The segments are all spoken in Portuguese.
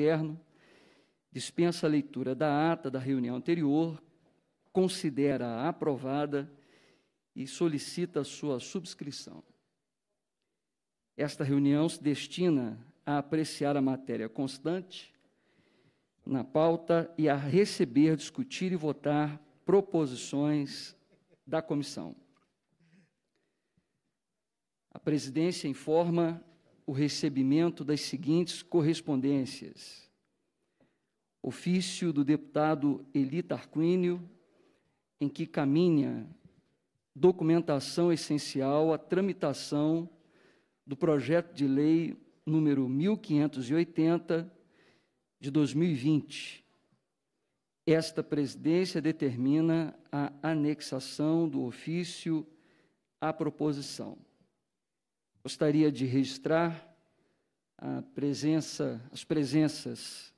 externo, dispensa a leitura da ata da reunião anterior, considera-a aprovada e solicita sua subscrição. Esta reunião se destina a apreciar a matéria constante na pauta e a receber, discutir e votar proposições da comissão. A presidência informa o recebimento das seguintes correspondências: ofício do deputado Eli Tarquínio, em que caminha documentação essencial à tramitação do projeto de lei número 1580 de 2020. Esta presidência determina a anexação do ofício à proposição. Gostaria de registrar a presença, as presenças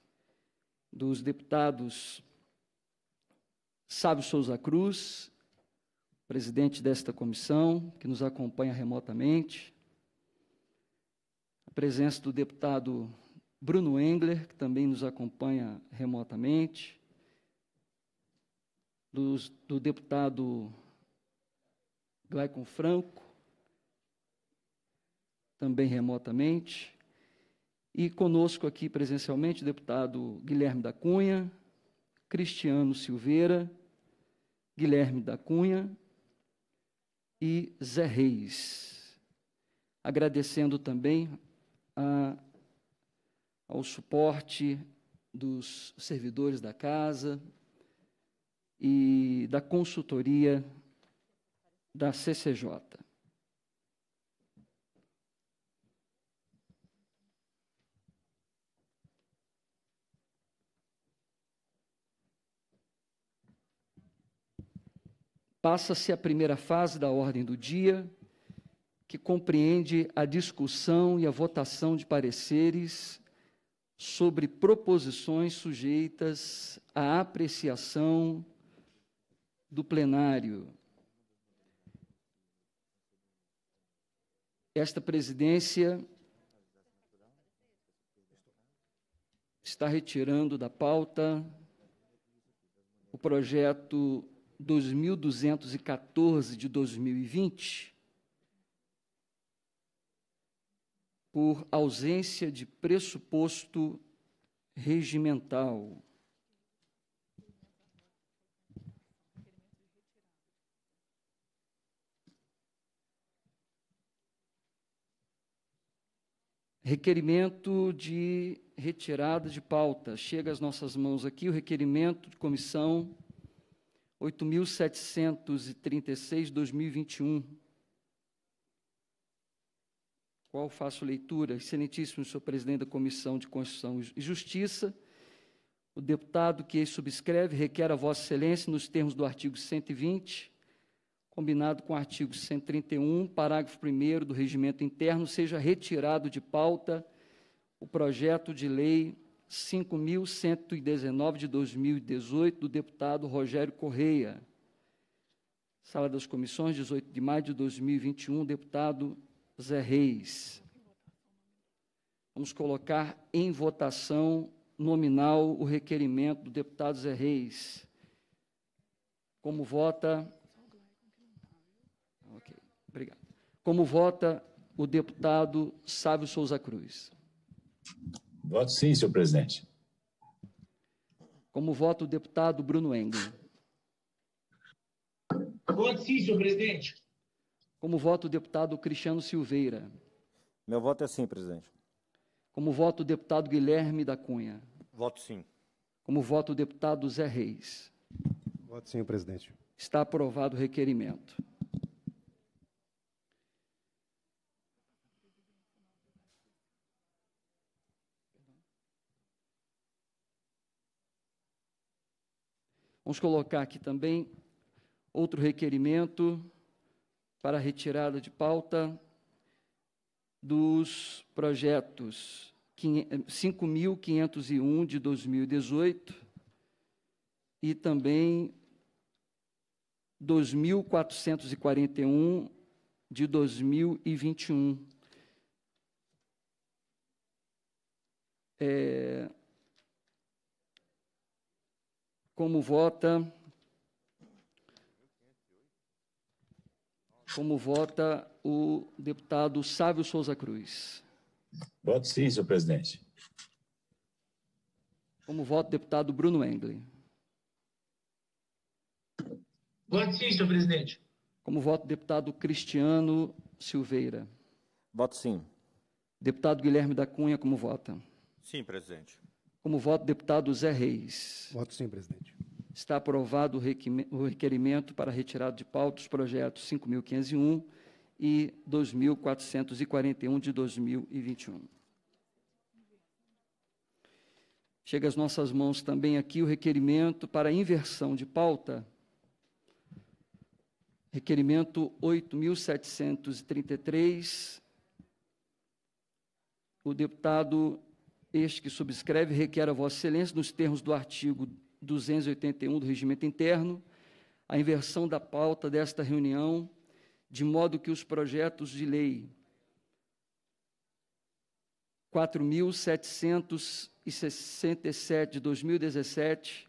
dos deputados Sábio Souza Cruz, presidente desta comissão, que nos acompanha remotamente, a presença do deputado Bruno Engler, que também nos acompanha remotamente, do, do deputado Glaicon Franco, também remotamente. E conosco aqui presencialmente, deputado Guilherme da Cunha, Cristiano Silveira, Guilherme da Cunha e Zé Reis. Agradecendo também a, ao suporte dos servidores da casa e da consultoria da CCJ. Passa-se a primeira fase da ordem do dia, que compreende a discussão e a votação de pareceres sobre proposições sujeitas à apreciação do plenário. Esta presidência está retirando da pauta o projeto 2214 de 2020, por ausência de pressuposto regimental. Requerimento de retirada de pauta. Chega às nossas mãos aqui o requerimento de comissão 8.736, 2021. Qual faço leitura? Excelentíssimo senhor presidente da Comissão de Constituição e Justiça, o deputado que subscreve requer a Vossa Excelência, nos termos do artigo 120, combinado com o artigo 131, parágrafo 1 do regimento interno, seja retirado de pauta o projeto de lei 5.119 de 2018, do deputado Rogério Correia. Sala das Comissões, 18 de maio de 2021, deputado Zé Reis. Vamos colocar em votação nominal o requerimento do deputado Zé Reis. Como vota. Ok, obrigado. Como vota o deputado Sávio Souza Cruz. Voto sim, senhor presidente. Como voto o deputado Bruno Engel. Voto sim, senhor presidente. Como voto o deputado Cristiano Silveira. Meu voto é sim, presidente. Como voto o deputado Guilherme da Cunha. Voto sim. Como voto o deputado Zé Reis. Voto sim, presidente. Está aprovado o requerimento. Vamos colocar aqui também outro requerimento para retirada de pauta dos projetos 5.501 de 2018 e também 2.441 de 2021. É, como vota como vota o deputado Sávio Souza Cruz. Voto sim, senhor presidente. Como vota o deputado Bruno Engle. Voto sim, senhor presidente. Como vota o deputado Cristiano Silveira. Voto sim. Deputado Guilherme da Cunha, como vota? Sim, presidente. Como voto, deputado Zé Reis. Voto sim, presidente. Está aprovado o requerimento para retirada de pauta dos projetos 5.501 e 2.441 de 2021. Chega às nossas mãos também aqui o requerimento para inversão de pauta, requerimento 8.733, o deputado este que subscreve requer a Vossa Excelência, nos termos do artigo 281 do Regimento Interno, a inversão da pauta desta reunião, de modo que os projetos de lei 4.767 de 2017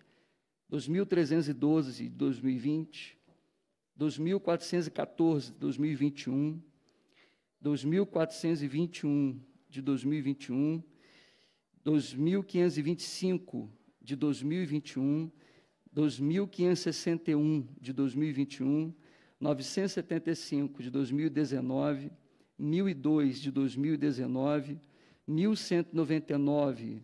2.312 de 2020, 2.414 de 2021, 2.421 de 2021, 2.525 de 2021, 2.561 de 2021, 975 de 2019, 1.002 de 2019, 1.199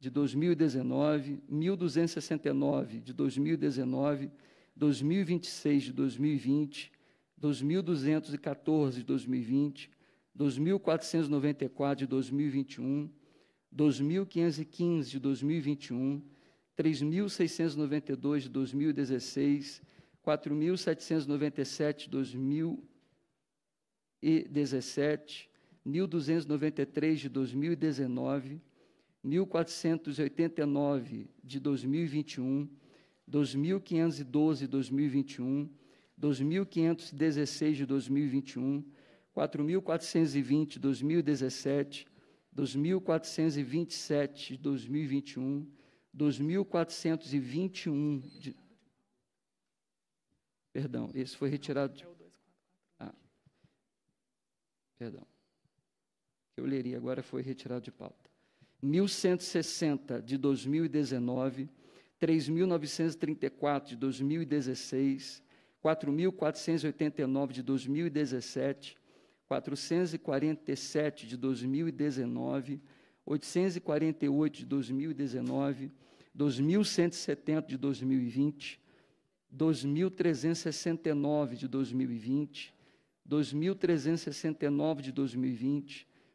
de 2019, 1.269 de 2019, 2026 de 2020, 2.214 de 2020, 2.494 de 2021, 2.515 de 2021, 3.692 de 2016, 4.797 de 2017, 1.293 de 2019, 1489 de 2021, 2512 de 2021, 2516 de 2021, 4420 de 2017, 2427 de 2021, 2421 de Perdão, esse foi retirado de ah, Perdão. Eu leria agora foi retirado de pauta. 1160 de 2019, 3.934 de 2016, 4.489 de 2017, 447 de 2019, 848 de 2019, 2.170 de 2020, 2.369 de 2020, 2.369 de 2020,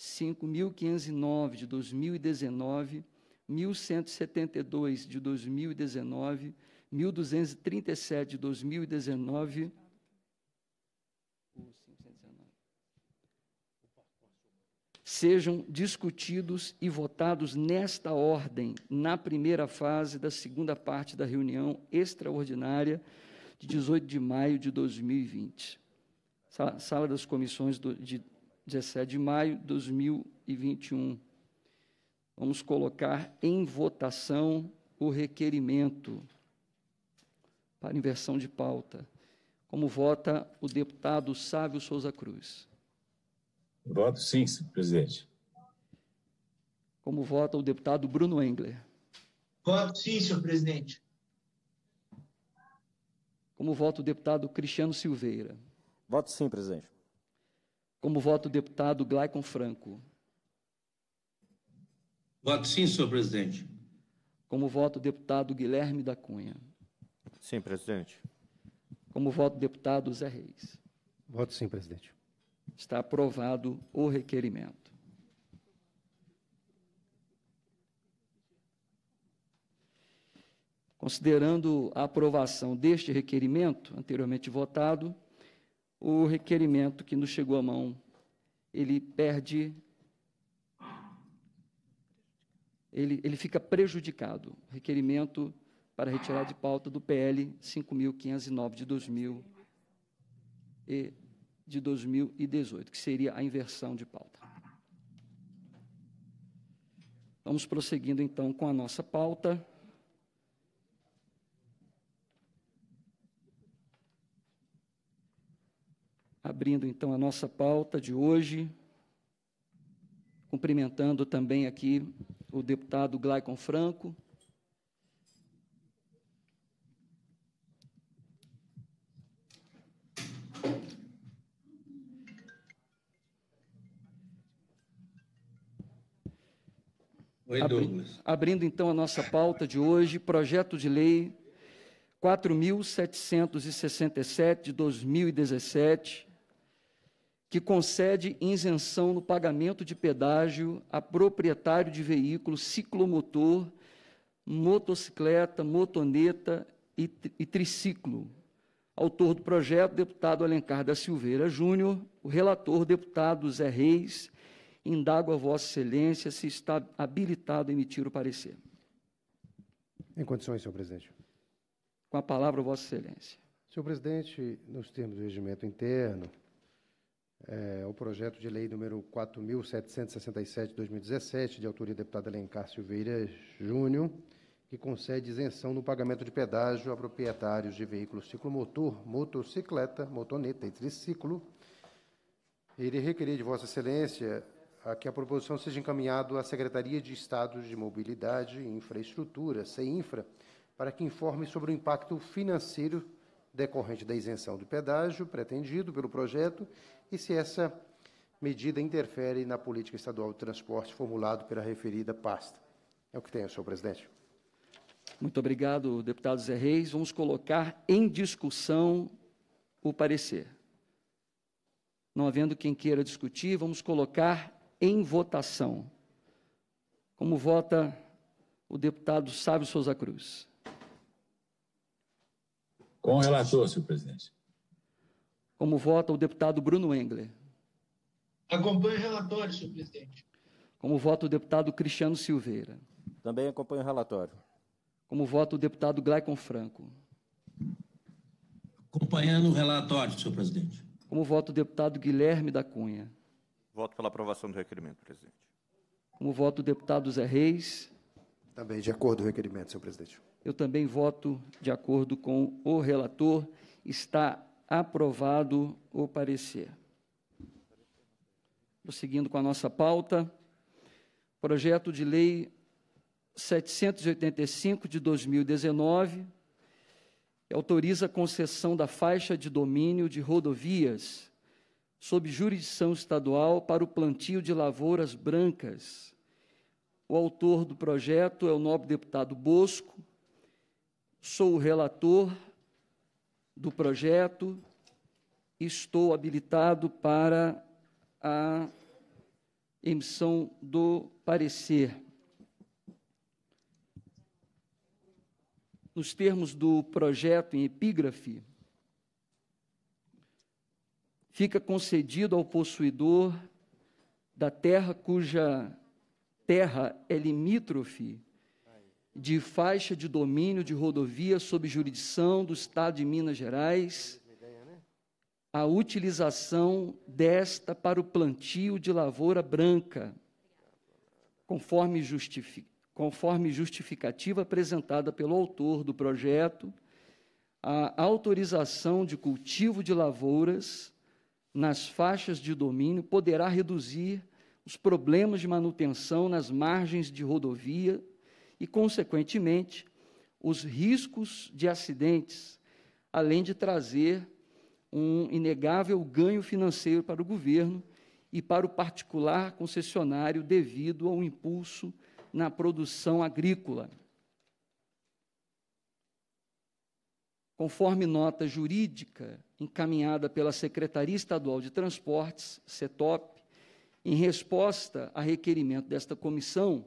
5.509 de 2019, 1.172 de 2019, 1.237 de 2019. Sejam discutidos e votados nesta ordem, na primeira fase da segunda parte da reunião extraordinária de 18 de maio de 2020. Sala, das comissões de 17 de maio de 2021. Vamos colocar em votação o requerimento para inversão de pauta. Como vota o deputado Sávio Souza Cruz? Voto sim, presidente. Como vota o deputado Bruno Engler? Voto sim, senhor presidente. Como vota o deputado Cristiano Silveira? Voto sim, presidente. Como voto o deputado Glaicon Franco. Voto sim, senhor presidente. Como voto o deputado Guilherme da Cunha. Sim, presidente. Como voto o deputado Zé Reis. Voto sim, presidente. Está aprovado o requerimento. Considerando a aprovação deste requerimento, anteriormente votado, o requerimento que nos chegou à mão, ele perde, ele, ele fica prejudicado. Requerimento para retirar de pauta do PL 5.509 de 2000 e de 2018, que seria a inversão de pauta. Vamos prosseguindo então com a nossa pauta. Abrindo então a nossa pauta de hoje, cumprimentando também aqui o deputado Glaicon Franco. Oi, Douglas. Abrindo então a nossa pauta de hoje, projeto de lei 4.767 de 2017, que concede isenção no pagamento de pedágio a proprietário de veículo ciclomotor, motocicleta, motoneta e, e triciclo. Autor do projeto, deputado Alencar da Silveira Júnior, o relator, deputado Zé Reis, indago a Vossa Excelência se está habilitado a emitir o parecer. Em condições, senhor presidente. Com a palavra, Vossa Excelência. Senhor presidente, nos termos do regimento interno, é, o projeto de lei número 4.767 de 2017, de autoria da deputada Lencar Silveira Júnior, que concede isenção no pagamento de pedágio a proprietários de veículos ciclomotor, motocicleta, motoneta e triciclo. Ele requerer de Vossa Excelência a que a proposição seja encaminhada à Secretaria de Estado de Mobilidade e Infraestrutura, CEINFRA, para que informe sobre o impacto financeiro decorrente da isenção do pedágio pretendido pelo projeto e se essa medida interfere na política estadual de transporte formulado pela referida pasta. É o que tenho, senhor presidente. Muito obrigado, deputado Zé Reis. Vamos colocar em discussão o parecer. Não havendo quem queira discutir, vamos colocar em votação. Como vota o deputado Sábio Souza Cruz? Com o relator, senhor presidente. Como vota o deputado Bruno Engler? Acompanho o relatório, senhor presidente. Como vota o deputado Cristiano Silveira? Também acompanho o relatório. Como vota o deputado Glaicon Franco? Acompanhando o relatório, senhor presidente. Como vota o deputado Guilherme da Cunha? Voto pela aprovação do requerimento, presidente. Como vota o deputado Zé Reis? Também de acordo com o requerimento, senhor presidente. Eu também voto de acordo com o relator. Está aprovado o parecer. Prosseguindo com a nossa pauta, projeto de lei 785 de 2019, que autoriza a concessão da faixa de domínio de rodovias sob jurisdição estadual para o plantio de lavouras brancas. O autor do projeto é o nobre deputado Bosco, sou o relator do projeto, estou habilitado para a emissão do parecer. Nos termos do projeto em epígrafe, fica concedido ao possuidor da terra cuja terra é limítrofe de faixa de domínio de rodovia sob jurisdição do Estado de Minas Gerais, a utilização desta para o plantio de lavoura branca, conforme, conforme justificativa apresentada pelo autor do projeto, a autorização de cultivo de lavouras nas faixas de domínio poderá reduzir os problemas de manutenção nas margens de rodovia e, consequentemente, os riscos de acidentes, além de trazer um inegável ganho financeiro para o governo e para o particular concessionário devido ao impulso na produção agrícola. Conforme nota jurídica encaminhada pela Secretaria Estadual de Transportes, CETOP, em resposta a requerimento desta comissão,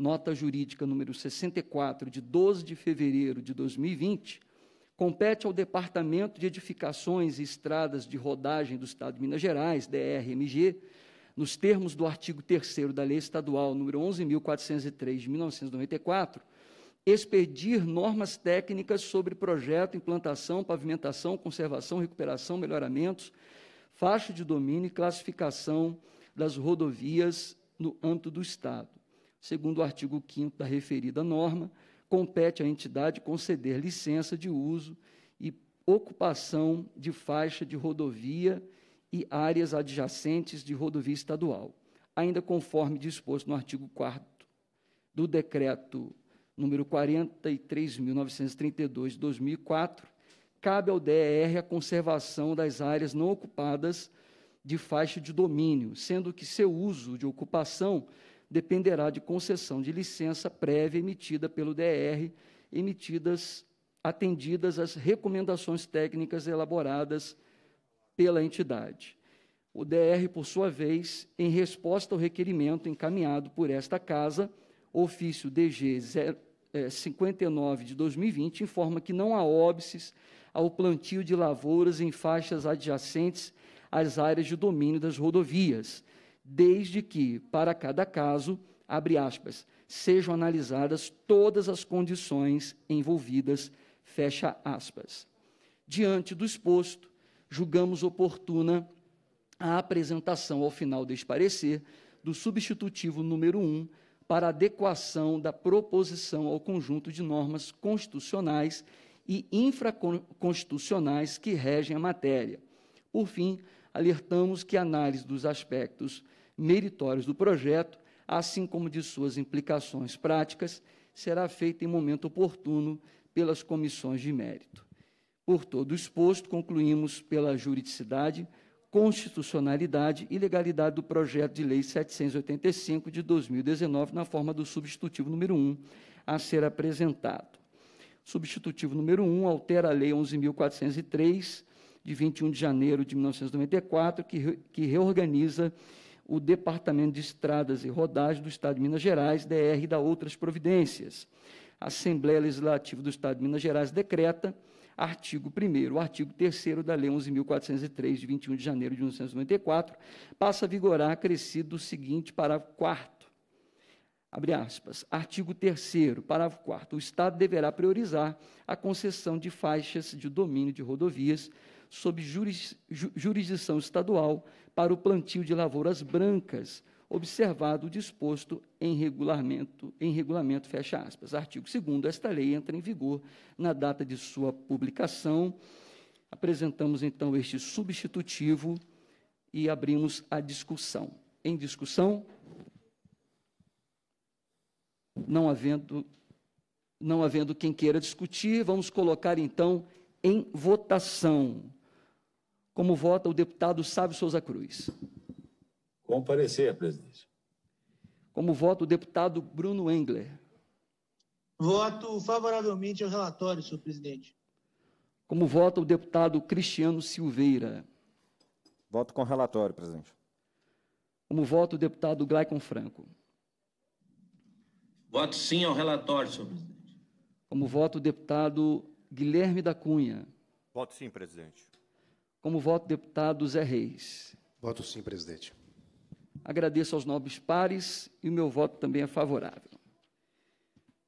nota jurídica número 64, de 12 de fevereiro de 2020, compete ao Departamento de Edificações e Estradas de Rodagem do Estado de Minas Gerais, DRMG, nos termos do artigo 3 da Lei Estadual número 11.403 de 1994, expedir normas técnicas sobre projeto, implantação, pavimentação, conservação, recuperação, melhoramentos, faixa de domínio e classificação das rodovias no âmbito do Estado. Segundo o artigo 5 da referida norma, compete à entidade conceder licença de uso e ocupação de faixa de rodovia e áreas adjacentes de rodovia estadual, ainda conforme disposto no artigo 4 do decreto número 43932 de 2004, cabe ao DR a conservação das áreas não ocupadas de faixa de domínio, sendo que seu uso de ocupação dependerá de concessão de licença prévia emitida pelo DR, emitidas atendidas às recomendações técnicas elaboradas pela entidade. O DR, por sua vez, em resposta ao requerimento encaminhado por esta Casa, ofício DG 59 eh, de 2020, informa que não há óbices ao plantio de lavouras em faixas adjacentes às áreas de domínio das rodovias, desde que, para cada caso, abre aspas, sejam analisadas todas as condições envolvidas, fecha aspas. Diante do exposto, julgamos oportuna a apresentação ao final deste parecer do substitutivo número 1 para adequação da proposição ao conjunto de normas constitucionais e infraconstitucionais que regem a matéria. Por fim, alertamos que a análise dos aspectos meritórios do projeto, assim como de suas implicações práticas, será feita em momento oportuno pelas comissões de mérito. Por todo exposto, concluímos pela juridicidade, constitucionalidade e legalidade do projeto de lei 785 de 2019, na forma do substitutivo número 1 a ser apresentado. Substitutivo número 1 altera a lei 11403 de 21 de janeiro de 1994, que, re, que reorganiza o Departamento de Estradas e Rodagem do Estado de Minas Gerais, DR, e da outras providências. A Assembleia Legislativa do Estado de Minas Gerais decreta, artigo 1 artigo 3 da Lei 11.403, de 21 de janeiro de 1994, passa a vigorar acrescido o seguinte parágrafo 4 abre aspas, artigo 3 parágrafo 4 o Estado deverá priorizar a concessão de faixas de domínio de rodovias sob juris, ju, jurisdição estadual para o plantio de lavouras brancas, observado o disposto em regulamento, em regulamento fecha aspas. Artigo 2 esta lei entra em vigor na data de sua publicação. Apresentamos então este substitutivo e abrimos a discussão. Em discussão, não havendo não havendo quem queira discutir, vamos colocar então em votação. Como vota o deputado Sávio Souza Cruz? Comparecer, presidente. Como vota o deputado Bruno Engler? Voto favoravelmente ao relatório, senhor presidente. Como vota o deputado Cristiano Silveira? Voto com relatório, presidente. Como vota o deputado Glaicon Franco? Voto sim ao relatório, senhor presidente. Como vota o deputado Guilherme da Cunha? Voto sim, presidente. Como voto, deputado Zé Reis. Voto sim, presidente. Agradeço aos nobres pares e o meu voto também é favorável.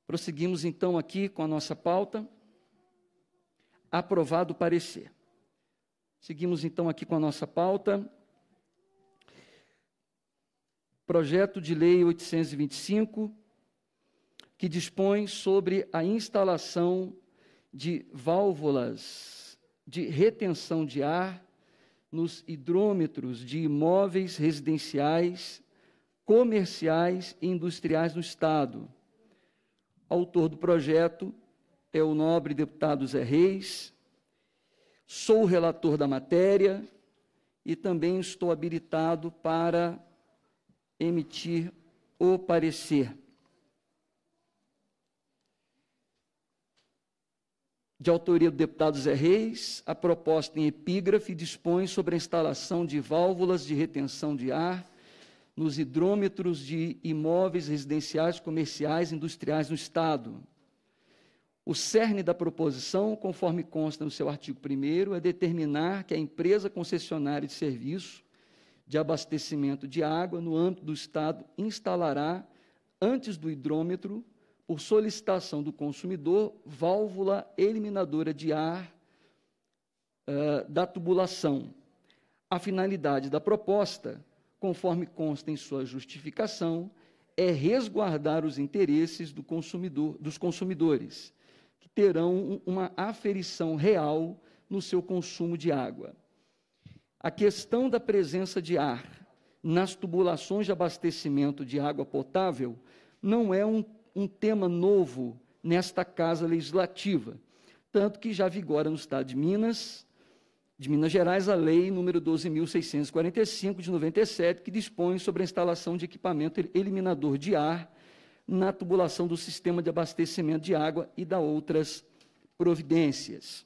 Prosseguimos então aqui com a nossa pauta. Aprovado o parecer. Seguimos então aqui com a nossa pauta. Projeto de Lei 825, que dispõe sobre a instalação de válvulas de retenção de ar nos hidrômetros de imóveis residenciais, comerciais e industriais no Estado. Autor do projeto é o nobre deputado Zé Reis. Sou relator da matéria e também estou habilitado para emitir o parecer. de autoria do deputado Zé Reis, a proposta em epígrafe dispõe sobre a instalação de válvulas de retenção de ar nos hidrômetros de imóveis residenciais, comerciais e industriais no Estado. O cerne da proposição, conforme consta no seu artigo 1, é determinar que a empresa concessionária de serviço de abastecimento de água no âmbito do Estado instalará, antes do hidrômetro, por solicitação do consumidor, válvula eliminadora de ar uh, da tubulação. A finalidade da proposta, conforme consta em sua justificação, é resguardar os interesses do consumidor, dos consumidores, que terão uma aferição real no seu consumo de água. A questão da presença de ar nas tubulações de abastecimento de água potável não é um um tema novo nesta Casa Legislativa, tanto que já vigora no Estado de Minas, de Minas Gerais, a Lei número 12.645, de 97, que dispõe sobre a instalação de equipamento eliminador de ar na tubulação do sistema de abastecimento de água e da outras providências.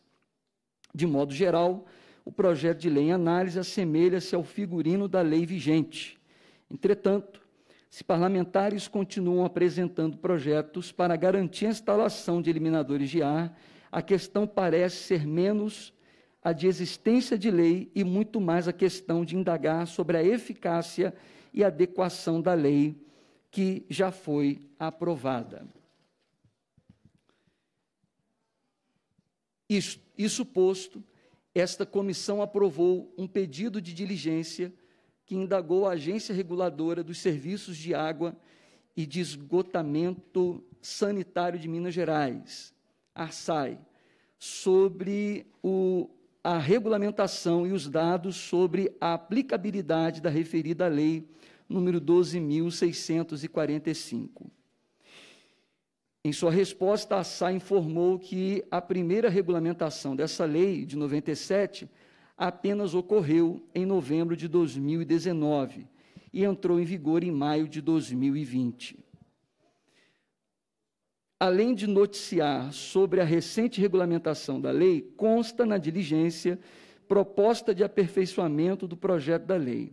De modo geral, o projeto de lei em análise assemelha-se ao figurino da lei vigente. Entretanto, se parlamentares continuam apresentando projetos para garantir a instalação de eliminadores de ar, a questão parece ser menos a de existência de lei e muito mais a questão de indagar sobre a eficácia e adequação da lei que já foi aprovada. Isso, isso posto, esta comissão aprovou um pedido de diligência que indagou a agência reguladora dos serviços de água e de esgotamento sanitário de Minas Gerais, a SAI, sobre o, a regulamentação e os dados sobre a aplicabilidade da referida lei número 12.645. Em sua resposta, a SAI informou que a primeira regulamentação dessa lei de 97 apenas ocorreu em novembro de 2019 e entrou em vigor em maio de 2020. Além de noticiar sobre a recente regulamentação da lei, consta na diligência proposta de aperfeiçoamento do projeto da lei.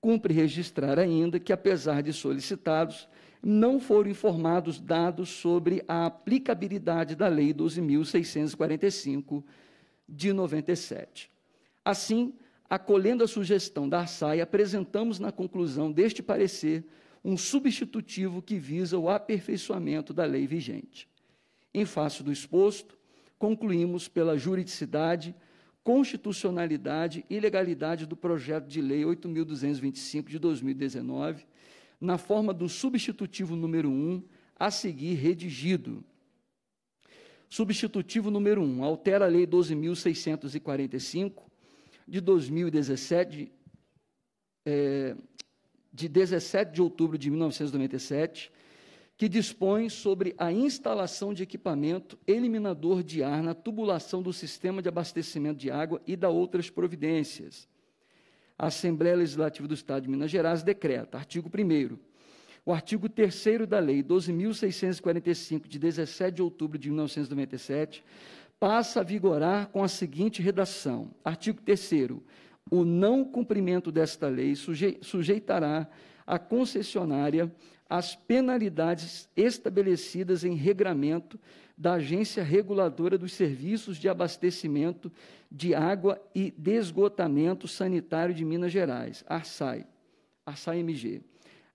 Cumpre registrar ainda que, apesar de solicitados, não foram informados dados sobre a aplicabilidade da Lei 12.645 de 97. Assim, acolhendo a sugestão da SAI, apresentamos na conclusão deste parecer um substitutivo que visa o aperfeiçoamento da lei vigente. Em face do exposto, concluímos pela juridicidade, constitucionalidade e legalidade do projeto de lei 8225 de 2019, na forma do substitutivo número 1, a seguir redigido. Substitutivo número 1 altera a lei 12645 de 2017, é, de 17 de outubro de 1997, que dispõe sobre a instalação de equipamento eliminador de ar na tubulação do sistema de abastecimento de água e da outras providências. A Assembleia Legislativa do Estado de Minas Gerais decreta, artigo 1 o artigo 3 da Lei 12.645, de 17 de outubro de 1997, passa a vigorar com a seguinte redação: artigo 3. O não cumprimento desta lei suje, sujeitará a concessionária às penalidades estabelecidas em regramento da Agência Reguladora dos Serviços de Abastecimento de Água e Desgotamento Sanitário de Minas Gerais, ARSAI, ARSAI-MG.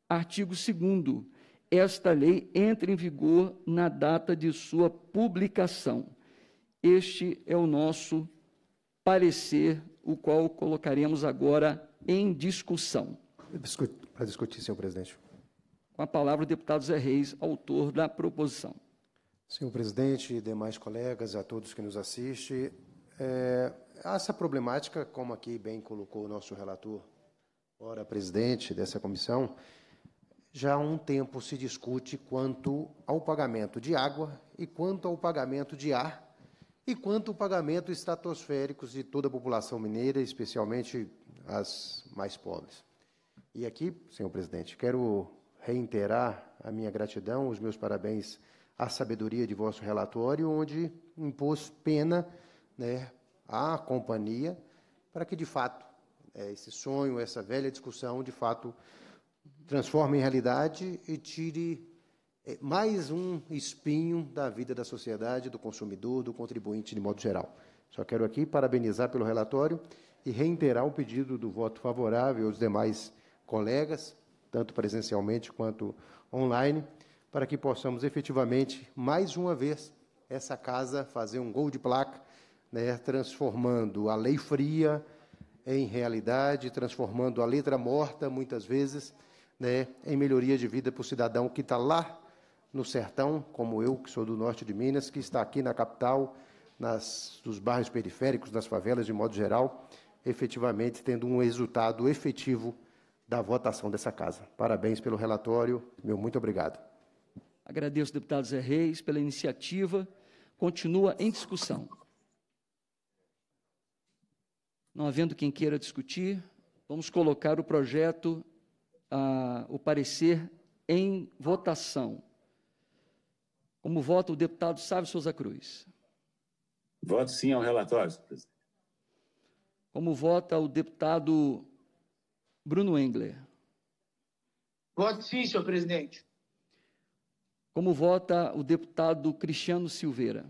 Artigo 2 Esta lei entra em vigor na data de sua publicação. Este é o nosso parecer, o qual colocaremos agora em discussão. Para discutir, senhor presidente. Com a palavra o deputado Zé Reis, autor da proposição. Senhor presidente e demais colegas, a todos que nos assistem, é, essa problemática, como aqui bem colocou o nosso relator, ora presidente dessa comissão, já há um tempo se discute quanto ao pagamento de água e quanto ao pagamento de ar e quanto ao pagamento estratosféricos de toda a população mineira, especialmente as mais pobres. E aqui, senhor presidente, quero reiterar a minha gratidão, os meus parabéns à sabedoria de vosso relatório, onde impôs pena né, à companhia para que, de fato, é, esse sonho, essa velha discussão, de fato, transforme em realidade e tire é mais um espinho da vida da sociedade, do consumidor, do contribuinte de modo geral. Só quero aqui parabenizar pelo relatório e reiterar o pedido do voto favorável aos demais colegas, tanto presencialmente quanto online, para que possamos efetivamente, mais uma vez, essa casa fazer um gol de placa, né, transformando a lei fria em realidade, transformando a letra morta, muitas vezes, né, em melhoria de vida para o cidadão que está lá no sertão, como eu, que sou do norte de Minas, que está aqui na capital, nas, nos bairros periféricos, nas favelas, de modo geral, efetivamente tendo um resultado efetivo da votação dessa casa. Parabéns pelo relatório, meu muito obrigado. Agradeço, deputado Zé Reis, pela iniciativa. Continua em discussão. Não havendo quem queira discutir, vamos colocar o projeto, ah, o parecer, em votação. Como vota o deputado Sávio Souza Cruz? Voto sim ao relatório, senhor presidente. Como vota o deputado Bruno Engler? Voto sim, senhor presidente. Como vota o deputado Cristiano Silveira?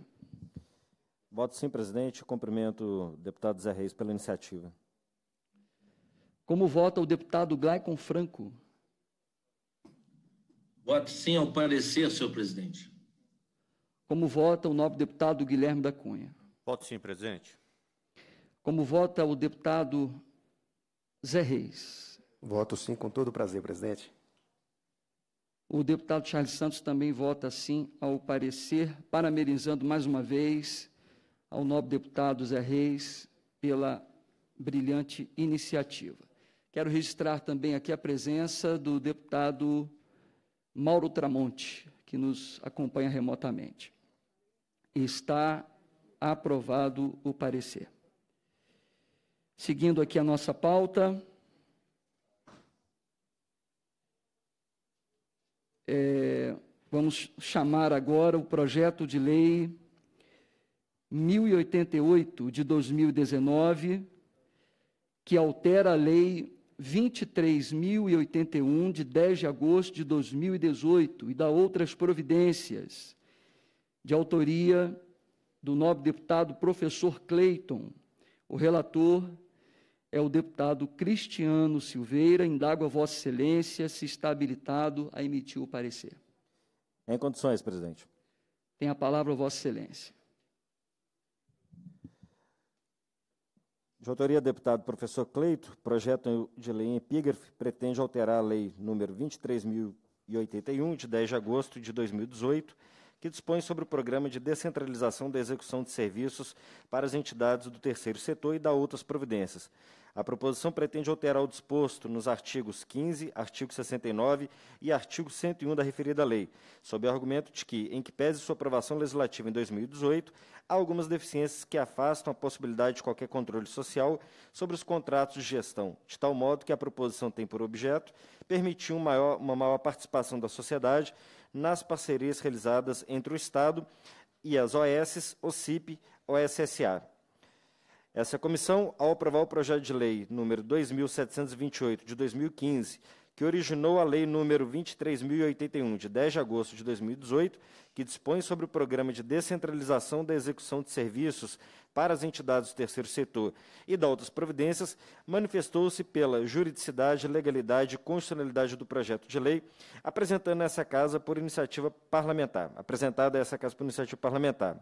Voto sim, presidente. Cumprimento o deputado Zé Reis pela iniciativa. Como vota o deputado Glaicon Franco? Voto sim ao parecer, senhor presidente. Como vota o nobre deputado Guilherme da Cunha? Voto sim, presidente. Como vota o deputado Zé Reis? Voto sim, com todo prazer, presidente. O deputado Charles Santos também vota sim ao parecer, parabenizando mais uma vez ao nobre deputado Zé Reis pela brilhante iniciativa. Quero registrar também aqui a presença do deputado Mauro Tramonte, que nos acompanha remotamente. Está aprovado o parecer. Seguindo aqui a nossa pauta. É, vamos chamar agora o projeto de lei 1088 de 2019, que altera a lei 23.081 de 10 de agosto de 2018 e dá outras providências de autoria do nobre deputado professor Cleiton. O relator é o deputado Cristiano Silveira. Indago a Vossa Excelência se está habilitado a emitir o parecer. Em condições, presidente. Tem a palavra Vossa Excelência. De autoria do deputado professor Cleito, projeto de lei em epígrafe pretende alterar a lei número 23.081, de 10 de agosto de 2018, que dispõe sobre o programa de descentralização da execução de serviços para as entidades do terceiro setor e dá outras providências. A proposição pretende alterar o disposto nos artigos 15, artigo 69 e artigo 101 da referida lei, sob o argumento de que, em que pese sua aprovação legislativa em 2018, há algumas deficiências que afastam a possibilidade de qualquer controle social sobre os contratos de gestão, de tal modo que a proposição tem por objeto permitir maior, uma maior participação da sociedade nas parcerias realizadas entre o Estado e as OS, OCIP, OSSA. Essa comissão, ao aprovar o projeto de lei número 2728 de 2015, que originou a lei número 23081 de 10 de agosto de 2018, que dispõe sobre o programa de descentralização da execução de serviços para as entidades do terceiro setor e da outras providências, manifestou-se pela juridicidade, legalidade e constitucionalidade do projeto de lei, apresentando essa casa por iniciativa parlamentar, apresentada essa casa por iniciativa parlamentar.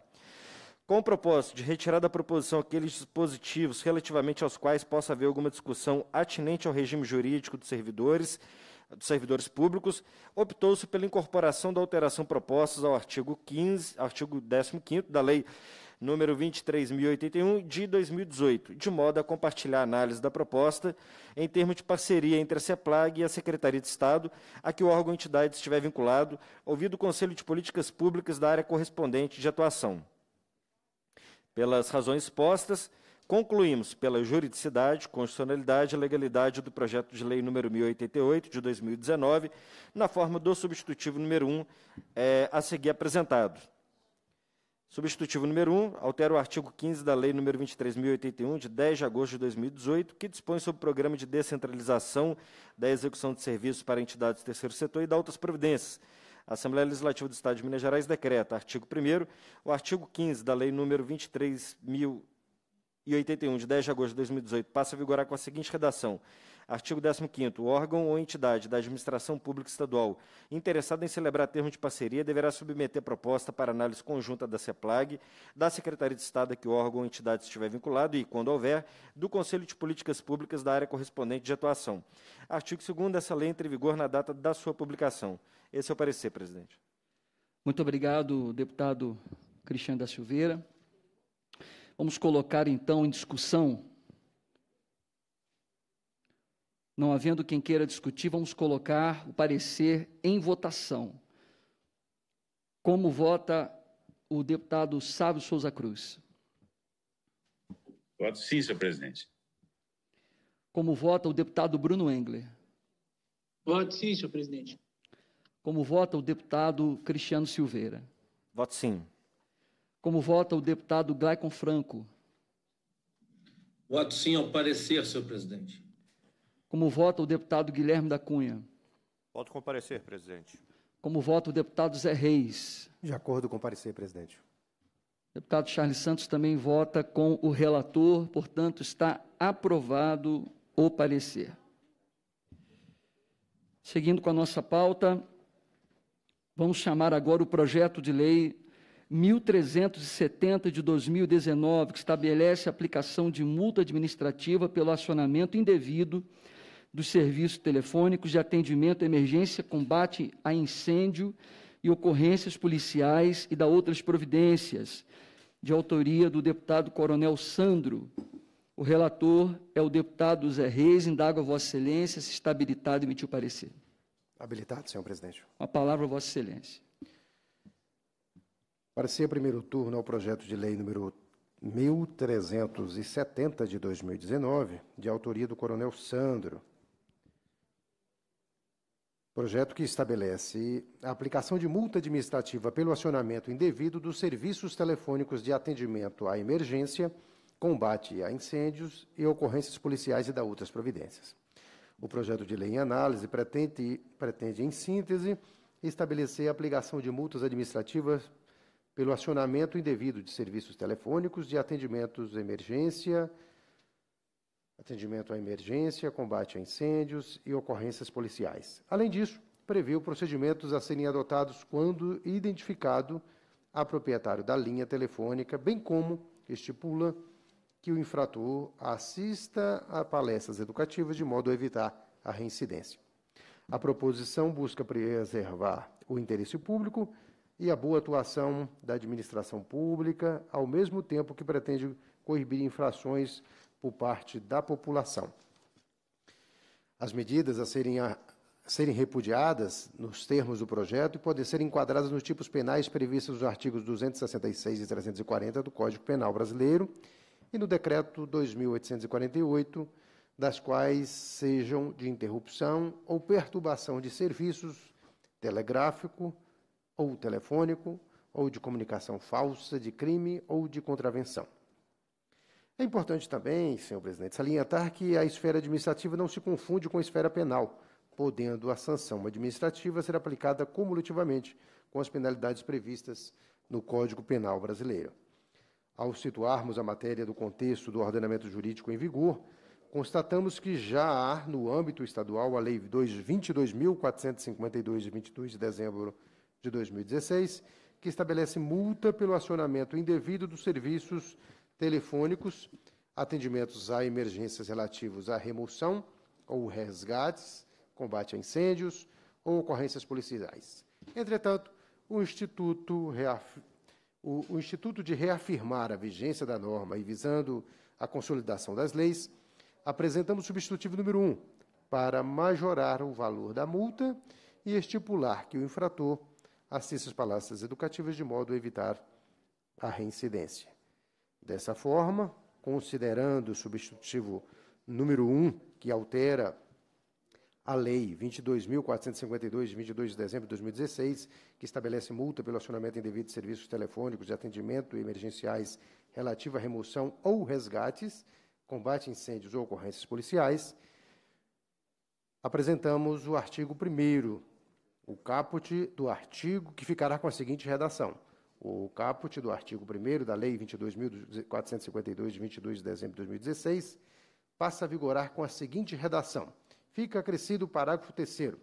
Com o propósito de retirar da proposição aqueles dispositivos relativamente aos quais possa haver alguma discussão atinente ao regime jurídico dos servidores, dos servidores públicos, optou-se pela incorporação da alteração proposta ao artigo 15, artigo 15 da Lei número 23.081, de 2018, de modo a compartilhar a análise da proposta em termos de parceria entre a CEPLAG e a Secretaria de Estado, a que o órgão ou entidade estiver vinculado, ouvido o Conselho de Políticas Públicas da área correspondente de atuação. Pelas razões expostas, Concluímos pela juridicidade, constitucionalidade e legalidade do projeto de lei número 1088 de 2019, na forma do substitutivo número 1 é, a seguir apresentado. Substitutivo número 1, altera o artigo 15 da Lei nº 23.081, de 10 de agosto de 2018, que dispõe sobre o programa de descentralização da execução de serviços para entidades do terceiro setor e dá outras providências. A Assembleia Legislativa do Estado de Minas Gerais decreta, artigo 1 o artigo 15 da Lei nº 23.081, de 10 de agosto de 2018, passa a vigorar com a seguinte redação. Artigo 15 O órgão ou entidade da administração pública estadual interessado em celebrar termo de parceria deverá submeter proposta para análise conjunta da CEPLAG, da Secretaria de Estado a que o órgão ou entidade estiver vinculado e, quando houver, do Conselho de Políticas Públicas da área correspondente de atuação. Artigo 2 Essa lei entra em vigor na data da sua publicação. Esse é o parecer, presidente. Muito obrigado, deputado Cristiano da Silveira. Vamos colocar, então, em discussão não havendo quem queira discutir, vamos colocar o parecer em votação. Como vota o deputado Sábio Souza Cruz? Voto sim, senhor presidente. Como vota o deputado Bruno Engler? Voto sim, senhor presidente. Como vota o deputado Cristiano Silveira? Voto sim. Como vota o deputado Glaicon Franco? Voto sim ao parecer, senhor presidente. Como vota o deputado Guilherme da Cunha? Voto comparecer, presidente. Como vota o deputado Zé Reis? De acordo com parecer, presidente. O deputado Charles Santos também vota com o relator, portanto, está aprovado o parecer. Seguindo com a nossa pauta, vamos chamar agora o projeto de lei 1370 de 2019, que estabelece a aplicação de multa administrativa pelo acionamento indevido dos serviços telefônicos de atendimento à emergência, combate a incêndio e ocorrências policiais e da outras providências, de autoria do deputado Coronel Sandro. O relator é o deputado Zé Reis, indaga a Vossa Excelência se está habilitado a emitir o parecer. Habilitado, senhor presidente. A palavra, Vossa Excelência. Parecer primeiro turno ao projeto de lei número 1370 de 2019, de autoria do Coronel Sandro, Projeto que estabelece a aplicação de multa administrativa pelo acionamento indevido dos serviços telefônicos de atendimento à emergência, combate a incêndios e ocorrências policiais e da outras providências. O projeto de lei em análise pretende, pretende, em síntese, estabelecer a aplicação de multas administrativas pelo acionamento indevido de serviços telefônicos de atendimentos de emergência, atendimento à emergência, combate a incêndios e ocorrências policiais. Além disso, o procedimentos a serem adotados quando identificado a proprietário da linha telefônica, bem como estipula que o infrator assista a palestras educativas de modo a evitar a reincidência. A proposição busca preservar o interesse público e a boa atuação da administração pública, ao mesmo tempo que pretende coibir infrações por parte da população. As medidas a serem, a, serem repudiadas nos termos do projeto podem ser enquadradas nos tipos penais previstos nos artigos 266 e 340 do Código Penal Brasileiro e no Decreto 2848, das quais sejam de interrupção ou perturbação de serviços telegráfico ou telefônico ou de comunicação falsa de crime ou de contravenção. É importante também, senhor presidente, salientar que a esfera administrativa não se confunde com a esfera penal, podendo a sanção administrativa ser aplicada cumulativamente com as penalidades previstas no Código Penal brasileiro. Ao situarmos a matéria do contexto do ordenamento jurídico em vigor, constatamos que já há, no âmbito estadual, a Lei 22.452, de 22 de dezembro de 2016, que estabelece multa pelo acionamento indevido dos serviços telefônicos, atendimentos a emergências relativos à remoção ou resgates, combate a incêndios ou ocorrências policiais. Entretanto, o Instituto, reaf... o, o Instituto de reafirmar a vigência da norma e visando a consolidação das leis, apresentamos o substitutivo número 1 um, para majorar o valor da multa e estipular que o infrator assista as palestras educativas de modo a evitar a reincidência. Dessa forma, considerando o substitutivo número 1, que altera a Lei 22.452, de 22 de dezembro de 2016, que estabelece multa pelo acionamento indevido de serviços telefônicos de atendimento emergenciais relativa à remoção ou resgates, combate a incêndios ou ocorrências policiais, apresentamos o artigo 1 o caput do artigo que ficará com a seguinte redação: o caput do artigo 1 da Lei 22.452, de 22 de dezembro de 2016, passa a vigorar com a seguinte redação. Fica acrescido o parágrafo 3.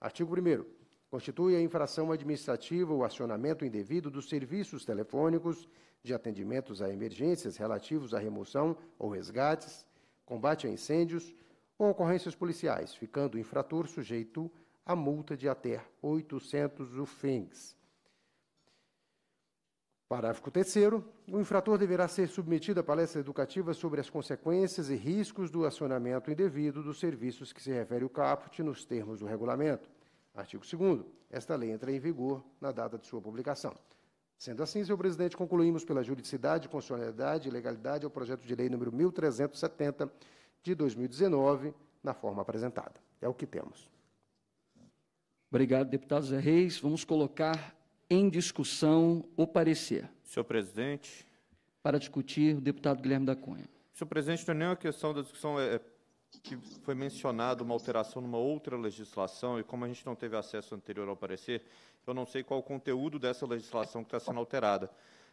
Artigo 1. Constitui a infração administrativa o acionamento indevido dos serviços telefônicos de atendimentos a emergências relativos à remoção ou resgates, combate a incêndios ou ocorrências policiais, ficando o infrator sujeito a multa de até 800 UFENGs. Parágrafo 3 o infrator deverá ser submetido a palestra educativa sobre as consequências e riscos do acionamento indevido dos serviços que se refere o caput nos termos do regulamento. Artigo 2 Esta lei entra em vigor na data de sua publicação. Sendo assim, senhor presidente, concluímos pela juridicidade, constitucionalidade e legalidade ao projeto de lei número 1370 de 2019, na forma apresentada. É o que temos. Obrigado, deputado Zé Reis. Vamos colocar em discussão o parecer. Senhor presidente. Para discutir, o deputado Guilherme da Cunha. Senhor presidente, não é nenhuma questão da discussão é, que foi mencionada uma alteração numa outra legislação, e como a gente não teve acesso anterior ao parecer, eu não sei qual o conteúdo dessa legislação que está sendo alterada.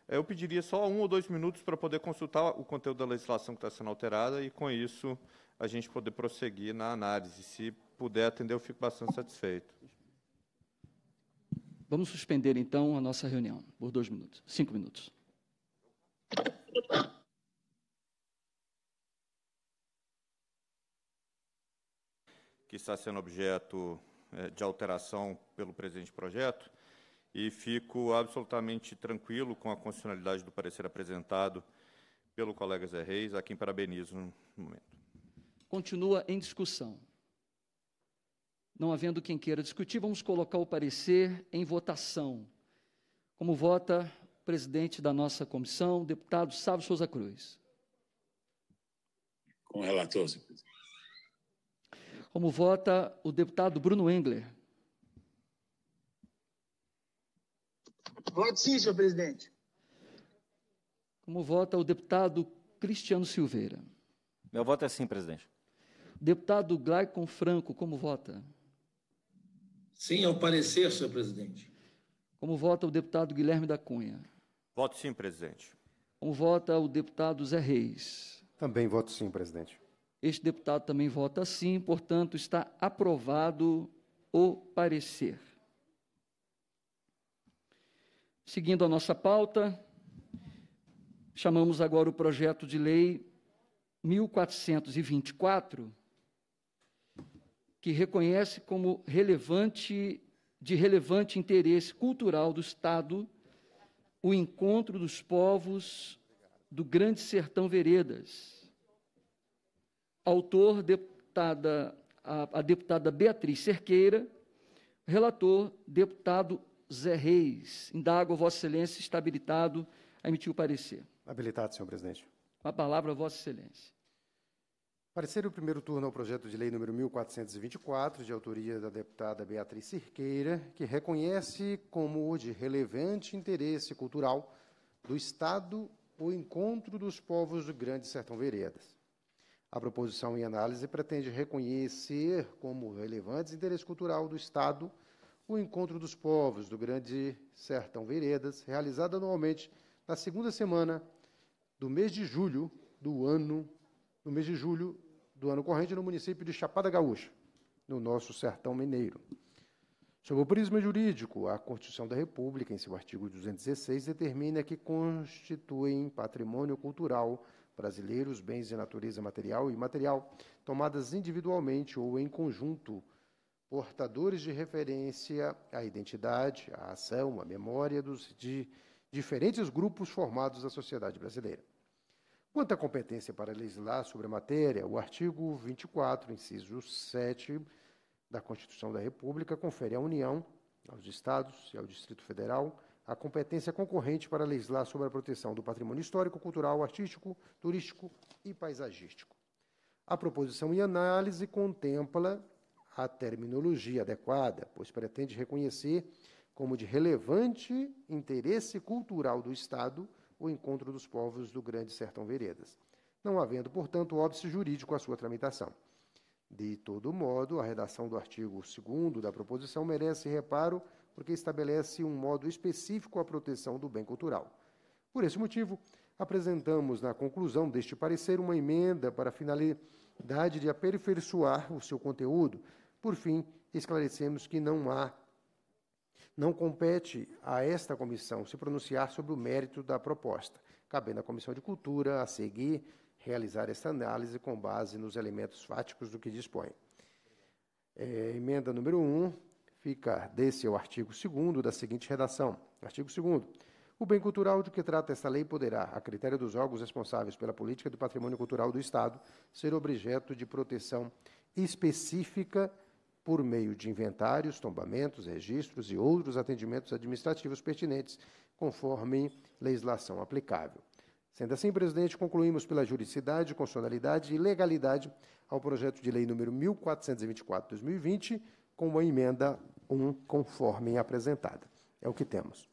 É, eu pediria só um ou dois minutos para poder consultar o conteúdo da legislação que está sendo alterada e, com isso, a gente poder prosseguir na análise. Se puder atender, eu fico bastante satisfeito. Vamos suspender então a nossa reunião por dois minutos, cinco minutos. Que está sendo objeto é, de alteração pelo presente projeto e fico absolutamente tranquilo com a constitucionalidade do parecer apresentado pelo colega Zé Reis, a quem parabenizo no momento. Continua em discussão. Não havendo quem queira discutir, vamos colocar o parecer em votação. Como vota o presidente da nossa comissão, deputado Sávio Souza Cruz? Com o relator, senhor presidente. Como vota o deputado Bruno Engler? Voto sim, senhor presidente. Como vota o deputado Cristiano Silveira? Meu voto é sim, presidente. Deputado Glaicon Franco, como vota? Sim, ao parecer, senhor presidente. Como vota o deputado Guilherme da Cunha? Voto sim, presidente. Como vota o deputado Zé Reis? Também voto sim, presidente. Este deputado também vota sim, portanto, está aprovado o parecer. Seguindo a nossa pauta, chamamos agora o projeto de lei 1424 que reconhece como relevante de relevante interesse cultural do Estado o encontro dos povos do Grande Sertão Veredas. Autor, deputada, a, a deputada Beatriz Cerqueira, relator, deputado Zé Reis. Indago, Vossa Excelência, está habilitado a emitir o parecer. Habilitado, senhor presidente. A palavra, Vossa Excelência. Parecer o primeiro turno ao projeto de lei número 1424, de autoria da deputada Beatriz Cirqueira, que reconhece como de relevante interesse cultural do Estado o encontro dos povos do Grande Sertão Veredas. A proposição em análise pretende reconhecer como relevante interesse cultural do Estado o encontro dos povos do Grande Sertão Veredas, realizado anualmente na segunda semana do mês de julho do ano, no mês de julho do ano corrente no município de Chapada Gaúcha, no nosso sertão mineiro. Sob o prisma jurídico, a Constituição da República, em seu artigo 216, determina que constituem patrimônio cultural brasileiro os bens de natureza material e imaterial, tomadas individualmente ou em conjunto, portadores de referência à identidade, à ação, à memória dos de diferentes grupos formados da sociedade brasileira. Quanto à competência para legislar sobre a matéria, o artigo 24, inciso 7 da Constituição da República confere à União, aos Estados e ao Distrito Federal a competência concorrente para legislar sobre a proteção do patrimônio histórico, cultural, artístico, turístico e paisagístico. A proposição em análise contempla a terminologia adequada, pois pretende reconhecer como de relevante interesse cultural do Estado o encontro dos povos do Grande Sertão Veredas, não havendo, portanto, óbice jurídico à sua tramitação. De todo modo, a redação do artigo 2 da proposição merece reparo porque estabelece um modo específico à proteção do bem cultural. Por esse motivo, apresentamos na conclusão deste parecer uma emenda para a finalidade de aperfeiçoar o seu conteúdo. Por fim, esclarecemos que não há não compete a esta comissão se pronunciar sobre o mérito da proposta, cabendo à Comissão de Cultura, a seguir, realizar esta análise com base nos elementos fáticos do que dispõe. É, emenda número 1 fica desse ao artigo 2 da seguinte redação: Artigo 2. O bem cultural de que trata esta lei poderá, a critério dos órgãos responsáveis pela política do patrimônio cultural do Estado, ser objeto de proteção específica por meio de inventários, tombamentos, registros e outros atendimentos administrativos pertinentes, conforme legislação aplicável. Sendo assim, presidente, concluímos pela juridicidade, constitucionalidade e legalidade ao projeto de lei número 1424/2020, com uma emenda 1 conforme apresentada. É o que temos.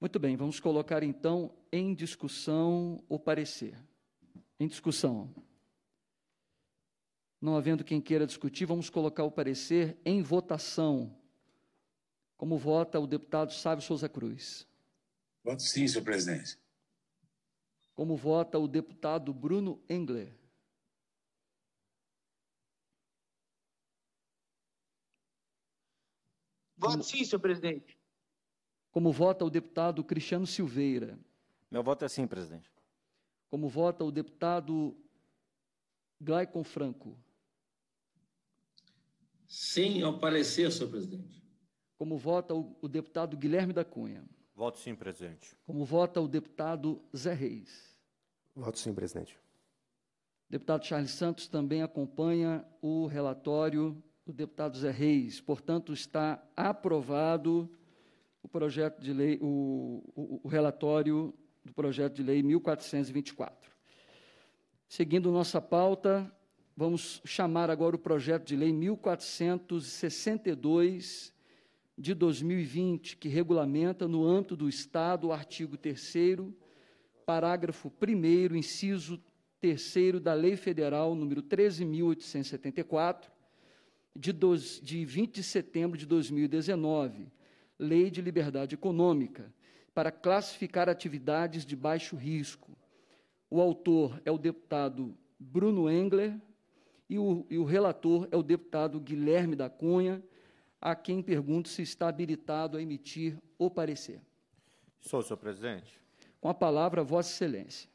Muito bem, vamos colocar então em discussão o parecer. Em discussão. Não havendo quem queira discutir, vamos colocar o parecer em votação. Como vota o deputado Sábio Souza Cruz? Voto sim, senhor presidente. Como vota o deputado Bruno Engler? Voto sim, senhor presidente. Como vota o deputado Cristiano Silveira? Meu voto é sim, presidente. Como vota o deputado Glaicon Franco? Sim ao parecer, senhor presidente. Como vota o, o deputado Guilherme da Cunha? Voto sim, presidente. Como vota o deputado Zé Reis? Voto sim, presidente. Deputado Charles Santos também acompanha o relatório do deputado Zé Reis. Portanto, está aprovado o projeto de lei, o, o, o relatório do projeto de lei 1424. Seguindo nossa pauta, Vamos chamar agora o projeto de lei 1462 de 2020, que regulamenta no âmbito do Estado o artigo 3 parágrafo 1 inciso 3 da Lei Federal número 13874 de, 12, de 20 de setembro de 2019, Lei de Liberdade Econômica, para classificar atividades de baixo risco. O autor é o deputado Bruno Engler, e o, e o relator é o deputado Guilherme da Cunha, a quem pergunto se está habilitado a emitir o parecer. Sou, senhor presidente. Com a palavra, Vossa Excelência.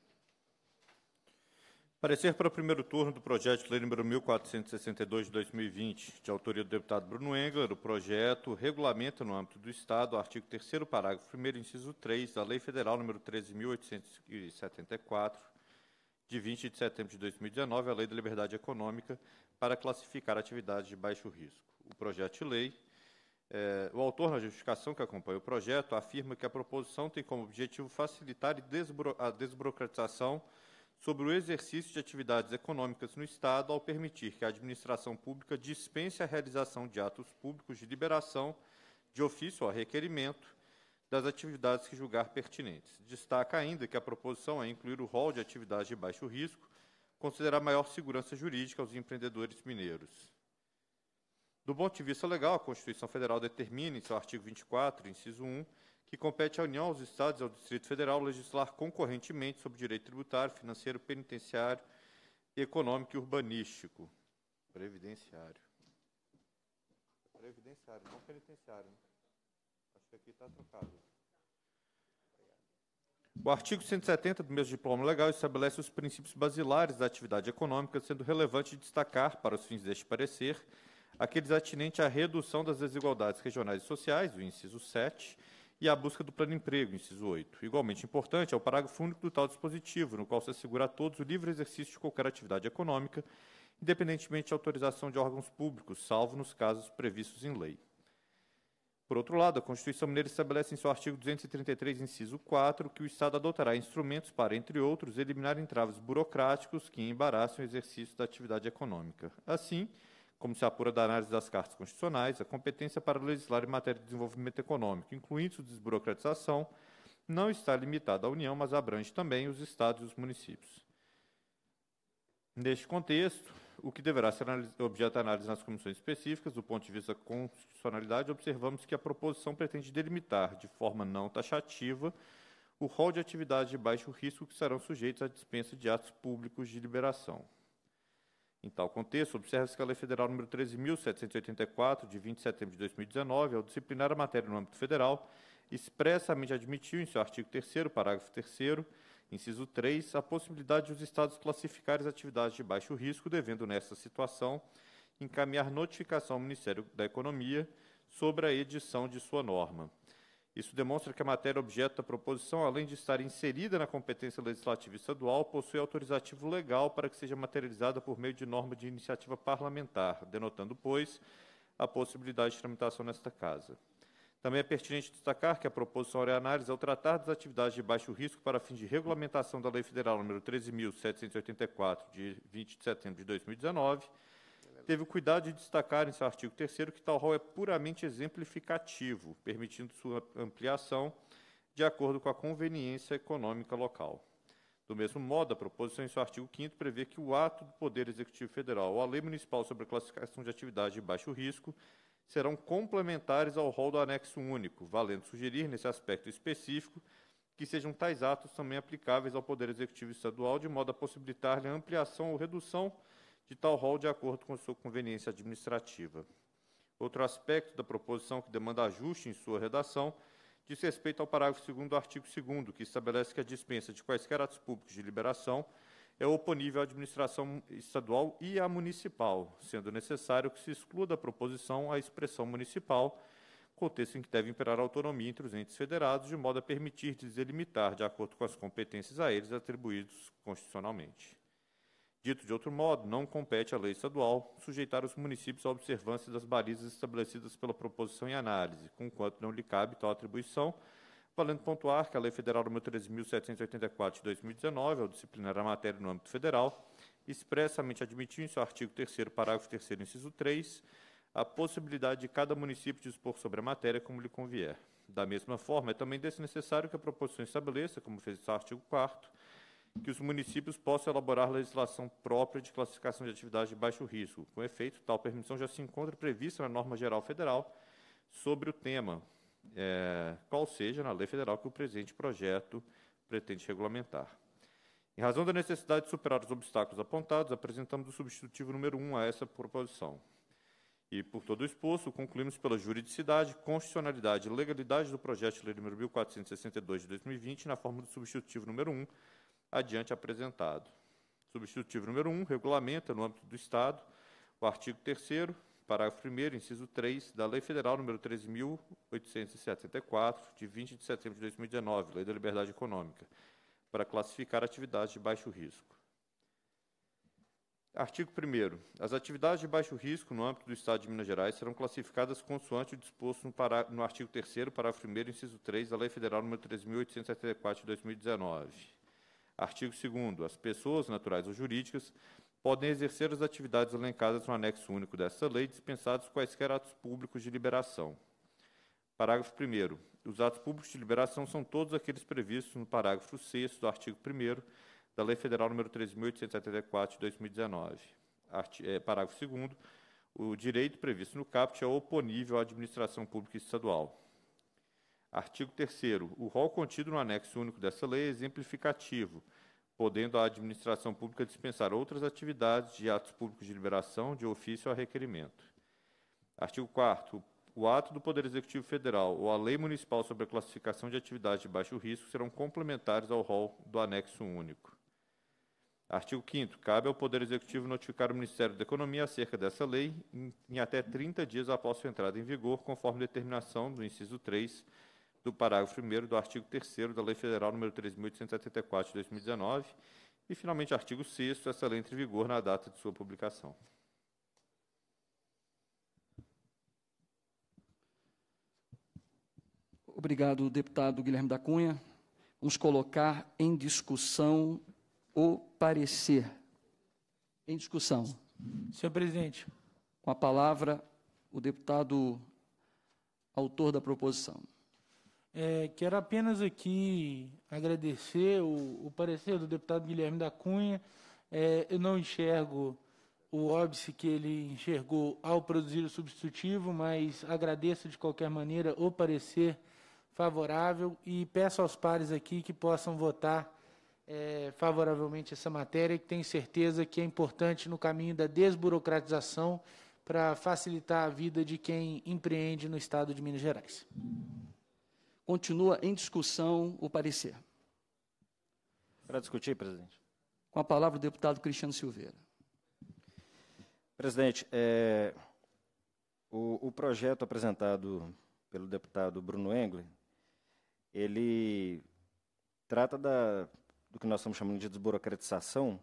Parecer para o primeiro turno do projeto de lei número 1462 de 2020, de autoria do deputado Bruno Engler, o projeto regulamenta no âmbito do Estado o artigo 3 parágrafo 1 inciso 3 da Lei Federal número 13874 de 20 de setembro de 2019, a Lei da Liberdade Econômica para classificar atividades de baixo risco. O projeto de lei, eh, o autor, na justificação que acompanha o projeto, afirma que a proposição tem como objetivo facilitar a desburocratização sobre o exercício de atividades econômicas no Estado ao permitir que a administração pública dispense a realização de atos públicos de liberação de ofício ou requerimento das atividades que julgar pertinentes. Destaca ainda que a proposição é incluir o rol de atividades de baixo risco, considerar maior segurança jurídica aos empreendedores mineiros. Do ponto de vista legal, a Constituição Federal determina, em seu artigo 24, inciso 1, que compete à União, aos Estados e ao Distrito Federal legislar concorrentemente sobre direito tributário, financeiro, penitenciário, econômico e urbanístico. Previdenciário. Previdenciário, não penitenciário. Né? Tá o artigo 170 do mesmo diploma legal estabelece os princípios basilares da atividade econômica, sendo relevante destacar, para os fins deste parecer, aqueles atinentes à redução das desigualdades regionais e sociais, o inciso 7, e à busca do pleno emprego, inciso 8. Igualmente importante é o parágrafo único do tal dispositivo, no qual se assegura a todos o livre exercício de qualquer atividade econômica, independentemente de autorização de órgãos públicos, salvo nos casos previstos em lei. Por outro lado, a Constituição Mineira estabelece em seu artigo 233, inciso 4, que o Estado adotará instrumentos para, entre outros, eliminar entraves burocráticos que embaraçam o exercício da atividade econômica. Assim, como se apura da análise das cartas constitucionais, a competência para legislar em matéria de desenvolvimento econômico, incluindo sua desburocratização, não está limitada à União, mas abrange também os estados e os municípios. Neste contexto, o que deverá ser objeto de análise nas comissões específicas. Do ponto de vista da constitucionalidade, observamos que a proposição pretende delimitar, de forma não taxativa, o rol de atividades de baixo risco que serão sujeitos à dispensa de atos públicos de liberação. Em tal contexto, observa-se que a Lei Federal nº 13.784, de 20 de setembro de 2019, ao disciplinar a matéria no âmbito federal, expressamente admitiu, em seu artigo 3 parágrafo 3 Inciso 3, a possibilidade de os Estados classificarem as atividades de baixo risco, devendo, nessa situação, encaminhar notificação ao Ministério da Economia sobre a edição de sua norma. Isso demonstra que a matéria objeto da proposição, além de estar inserida na competência legislativa estadual, possui autorizativo legal para que seja materializada por meio de norma de iniciativa parlamentar, denotando, pois, a possibilidade de tramitação nesta Casa. Também é pertinente destacar que a proposição oral análise, ao é tratar das atividades de baixo risco para fins de regulamentação da Lei Federal nº 13.784, de 20 de setembro de 2019, teve o cuidado de destacar em seu artigo 3 que tal rol é puramente exemplificativo, permitindo sua ampliação de acordo com a conveniência econômica local. Do mesmo modo, a proposição em seu artigo 5 prevê que o ato do Poder Executivo Federal ou a Lei Municipal sobre a Classificação de Atividades de Baixo Risco serão complementares ao rol do anexo único, valendo sugerir, nesse aspecto específico, que sejam tais atos também aplicáveis ao Poder Executivo Estadual, de modo a possibilitar-lhe ampliação ou redução de tal rol de acordo com sua conveniência administrativa. Outro aspecto da proposição que demanda ajuste em sua redação diz respeito ao parágrafo 2 do artigo 2 que estabelece que a dispensa de quaisquer atos públicos de liberação é oponível à administração estadual e à municipal, sendo necessário que se exclua da proposição a expressão municipal, contexto em que deve imperar a autonomia entre os entes federados, de modo a permitir delimitar, de acordo com as competências a eles atribuídos constitucionalmente. Dito de outro modo, não compete à lei estadual sujeitar os municípios à observância das balizas estabelecidas pela proposição em análise, conquanto não lhe cabe tal atribuição, Valendo pontuar que a Lei Federal nº 13.784 de 2019, ao disciplinar a matéria no âmbito federal, expressamente admitiu em seu artigo 3 parágrafo 3 inciso 3, a possibilidade de cada município dispor sobre a matéria como lhe convier. Da mesma forma, é também desnecessário que a proposição estabeleça, como fez o artigo 4 que os municípios possam elaborar legislação própria de classificação de atividades de baixo risco. Com efeito, tal permissão já se encontra prevista na norma geral federal sobre o tema, é, qual seja na lei federal que o presente projeto pretende regulamentar. Em razão da necessidade de superar os obstáculos apontados, apresentamos o substitutivo número 1 a essa proposição. E, por todo o exposto, concluímos pela juridicidade, constitucionalidade e legalidade do projeto de lei número 1462 de 2020, na forma do substitutivo número 1, adiante apresentado. Substitutivo número 1 regulamenta, no âmbito do Estado, o artigo 3 parágrafo 1 inciso 3, da Lei Federal nº 13.874, de 20 de setembro de 2019, Lei da Liberdade Econômica, para classificar atividades de baixo risco. Artigo 1 As atividades de baixo risco no âmbito do Estado de Minas Gerais serão classificadas consoante o disposto no, pará... no artigo 3 parágrafo 1 inciso 3 da Lei Federal nº 13.874, de 2019. Artigo 2 As pessoas naturais ou jurídicas podem exercer as atividades elencadas no anexo único dessa lei, dispensados quaisquer atos públicos de liberação. Parágrafo 1. Os atos públicos de liberação são todos aqueles previstos no parágrafo 6 do artigo 1 da Lei Federal nº 3.874, de 2019. é, eh, parágrafo 2. O direito previsto no CAPT é oponível à administração pública estadual. Artigo 3. O rol contido no anexo único dessa lei é exemplificativo podendo a administração pública dispensar outras atividades de atos públicos de liberação de ofício a requerimento. Artigo 4 o ato do Poder Executivo Federal ou a lei municipal sobre a classificação de atividades de baixo risco serão complementares ao rol do anexo único. Artigo 5 Cabe ao Poder Executivo notificar o Ministério da Economia acerca dessa lei em, em até 30 dias após sua entrada em vigor, conforme determinação do inciso 3 do parágrafo 1 do artigo 3 da Lei Federal nº 3.874, de 2019, e, finalmente, artigo 6 essa lei entra em vigor na data de sua publicação. Obrigado, deputado Guilherme da Cunha. Vamos colocar em discussão o parecer. Em discussão. Senhor presidente. Com a palavra, o deputado autor da proposição. É, quero apenas aqui agradecer o, o, parecer do deputado Guilherme da Cunha. É, eu não enxergo o óbice que ele enxergou ao produzir o substitutivo, mas agradeço de qualquer maneira o parecer favorável e peço aos pares aqui que possam votar é, favoravelmente essa matéria, que tenho certeza que é importante no caminho da desburocratização para facilitar a vida de quem empreende no Estado de Minas Gerais. Continua em discussão o parecer. Para discutir, presidente. Com a palavra o deputado Cristiano Silveira. Presidente, é, o, o, projeto apresentado pelo deputado Bruno Engler, ele trata da, do que nós estamos chamando de desburocratização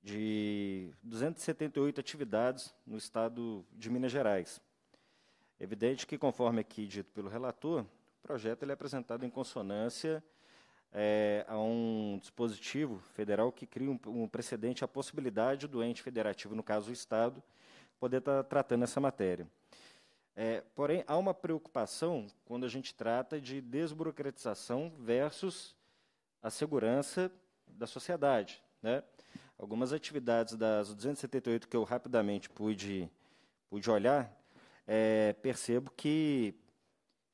de 278 atividades no estado de Minas Gerais. Evidente que, conforme aqui dito pelo relator, projeto ele é apresentado em consonância é, a um dispositivo federal que cria um, um, precedente à possibilidade do ente federativo, no caso o Estado, poder estar tá tratando essa matéria. É, porém, há uma preocupação quando a gente trata de desburocratização versus a segurança da sociedade. Né? Algumas atividades das 278 que eu rapidamente pude, pude olhar, é, percebo que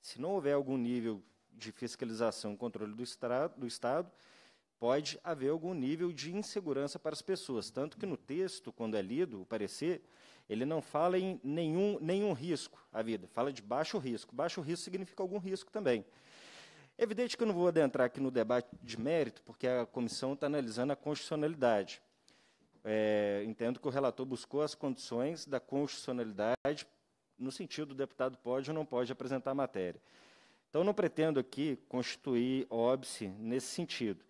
se não houver algum nível de fiscalização, controle do, do Estado, pode haver algum nível de insegurança para as pessoas. Tanto que no texto, quando é lido o parecer, ele não fala em nenhum, nenhum risco à vida, fala de baixo risco. Baixo risco significa algum risco também. É evidente que eu não vou adentrar aqui no debate de mérito, porque a comissão está analisando a constitucionalidade. É, entendo que o relator buscou as condições da constitucionalidade no sentido do deputado pode ou não pode apresentar a matéria. Então, não pretendo aqui constituir óbice nesse sentido.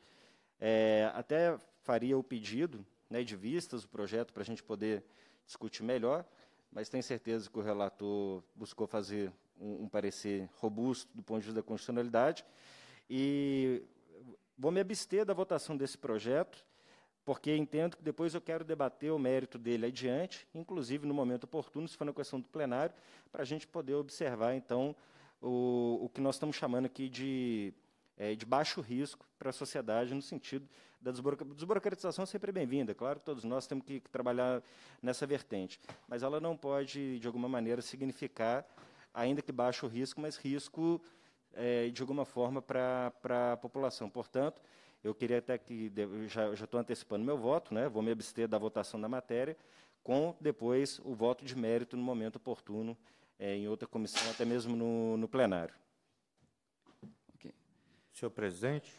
É, até faria o pedido né, de vistas, o projeto, para a gente poder discutir melhor, mas tenho certeza que o relator buscou fazer um, um parecer robusto do ponto de vista da constitucionalidade. E vou me abster da votação desse projeto porque entendo que depois eu quero debater o mérito dele adiante, inclusive no momento oportuno, se for na questão do plenário, para a gente poder observar, então, o, o que nós estamos chamando aqui de, é, de baixo risco para a sociedade, no sentido da desburocratização. Desburocratização é sempre bem-vinda, claro, todos nós temos que, que trabalhar nessa vertente, mas ela não pode, de alguma maneira, significar, ainda que baixo risco, mas risco, é, de alguma forma, para a população. Portanto, eu queria até que, já estou antecipando meu voto, né, vou me abster da votação da matéria, com depois o voto de mérito no momento oportuno, é, em outra comissão, até mesmo no, no plenário. Okay. Senhor presidente.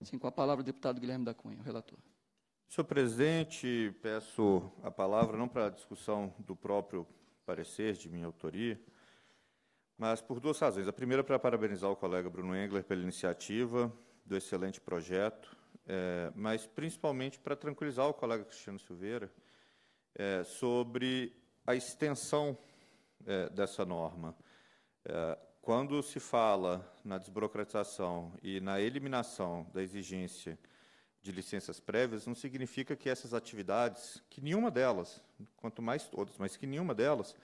Sim, com a palavra o deputado Guilherme da Cunha, o relator. Senhor presidente, peço a palavra não para a discussão do próprio parecer de minha autoria, mas por duas razões. A primeira, para parabenizar o colega Bruno Engler pela iniciativa do excelente projeto, é, mas principalmente para tranquilizar o colega Cristiano Silveira é, sobre a extensão é, dessa norma. É, quando se fala na desburocratização e na eliminação da exigência de licenças prévias, não significa que essas atividades, que nenhuma delas, quanto mais todas, mas que nenhuma delas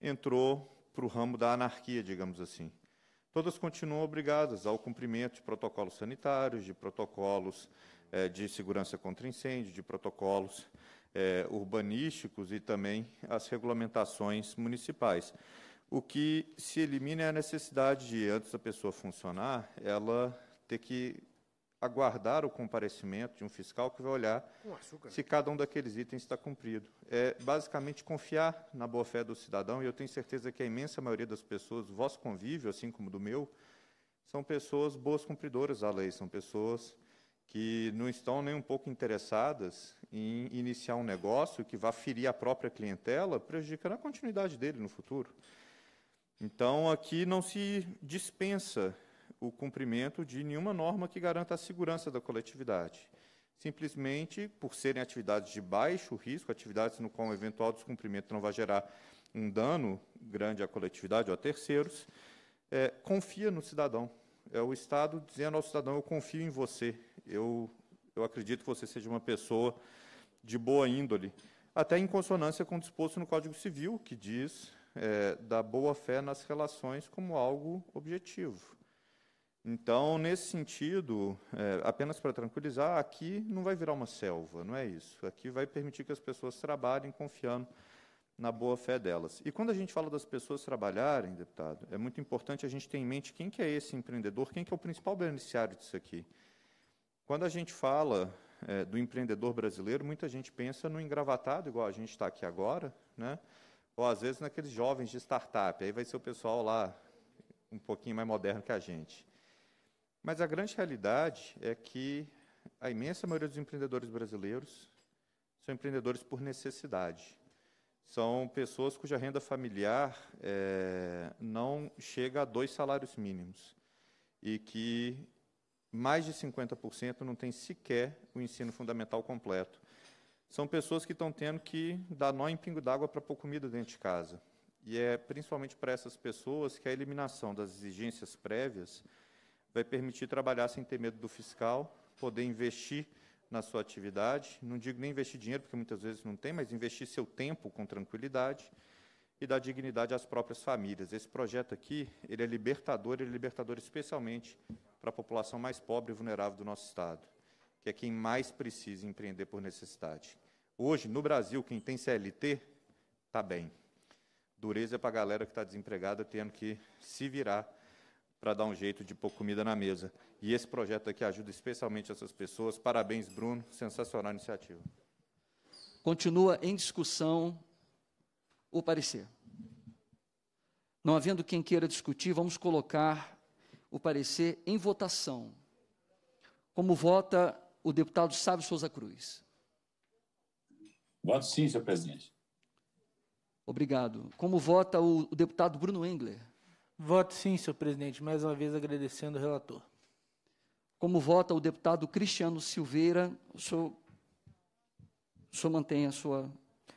entrou para o ramo da anarquia, digamos assim todas continuam obrigadas ao cumprimento de protocolos sanitários, de protocolos eh, de segurança contra incêndio, de protocolos eh, urbanísticos e também as regulamentações municipais. O que se elimina é a necessidade de, antes da pessoa funcionar, ela ter que aguardar o comparecimento de um fiscal que vai olhar um né? se cada um daqueles itens está cumprido. É basicamente confiar na boa-fé do cidadão, e eu tenho certeza que a imensa maioria das pessoas, do vosso convívio, assim como do meu, são pessoas boas cumpridoras da lei, são pessoas que não estão nem um pouco interessadas em iniciar um negócio que vá ferir a própria clientela, prejudicando a continuidade dele no futuro. Então, aqui não se dispensa o cumprimento de nenhuma norma que garanta a segurança da coletividade. Simplesmente por serem atividades de baixo risco, atividades no qual um eventual descumprimento não vai gerar um dano grande à coletividade ou a terceiros, é, confia no cidadão. É o Estado dizendo ao cidadão: eu confio em você, eu, eu acredito que você seja uma pessoa de boa índole, até em consonância com o disposto no Código Civil, que diz é, da boa-fé nas relações como algo objetivo. Então, nesse sentido, é, apenas para tranquilizar, aqui não vai virar uma selva, não é isso. Aqui vai permitir que as pessoas trabalhem confiando na boa fé delas. E quando a gente fala das pessoas trabalharem, deputado, é muito importante a gente ter em mente quem que é esse empreendedor, quem que é o principal beneficiário disso aqui. Quando a gente fala é, do empreendedor brasileiro, muita gente pensa no engravatado, igual a gente está aqui agora, né? ou às vezes naqueles jovens de startup, aí vai ser o pessoal lá um pouquinho mais moderno que a gente. Mas a grande realidade é que a imensa maioria dos empreendedores brasileiros são empreendedores por necessidade. São pessoas cuja renda familiar é, não chega a dois salários mínimos e que mais de 50% não tem sequer o ensino fundamental completo. São pessoas que estão tendo que dar nó em pingo d'água para pôr comida dentro de casa. E é principalmente para essas pessoas que a eliminação das exigências prévias vai permitir trabalhar sem ter medo do fiscal, poder investir na sua atividade, não digo nem investir dinheiro, porque muitas vezes não tem, mas investir seu tempo com tranquilidade e dar dignidade às próprias famílias. Esse projeto aqui, ele é libertador, ele é libertador especialmente para a população mais pobre e vulnerável do nosso Estado, que é quem mais precisa empreender por necessidade. Hoje, no Brasil, quem tem CLT está bem. Dureza é para a galera que está desempregada, tendo que se virar para dar um jeito de pôr comida na mesa. E esse projeto aqui ajuda especialmente essas pessoas. Parabéns, Bruno. Sensacional iniciativa. Continua em discussão o parecer. Não havendo quem queira discutir, vamos colocar o parecer em votação. Como vota o deputado Sábio Souza Cruz? Voto sim, senhor presidente. Obrigado. Como vota o deputado Bruno Engler? Voto sim, senhor presidente. Mais uma vez agradecendo o relator. Como vota o deputado Cristiano Silveira, o senhor, o senhor mantém a sua.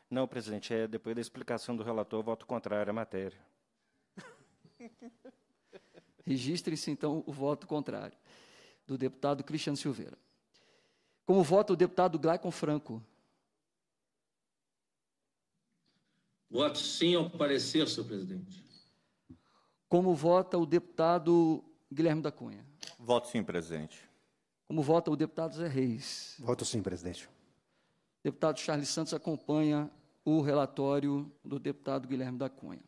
Não, presidente, é, depois da explicação do relator, voto contrário à matéria. Registre-se, então, o voto contrário do deputado Cristiano Silveira. Como vota o deputado Glaicon Franco? Voto sim ao parecer, senhor presidente. Como vota o deputado Guilherme da Cunha? Voto sim, presidente. Como vota o deputado Zé Reis? Voto sim, presidente. O deputado Charles Santos acompanha o relatório do deputado Guilherme da Cunha.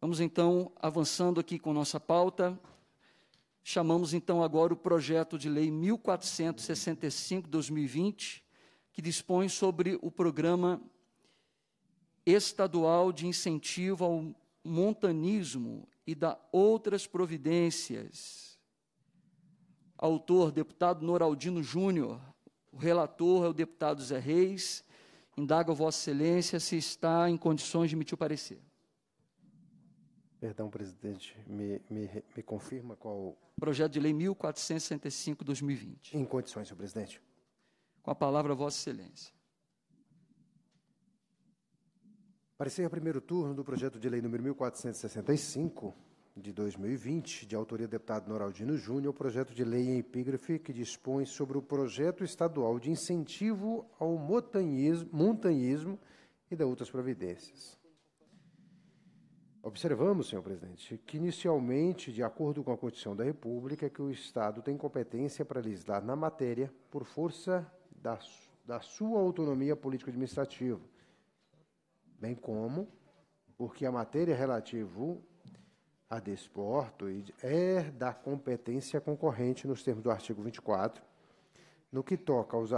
Vamos então avançando aqui com nossa pauta. Chamamos então agora o projeto de lei 1465/2020, que dispõe sobre o programa estadual de incentivo ao montanismo e da outras providências. Autor, deputado Noraldino Júnior. O relator é o deputado Zé Reis. Indaga Vossa Excelência se está em condições de emitir o parecer. Perdão, presidente, me, me, me confirma qual. Projeto de Lei 1465-2020. Em condições, senhor presidente. Com a palavra, Vossa Excelência. Parecer a primeiro turno do projeto de lei número 1465 de 2020, de autoria do deputado Noraldino Júnior, o projeto de lei em epígrafe que dispõe sobre o projeto estadual de incentivo ao montanhismo, montanhismo e da outras providências. Observamos, senhor presidente, que inicialmente, de acordo com a Constituição da República, que o Estado tem competência para legislar na matéria por força da, da sua autonomia político-administrativa bem como porque a matéria relativa a desporto é da competência concorrente nos termos do artigo 24, no que toca aos,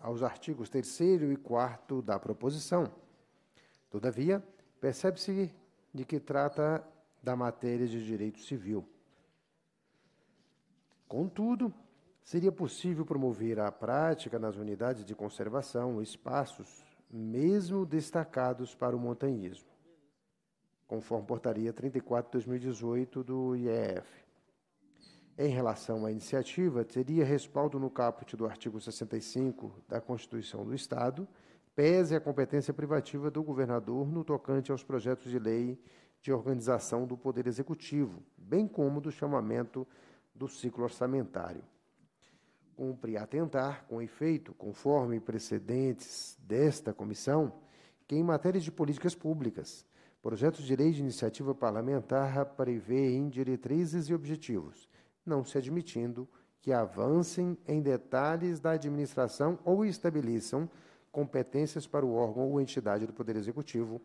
aos artigos 3 e 4 da proposição. Todavia, percebe-se de que trata da matéria de direito civil. Contudo, seria possível promover a prática nas unidades de conservação, espaços mesmo destacados para o montanhismo, conforme portaria 34/2018 do IEF. Em relação à iniciativa, teria respaldo no caput do artigo 65 da Constituição do Estado, pese a competência privativa do governador no tocante aos projetos de lei de organização do Poder Executivo, bem como do chamamento do ciclo orçamentário. Cumpre atentar, com efeito, conforme precedentes desta comissão, que em matérias de políticas públicas, projetos de lei de iniciativa parlamentar prevêem diretrizes e objetivos, não se admitindo que avancem em detalhes da administração ou estabeleçam competências para o órgão ou entidade do Poder Executivo.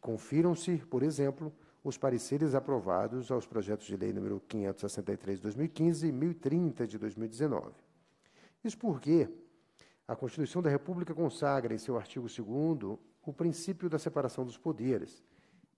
Confiram-se, por exemplo, os pareceres aprovados aos projetos de lei número 563 de 2015 e 1030 de 2019. Isso porque a Constituição da República consagra em seu artigo 2 o princípio da separação dos poderes.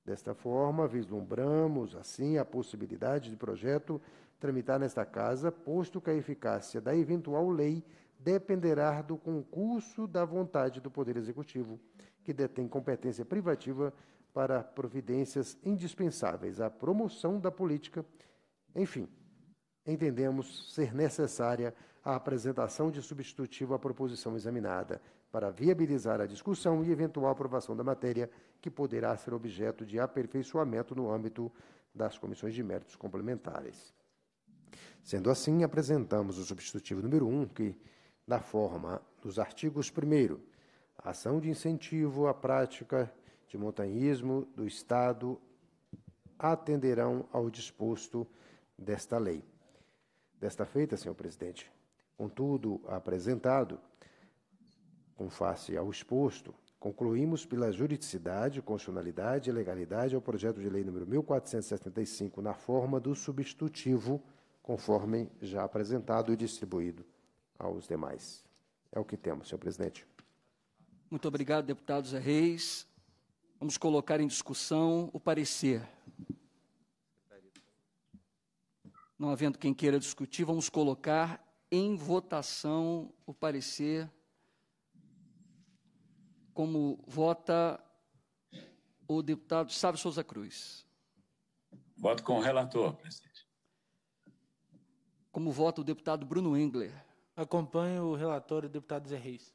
Desta forma, vislumbramos assim a possibilidade de projeto tramitar nesta casa, posto que a eficácia da eventual lei dependerá do concurso da vontade do Poder Executivo, que detém competência privativa para providências indispensáveis à promoção da política. Enfim, entendemos ser necessária a apresentação de substitutivo à proposição examinada, para viabilizar a discussão e eventual aprovação da matéria, que poderá ser objeto de aperfeiçoamento no âmbito das comissões de méritos complementares. Sendo assim, apresentamos o substitutivo número 1, um, que, na forma dos artigos 1, ação de incentivo à prática de montanhismo do Estado atenderão ao disposto desta lei. Desta feita, senhor presidente, contudo apresentado, com face ao exposto, concluímos pela juridicidade, constitucionalidade e legalidade ao projeto de lei número 1475 na forma do substitutivo, conforme já apresentado e distribuído aos demais. É o que temos, senhor presidente. Muito obrigado, deputado Zé Reis. Vamos colocar em discussão o parecer. Não havendo quem queira discutir, vamos colocar em votação o parecer como vota o deputado Sábio Souza Cruz. Voto com o relator, presidente. Como vota o deputado Bruno Engler. Acompanho o relator, o deputado Zé Reis.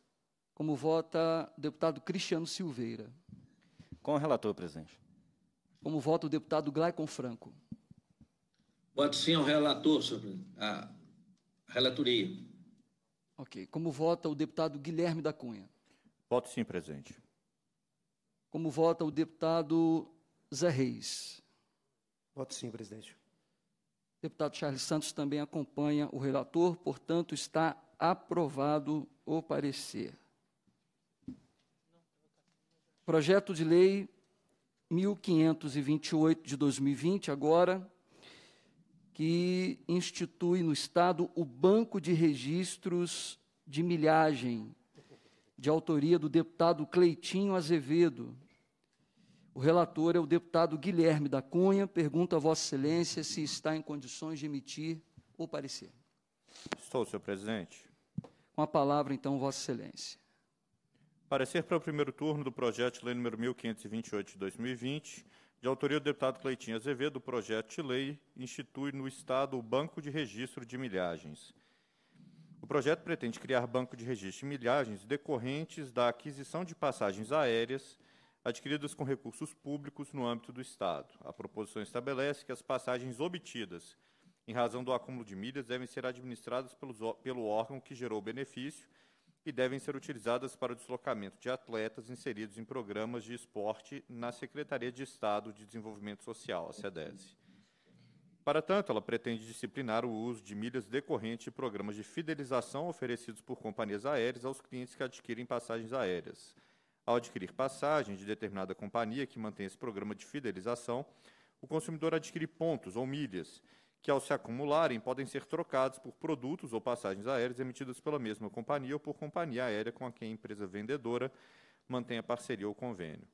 Como vota o deputado Cristiano Silveira. Com o relator, presidente. Como vota o deputado Glaicon Franco. Voto sim ao relator, sobre a relatoria. Ok. Como vota o deputado Guilherme da Cunha. Voto sim, presidente. Como vota o deputado Zé Reis. Voto sim, presidente. O deputado Charles Santos também acompanha o relator, portanto, está aprovado o parecer. Projeto de Lei 1528 de 2020, agora, que institui no Estado o Banco de Registros de Milhagem, de autoria do deputado Cleitinho Azevedo. O relator é o deputado Guilherme da Cunha. Pergunto a Vossa Excelência se está em condições de emitir o parecer. Estou, senhor presidente. Com a palavra, então, Vossa Excelência. Parecer para o primeiro turno do projeto de lei número 1528 de 2020, de autoria do deputado Cleitinho Azevedo, o projeto de lei institui no Estado o Banco de Registro de Milhagens. O projeto pretende criar banco de registro de milhagens decorrentes da aquisição de passagens aéreas adquiridas com recursos públicos no âmbito do Estado. A proposição estabelece que as passagens obtidas em razão do acúmulo de milhas devem ser administradas pelo órgão que gerou o benefício, e devem ser utilizadas para o deslocamento de atletas inseridos em programas de esporte na Secretaria de Estado de Desenvolvimento Social, a SEDESE. Para tanto, ela pretende disciplinar o uso de milhas decorrentes de programas de fidelização oferecidos por companhias aéreas aos clientes que adquirem passagens aéreas. Ao adquirir passagem de determinada companhia que mantém esse programa de fidelização, o consumidor adquire pontos ou milhas que, ao se acumularem, podem ser trocados por produtos ou passagens aéreas emitidas pela mesma companhia ou por companhia aérea com a quem a empresa vendedora mantém a parceria ou convênio.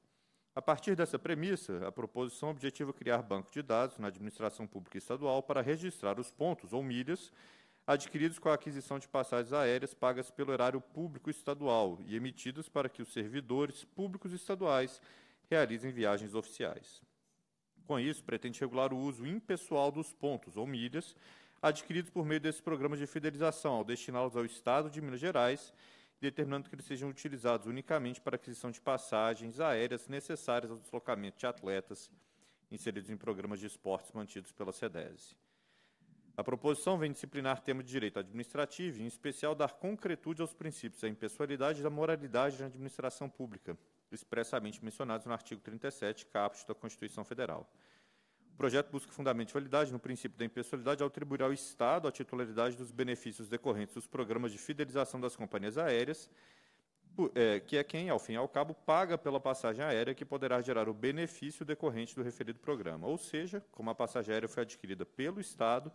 A partir dessa premissa, a proposição é objetiva é criar banco de dados na administração pública estadual para registrar os pontos ou milhas adquiridos com a aquisição de passagens aéreas pagas pelo erário público estadual e emitidas para que os servidores públicos estaduais realizem viagens oficiais. Com isso, pretende regular o uso impessoal dos pontos ou milhas adquiridos por meio desses programas de fidelização, ao destiná-los ao Estado de Minas Gerais, determinando que eles sejam utilizados unicamente para aquisição de passagens aéreas necessárias ao deslocamento de atletas inseridos em programas de esportes mantidos pela SEDESI. A proposição vem disciplinar tema de direito administrativo e, em especial, dar concretude aos princípios da impessoalidade e da moralidade na administração pública, expressamente mencionados no artigo 37, caput da Constituição Federal. O projeto busca fundamento de validade no princípio da impessoalidade ao atribuir ao Estado a titularidade dos benefícios decorrentes dos programas de fidelização das companhias aéreas, é, que é quem, ao fim e ao cabo, paga pela passagem aérea que poderá gerar o benefício decorrente do referido programa. Ou seja, como a passagem aérea foi adquirida pelo Estado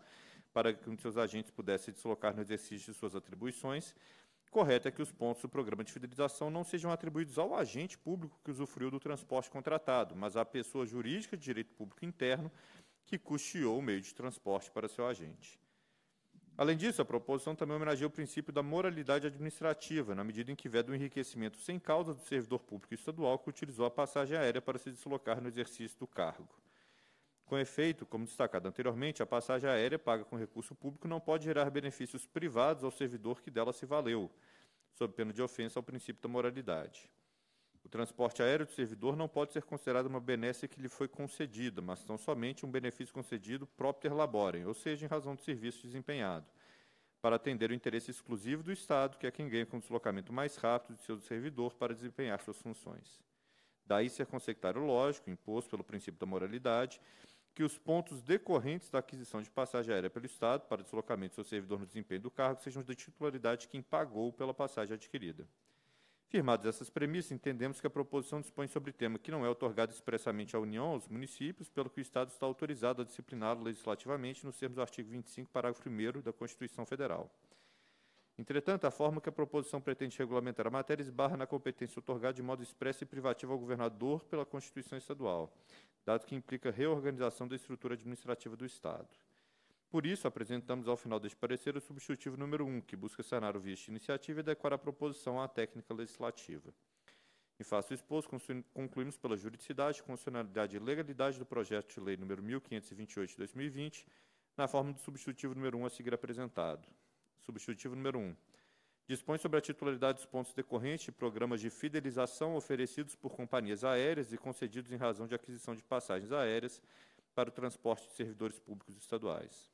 para que um de seus agentes pudesse se deslocar no exercício de suas atribuições, correto é que os pontos do programa de fidelização não sejam atribuídos ao agente público que usufruiu do transporte contratado, mas à pessoa jurídica de direito público interno que custeou o meio de transporte para seu agente. Além disso, a proposição também homenageia o princípio da moralidade administrativa, na medida em que veda o enriquecimento sem causa do servidor público estadual que utilizou a passagem aérea para se deslocar no exercício do cargo. Com efeito, como destacado anteriormente, a passagem aérea paga com recurso público não pode gerar benefícios privados ao servidor que dela se valeu, sob pena de ofensa ao princípio da moralidade. O transporte aéreo do servidor não pode ser considerado uma benécia que lhe foi concedida, mas tão somente um benefício concedido próprio laborem, ou seja, em razão do serviço desempenhado, para atender o interesse exclusivo do Estado, que é quem ganha com o deslocamento mais rápido de seu servidor para desempenhar suas funções. Daí ser consectário lógico, imposto pelo princípio da moralidade, que os pontos decorrentes da aquisição de passagem aérea pelo Estado para deslocamento do seu servidor no desempenho do cargo sejam de titularidade de quem pagou pela passagem adquirida. Firmadas essas premissas, entendemos que a proposição dispõe sobre tema que não é otorgado expressamente à União, aos municípios, pelo que o Estado está autorizado a discipliná-lo legislativamente nos termos do artigo 25, parágrafo 1 da Constituição Federal. Entretanto, a forma que a proposição pretende regulamentar a matéria esbarra na competência otorgada de modo expresso e privativo ao governador pela Constituição Estadual, dado que implica reorganização da estrutura administrativa do Estado. Por isso, apresentamos ao final deste parecer o substitutivo número 1, que busca sanar o viés de iniciativa e adequar a proposição à técnica legislativa. Em face do exposto, concluímos pela juridicidade, constitucionalidade e legalidade do projeto de lei número 1528 de 2020, na forma do substitutivo número 1 a seguir apresentado substitutivo número 1. Dispõe sobre a titularidade dos pontos decorrentes de programas de fidelização oferecidos por companhias aéreas e concedidos em razão de aquisição de passagens aéreas para o transporte de servidores públicos estaduais.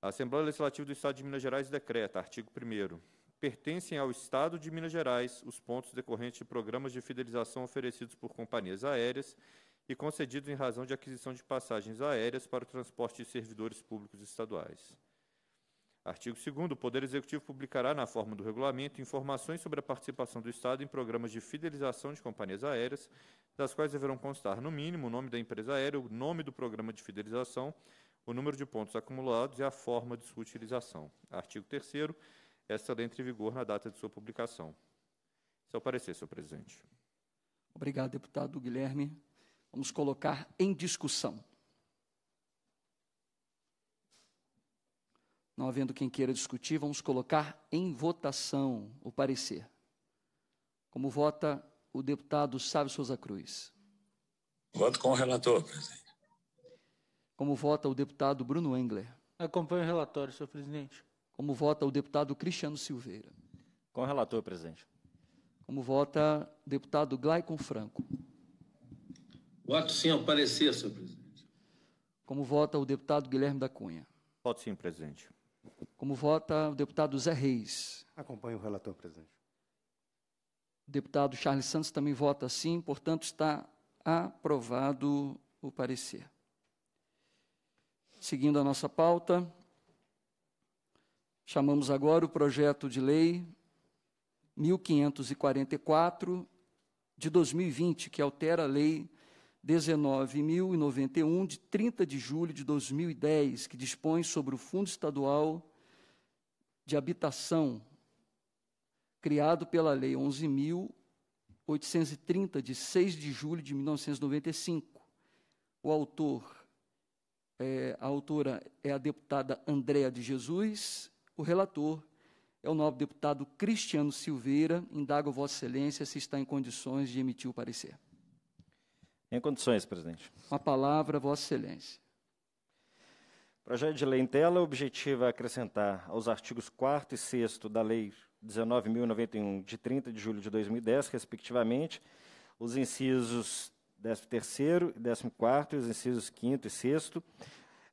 A Assembleia Legislativa do Estado de Minas Gerais decreta, artigo 1 pertencem ao Estado de Minas Gerais os pontos decorrentes de programas de fidelização oferecidos por companhias aéreas e concedidos em razão de aquisição de passagens aéreas para o transporte de servidores públicos estaduais. Artigo 2 o Poder Executivo publicará, na forma do regulamento, informações sobre a participação do Estado em programas de fidelização de companhias aéreas, das quais deverão constar, no mínimo, o nome da empresa aérea, o nome do programa de fidelização, o número de pontos acumulados e a forma de sua utilização. Artigo 3 esta lei entra em vigor na data de sua publicação. Seu parecer, senhor presidente. Obrigado, deputado Guilherme. Vamos colocar em discussão. Não havendo quem queira discutir, vamos colocar em votação o parecer. Como vota o deputado Sábio Souza Cruz? Voto com o relator, presidente. Como vota o deputado Bruno Engler? Acompanho o relatório, senhor presidente. Como vota o deputado Cristiano Silveira? Com o relator, presidente. Como vota o deputado Glaicon Franco? Voto sim ao parecer, senhor presidente. Como vota o deputado Guilherme da Cunha? Voto sim, presidente. Como vota o deputado Zé Reis? Acompanho o relator, presidente. O deputado Charles Santos também vota sim, portanto, está aprovado o parecer. Seguindo a nossa pauta, chamamos agora o projeto de lei 1544 de 2020, que altera a lei 19.091, de 30 de julho de 2010, que dispõe sobre o Fundo Estadual de Habitação, criado pela Lei 11.830, de 6 de julho de 1995. O autor, é, a autora é a deputada Andréa de Jesus, o relator é o nobre deputado Cristiano Silveira. Indago Vossa Excelência se está em condições de emitir o parecer. Em condições, presidente. A palavra, Vossa Excelência. projeto de lei em tela objetiva é acrescentar aos artigos 4 e 6 da Lei 19.091, de 30 de julho de 2010, respectivamente, os incisos 13º e 14 e os incisos 5 e 6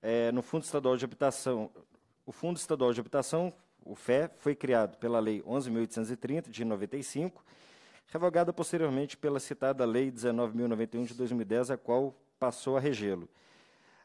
é, no Fundo Estadual de Habitação. O Fundo Estadual de Habitação, o FE, foi criado pela Lei 11.830, de 95, revogada posteriormente pela citada Lei 19.091 de 2010, a qual passou a regê-lo.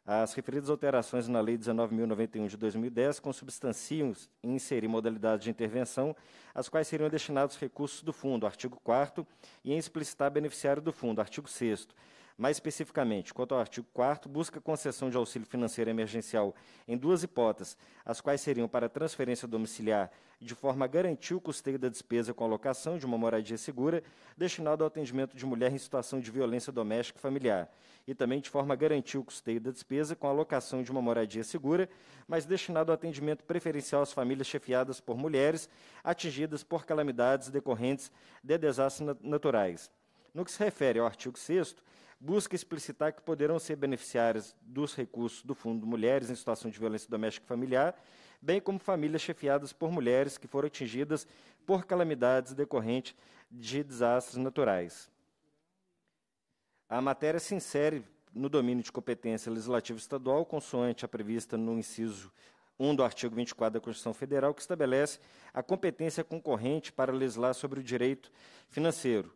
As referidas alterações na Lei 19.091 de 2010 consubstanciam em inserir modalidades de intervenção, às quais seriam destinados recursos do fundo, artigo 4 e em explicitar beneficiário do fundo, artigo 6 mais especificamente, quanto ao artigo 4 busca concessão de auxílio financeiro emergencial em duas hipóteses, as quais seriam para transferência domiciliar de forma a garantir o custeio da despesa com a locação de uma moradia segura, destinado ao atendimento de mulher em situação de violência doméstica e familiar, e também de forma a garantir o custeio da despesa com a locação de uma moradia segura, mas destinado ao atendimento preferencial às famílias chefiadas por mulheres atingidas por calamidades decorrentes de desastres naturais. No que se refere ao artigo 6 busca explicitar que poderão ser beneficiárias dos recursos do Fundo Mulheres em Situação de Violência Doméstica e Familiar, bem como famílias chefiadas por mulheres que foram atingidas por calamidades decorrentes de desastres naturais. A matéria se insere no domínio de competência legislativa estadual, consoante a prevista no inciso 1 do artigo 24 da Constituição Federal, que estabelece a competência concorrente para legislar sobre o direito financeiro.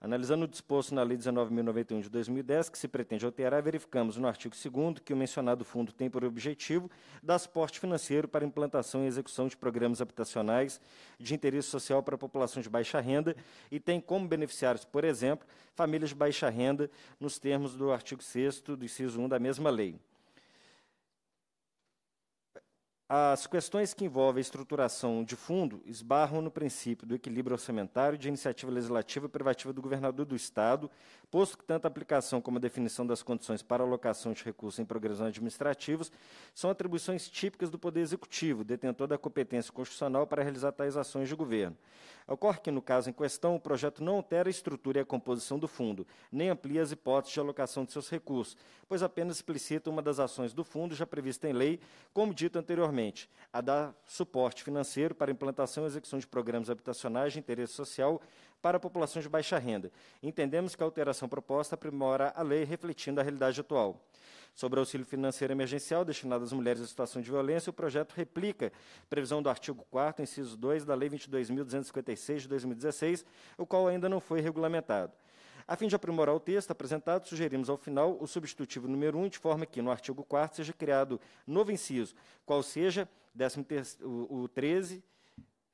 Analisando o disposto na Lei 19.091 de 2010, que se pretende alterar, verificamos no artigo 2 que o mencionado fundo tem por objetivo dar suporte financeiro para implantação e execução de programas habitacionais de interesse social para a população de baixa renda e tem como beneficiários, por exemplo, famílias de baixa renda, nos termos do artigo 6 do inciso 1 da mesma lei. As questões que envolvem a estruturação de fundo esbarram no princípio do equilíbrio orçamentário de iniciativa legislativa privativa do governador do Estado, posto que tanto a aplicação como a definição das condições para alocação de recursos em programas administrativos são atribuições típicas do Poder Executivo, detentor da competência constitucional para realizar tais ações de governo. Ocorre que, no caso em questão, o projeto não altera a estrutura e a composição do fundo, nem amplia as hipóteses de alocação de seus recursos, pois apenas explicita uma das ações do fundo já prevista em lei, como dito anteriormente, a dar suporte financeiro para a implantação e execução de programas habitacionais de interesse social para populações de baixa renda. Entendemos que a alteração proposta aprimora a lei refletindo a realidade atual sobre auxílio financeiro emergencial destinado às mulheres em situação de violência, o projeto replica a previsão do artigo 4 inciso 2 da Lei 22.256 de 2016, o qual ainda não foi regulamentado. A fim de aprimorar o texto apresentado, sugerimos ao final o substitutivo número 1, de forma que no artigo 4 seja criado novo inciso, qual seja o, 13,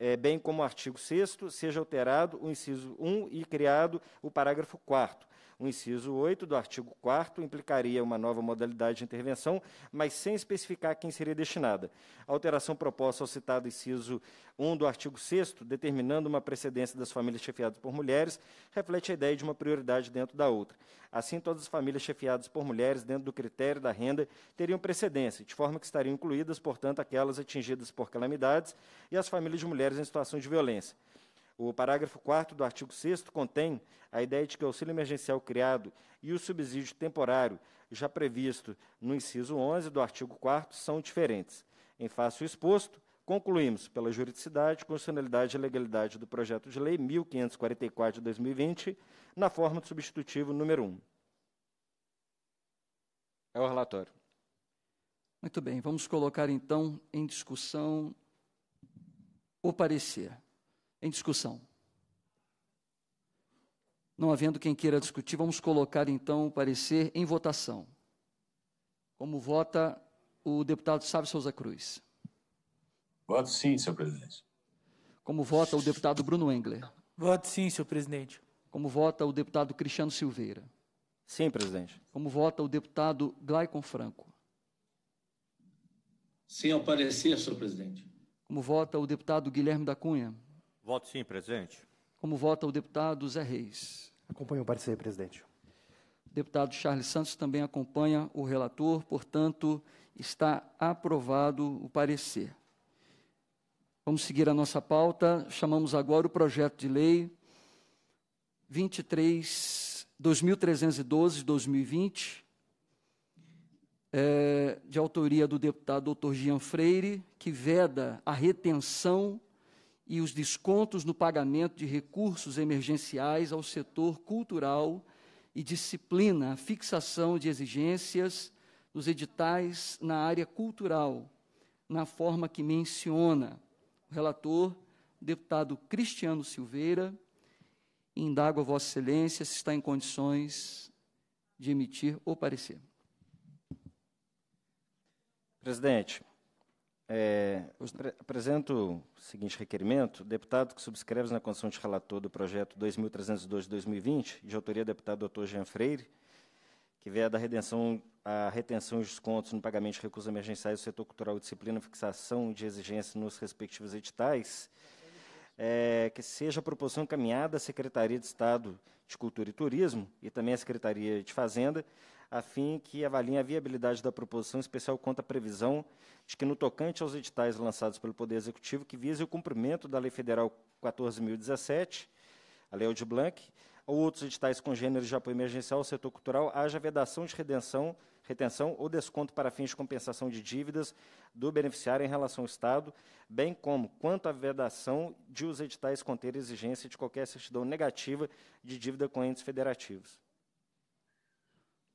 é, bem como o artigo 6 seja alterado o inciso 1 e criado o parágrafo 4 o inciso 8 do artigo 4 implicaria uma nova modalidade de intervenção, mas sem especificar quem seria destinada. A alteração proposta ao citado inciso 1 do artigo 6 determinando uma precedência das famílias chefiadas por mulheres, reflete a ideia de uma prioridade dentro da outra. Assim, todas as famílias chefiadas por mulheres dentro do critério da renda teriam precedência, de forma que estariam incluídas, portanto, aquelas atingidas por calamidades e as famílias de mulheres em situação de violência. O parágrafo 4 do artigo 6 contém a ideia de que o auxílio emergencial criado e o subsídio temporário, já previsto no inciso 11 do artigo 4, são diferentes. Em face ao exposto, concluímos pela juridicidade, constitucionalidade e legalidade do projeto de lei 1544 de 2020, na forma do substitutivo número 1. É o relatório. Muito bem, vamos colocar então em discussão o parecer em discussão. Não havendo quem queira discutir, vamos colocar então o parecer em votação. Como vota o deputado Sábio Souza Cruz? Voto sim, senhor presidente. Como vota o deputado Bruno Engler? Voto sim, senhor presidente. Como vota o deputado Cristiano Silveira? Sim, presidente. Como vota o deputado Glaicon Franco? Sim, ao parecer, senhor presidente. Como vota o deputado Guilherme da Cunha? Voto sim, presidente. Como vota o deputado Zé Reis? Acompanho o parecer, presidente. O deputado Charles Santos também acompanha o relator, portanto, está aprovado o parecer. Vamos seguir a nossa pauta. Chamamos agora o projeto de lei 23 2312/2020, é, de autoria do deputado Dr. Jean Freire, que veda a retenção e os descontos no pagamento de recursos emergenciais ao setor cultural e disciplina a fixação de exigências nos editais na área cultural, na forma que menciona o relator, deputado Cristiano Silveira, indago a Vossa Excelência se está em condições de emitir o parecer. Presidente, é, apresento o seguinte requerimento. Deputado que subscreve na condição de relator do projeto 2302-2020, de autoria do deputado doutor Jean Freire, que vê a da redenção, a retenção e descontos no pagamento de recursos emergenciais do setor cultural e disciplina, fixação de exigências nos respectivos editais, é, que seja a proposição encaminhada à Secretaria de Estado de Cultura e Turismo e também à Secretaria de Fazenda, a fim que avaliem a viabilidade da proposição especial quanto à previsão de que, no tocante aos editais lançados pelo Poder Executivo, que vise o cumprimento da Lei Federal 14.017, a Lei de Blanc, ou outros editais congêneres de apoio emergencial ao setor cultural, haja vedação de redenção, retenção ou desconto para fins de compensação de dívidas do beneficiário em relação ao Estado, bem como quanto à vedação de os editais conter exigência de qualquer certidão negativa de dívida com entes federativos.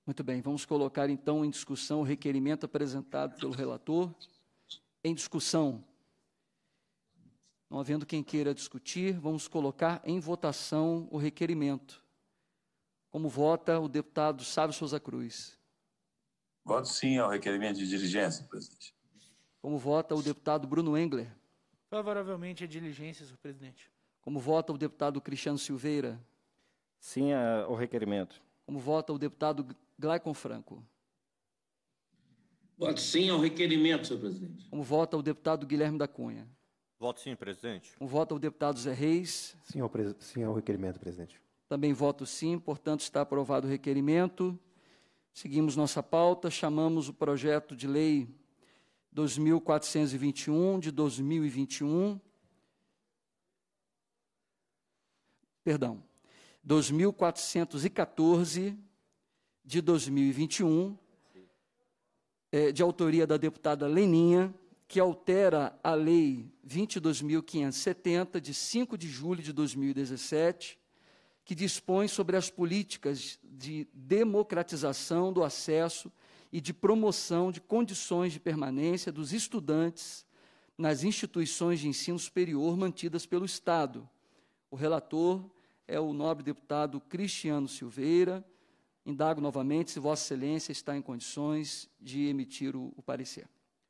Muito bem, vamos colocar então em discussão o requerimento apresentado pelo relator. Em discussão. Não havendo quem queira discutir, vamos colocar em votação o requerimento. Como vota o deputado Sábio Souza Cruz? Voto sim ao requerimento de diligência, presidente. Como vota o deputado Bruno Engler? Favoravelmente a diligência, senhor presidente. Como vota o deputado Cristiano Silveira? Sim ao é, requerimento. Como vota o deputado Glaicon Franco. Voto sim ao requerimento, senhor presidente. Um voto ao deputado Guilherme da Cunha. Voto sim, presidente. Um voto ao deputado Zé Reis. Sim ao, sim ao requerimento, presidente. Também voto sim, portanto está aprovado o requerimento. Seguimos nossa pauta, chamamos o projeto de lei 2421 de 2021. Perdão. 2414 de 2021, é, de autoria da deputada Leninha, que altera a Lei 22.570, de 5 de julho de 2017, que dispõe sobre as políticas de democratização do acesso e de promoção de condições de permanência dos estudantes nas instituições de ensino superior mantidas pelo Estado. O relator é o nobre deputado Cristiano Silveira Indago novamente se Vossa Excelência está em condições de emitir o, o parecer.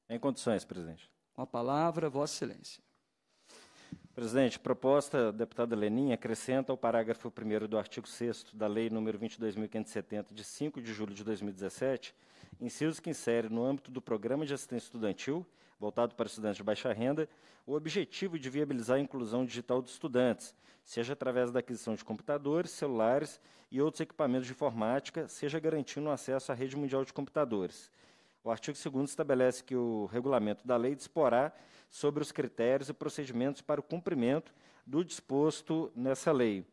Em condições, presidente. Com a palavra, Vossa Excelência. Presidente, proposta deputada Lenin acrescenta ao parágrafo 1 do artigo 6 da Lei nº 22.570, de 5 de julho de 2017, inciso que insere no âmbito do Programa de Assistência Estudantil voltado para estudantes de baixa renda, o objetivo de viabilizar a inclusão digital dos estudantes, seja através da aquisição de computadores, celulares e outros equipamentos de informática, seja garantindo o acesso à rede mundial de computadores. O artigo 2 estabelece que o regulamento da lei disporá sobre os critérios e procedimentos para o cumprimento do disposto nessa lei.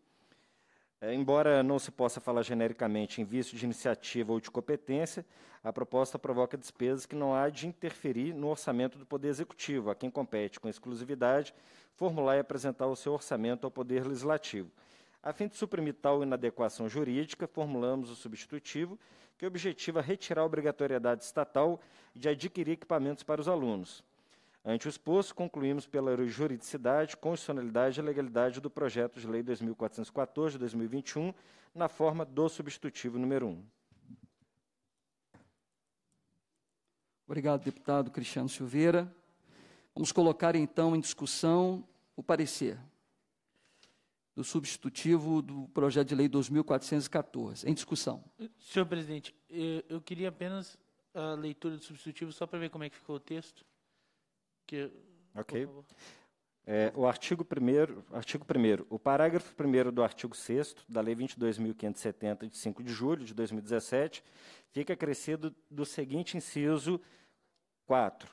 É, embora não se possa falar genericamente em vício de iniciativa ou de competência, a proposta provoca despesas que não há de interferir no orçamento do Poder Executivo, a quem compete com exclusividade formular e apresentar o seu orçamento ao Poder Legislativo. A fim de suprimir tal inadequação jurídica, formulamos o substitutivo, que objetiva retirar a obrigatoriedade estatal de adquirir equipamentos para os alunos. Ante os exposto, concluímos pela juridicidade, constitucionalidade e legalidade do projeto de lei 2414 de 2021, na forma do substitutivo número 1. Obrigado, deputado Cristiano Silveira. Vamos colocar então em discussão o parecer do substitutivo do projeto de lei 2414. Em discussão. Senhor presidente, eu, eu queria apenas a leitura do substitutivo só para ver como é que ficou o texto. Que, ok. É, o artigo 1 artigo primeiro, o parágrafo 1 do artigo 6 da Lei 22.570, de 5 de julho de 2017, fica acrescido do seguinte inciso 4.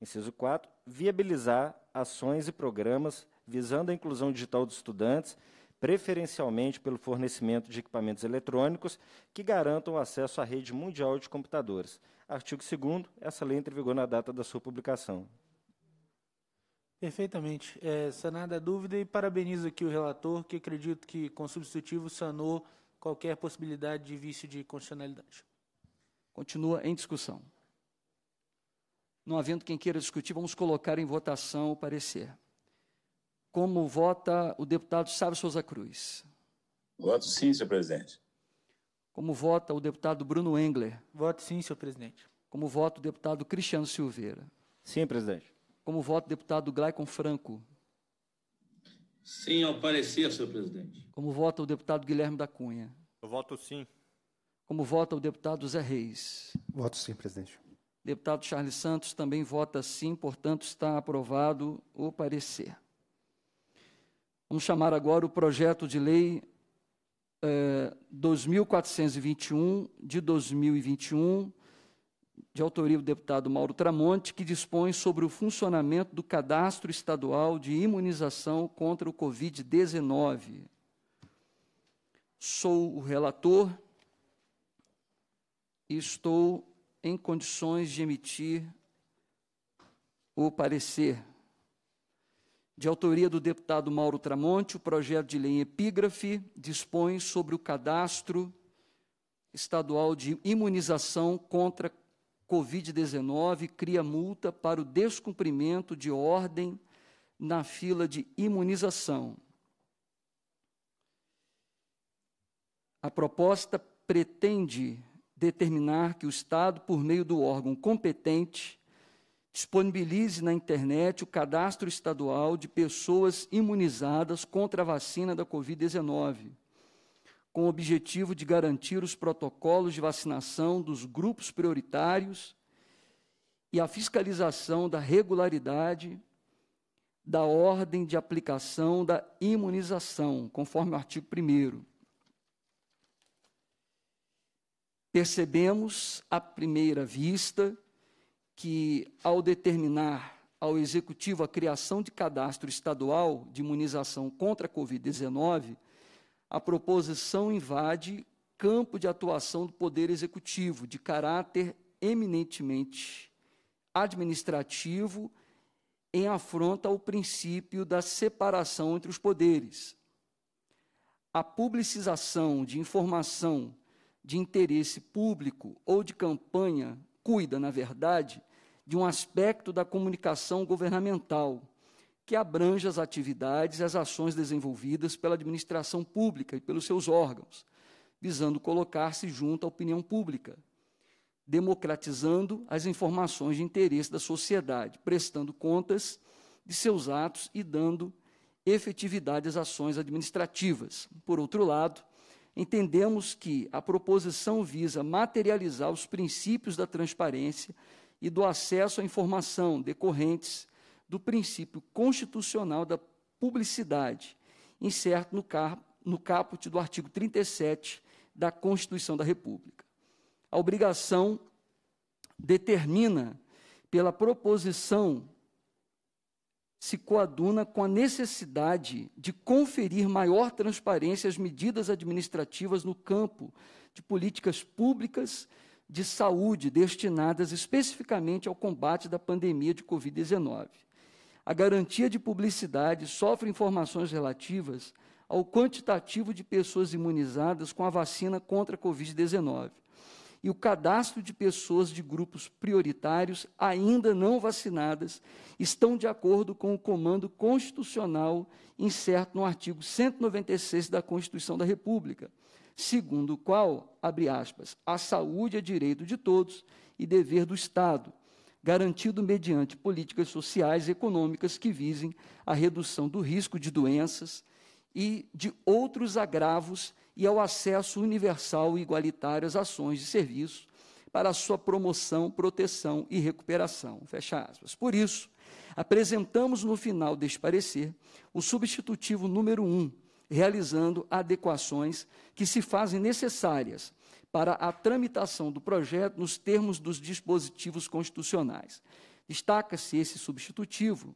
Inciso 4, viabilizar ações e programas visando a inclusão digital dos estudantes, preferencialmente pelo fornecimento de equipamentos eletrônicos que garantam o acesso à rede mundial de computadores. Artigo 2 essa lei entra em vigor na data da sua publicação. Perfeitamente. É, sanada a dúvida e parabenizo aqui o relator, que acredito que, com substitutivo, sanou qualquer possibilidade de vício de constitucionalidade. Continua em discussão. Não havendo quem queira discutir, vamos colocar em votação o parecer. Como vota o deputado Sábio Souza Cruz? Voto sim, senhor presidente. Como vota o deputado Bruno Engler? Voto sim, senhor presidente. Como vota o deputado Cristiano Silveira? Sim, presidente como voto o deputado Glaicon Franco. Sim, ao parecer, senhor presidente. Como vota o deputado Guilherme da Cunha. Eu voto sim. Como vota o deputado Zé Reis. Voto sim, presidente. Deputado Charles Santos também vota sim, portanto está aprovado o parecer. Vamos chamar agora o projeto de lei eh, 2421 de 2021, de autoria do deputado Mauro Tramonte, que dispõe sobre o funcionamento do cadastro estadual de imunização contra o Covid-19. Sou o relator e estou em condições de emitir o parecer. De autoria do deputado Mauro Tramonte, o projeto de lei em epígrafe dispõe sobre o cadastro estadual de imunização contra Covid-19 cria multa para o descumprimento de ordem na fila de imunização. A proposta pretende determinar que o Estado, por meio do órgão competente, disponibilize na internet o cadastro estadual de pessoas imunizadas contra a vacina da Covid-19 com o objetivo de garantir os protocolos de vacinação dos grupos prioritários e a fiscalização da regularidade da ordem de aplicação da imunização, conforme o artigo 1. Percebemos, à primeira vista, que, ao determinar ao Executivo a criação de cadastro estadual de imunização contra a Covid-19, a proposição invade campo de atuação do Poder Executivo, de caráter eminentemente administrativo, em afronta ao princípio da separação entre os poderes. A publicização de informação de interesse público ou de campanha cuida, na verdade, de um aspecto da comunicação governamental que abrange as atividades e as ações desenvolvidas pela administração pública e pelos seus órgãos, visando colocar-se junto à opinião pública, democratizando as informações de interesse da sociedade, prestando contas de seus atos e dando efetividade às ações administrativas. Por outro lado, entendemos que a proposição visa materializar os princípios da transparência e do acesso à informação decorrentes do princípio constitucional da publicidade, incerto no, no caput do artigo 37 da Constituição da República. A obrigação determina pela proposição se coaduna com a necessidade de conferir maior transparência às medidas administrativas no campo de políticas públicas de saúde destinadas especificamente ao combate da pandemia de Covid-19. A garantia de publicidade sofre informações relativas ao quantitativo de pessoas imunizadas com a vacina contra a Covid-19. E o cadastro de pessoas de grupos prioritários ainda não vacinadas estão de acordo com o comando constitucional incerto no artigo 196 da Constituição da República, segundo o qual, abre aspas, a saúde é direito de todos e dever do Estado, garantido mediante políticas sociais e econômicas que visem a redução do risco de doenças e de outros agravos e ao acesso universal e igualitário às ações de serviço para a sua promoção, proteção e recuperação. Fecha aspas. Por isso, apresentamos no final deste parecer o substitutivo número 1, realizando adequações que se fazem necessárias para a tramitação do projeto nos termos dos dispositivos constitucionais. Destaca-se esse substitutivo,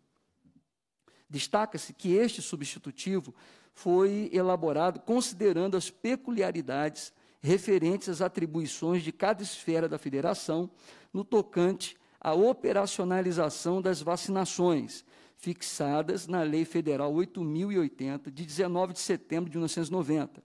destaca-se que este substitutivo foi elaborado considerando as peculiaridades referentes às atribuições de cada esfera da federação no tocante à operacionalização das vacinações, fixadas na Lei Federal 8080, de 19 de setembro de 1990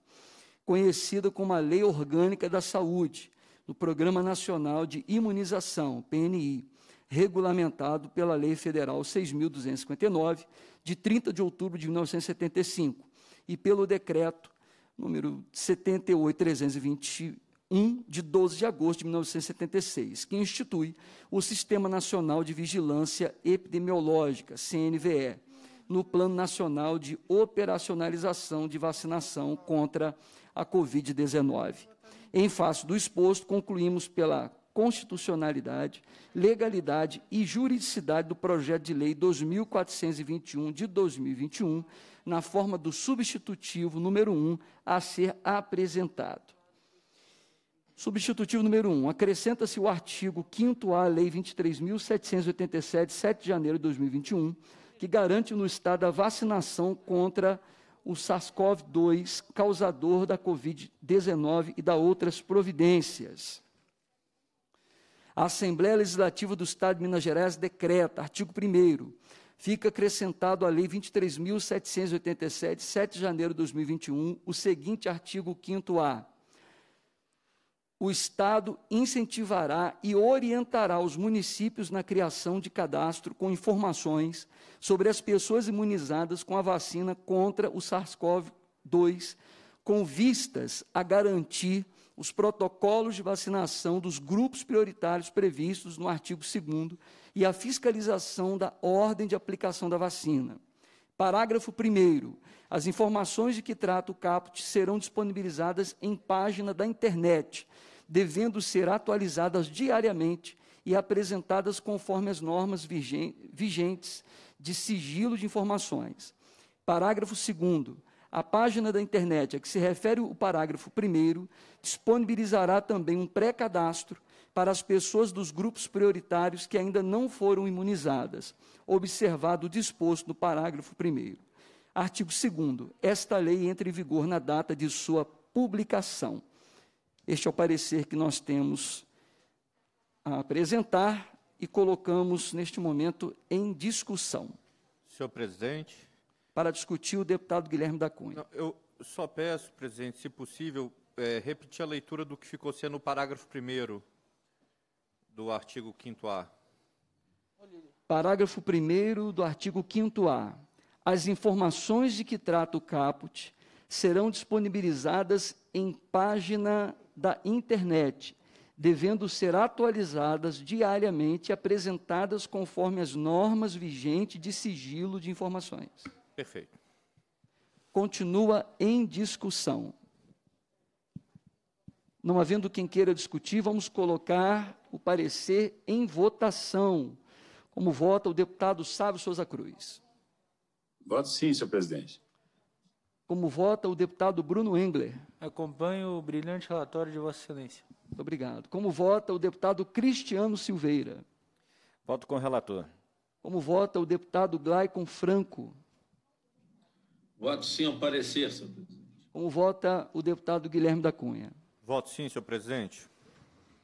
conhecida como a Lei Orgânica da Saúde, no Programa Nacional de Imunização, PNI, regulamentado pela Lei Federal 6.259, de 30 de outubro de 1975, e pelo Decreto número 78321, de 12 de agosto de 1976, que institui o Sistema Nacional de Vigilância Epidemiológica, CNVE, no Plano Nacional de Operacionalização de Vacinação contra a Covid-19. Em face do exposto, concluímos pela constitucionalidade, legalidade e juridicidade do projeto de lei 2421 de 2021, na forma do substitutivo número 1 a ser apresentado. Substitutivo número 1. Acrescenta-se o artigo 5 à Lei 23.787, 7 de janeiro de 2021, que garante no Estado a vacinação contra a o SARS-CoV-2, causador da Covid-19 e da outras providências. A Assembleia Legislativa do Estado de Minas Gerais decreta, artigo 1 fica acrescentado à Lei 23.787, 7 de janeiro de 2021, o seguinte artigo 5A o Estado incentivará e orientará os municípios na criação de cadastro com informações sobre as pessoas imunizadas com a vacina contra o SARS-CoV-2, com vistas a garantir os protocolos de vacinação dos grupos prioritários previstos no artigo 2 e a fiscalização da ordem de aplicação da vacina. Parágrafo 1. As informações de que trata o caput serão disponibilizadas em página da internet devendo ser atualizadas diariamente e apresentadas conforme as normas vigentes de sigilo de informações. Parágrafo 2. A página da internet a que se refere o parágrafo 1 disponibilizará também um pré-cadastro para as pessoas dos grupos prioritários que ainda não foram imunizadas, observado o disposto no parágrafo 1. Artigo 2. Esta lei entra em vigor na data de sua publicação. Este é o parecer que nós temos a apresentar e colocamos neste momento em discussão. Senhor presidente. Para discutir o deputado Guilherme da Cunha. Não, eu só peço, presidente, se possível, é, repetir a leitura do que ficou sendo o parágrafo 1 do artigo 5A. Parágrafo 1 do artigo 5A. As informações de que trata o caput serão disponibilizadas em página da internet, devendo ser atualizadas diariamente e apresentadas conforme as normas vigentes de sigilo de informações. Perfeito. Continua em discussão. Não havendo quem queira discutir, vamos colocar o parecer em votação, como vota o deputado Sávio Souza Cruz. Voto sim, senhor presidente como vota o deputado Bruno Engler? Acompanho o brilhante relatório de Vossa Excelência. Muito obrigado. Como vota o deputado Cristiano Silveira? Voto com o relator. Como vota o deputado Glaicon Franco? Voto sim ao parecer, senhor presidente. Como vota o deputado Guilherme da Cunha? Voto sim, senhor presidente.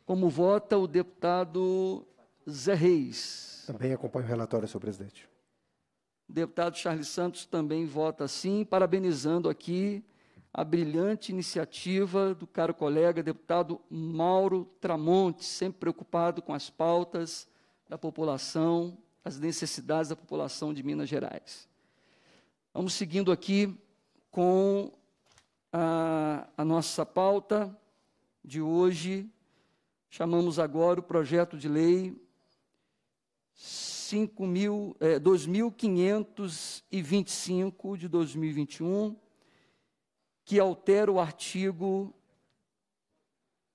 Como vota o deputado Zé Reis? Também acompanho o relatório, senhor presidente. O deputado Charles Santos também vota sim, parabenizando aqui a brilhante iniciativa do caro colega deputado Mauro Tramonte, sempre preocupado com as pautas da população, as necessidades da população de Minas Gerais. Vamos seguindo aqui com a, a nossa pauta de hoje. Chamamos agora o projeto de lei 5.000, é, 2.525 de 2021, que altera o artigo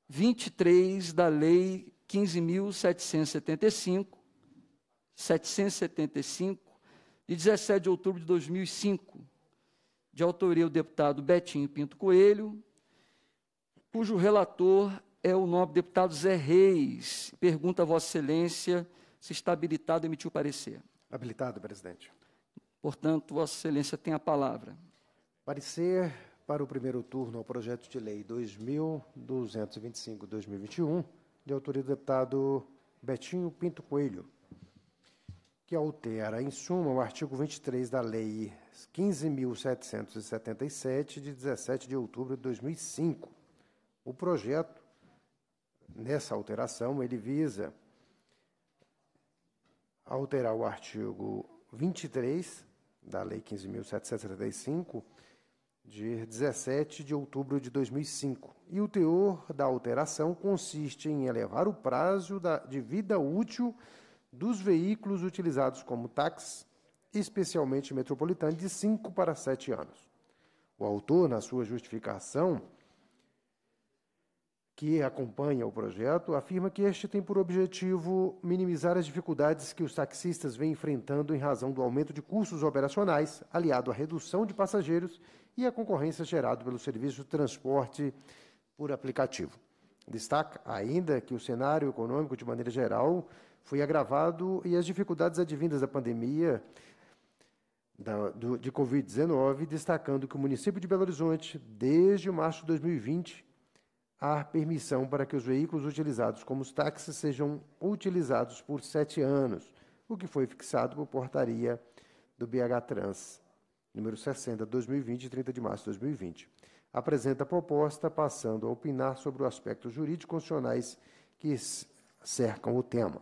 23 da Lei 15.775, 775, de 17 de outubro de 2005, de autoria do deputado Betinho Pinto Coelho, cujo relator é o nobre deputado Zé Reis. Pergunta a Vossa Excelência se está habilitado a emitir o parecer. Habilitado, presidente. Portanto, Vossa Excelência tem a palavra. Parecer para o primeiro turno ao projeto de lei 2225-2021, de autoria do deputado Betinho Pinto Coelho, que altera, em suma, o artigo 23 da Lei 15.777, de 17 de outubro de 2005. O projeto, nessa alteração, ele visa alterar o artigo 23 da Lei 15.775, de 17 de outubro de 2005. E o teor da alteração consiste em elevar o prazo da, de vida útil dos veículos utilizados como táxi, especialmente metropolitano, de 5 para 7 anos. O autor, na sua justificação, que acompanha o projeto, afirma que este tem por objetivo minimizar as dificuldades que os taxistas vêm enfrentando em razão do aumento de custos operacionais, aliado à redução de passageiros e à concorrência gerada pelo serviço de transporte por aplicativo. Destaca ainda que o cenário econômico, de maneira geral, foi agravado e as dificuldades advindas da pandemia da, do, de Covid-19, destacando que o município de Belo Horizonte, desde março de 2020, a permissão para que os veículos utilizados como os táxis sejam utilizados por sete anos, o que foi fixado por portaria do BH Trans, número 60, 2020, 30 de março de 2020. Apresenta a proposta, passando a opinar sobre os aspectos jurídicos constitucionais que cercam o tema.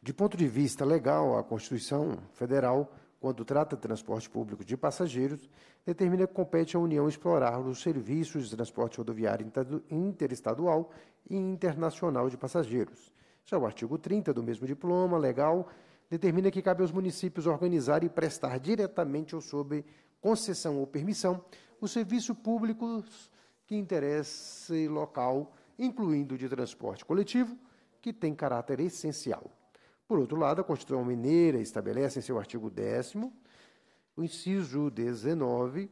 De ponto de vista legal, a Constituição Federal, quando trata de transporte público de passageiros, determina que compete à União explorar os serviços de transporte rodoviário interestadual e internacional de passageiros. Já o artigo 30 do mesmo diploma legal determina que cabe aos municípios organizar e prestar diretamente ou sob concessão ou permissão os serviços públicos que interesse local, incluindo de transporte coletivo, que tem caráter essencial. Por outro lado, a Constituição Mineira estabelece em seu artigo 10 o inciso 19,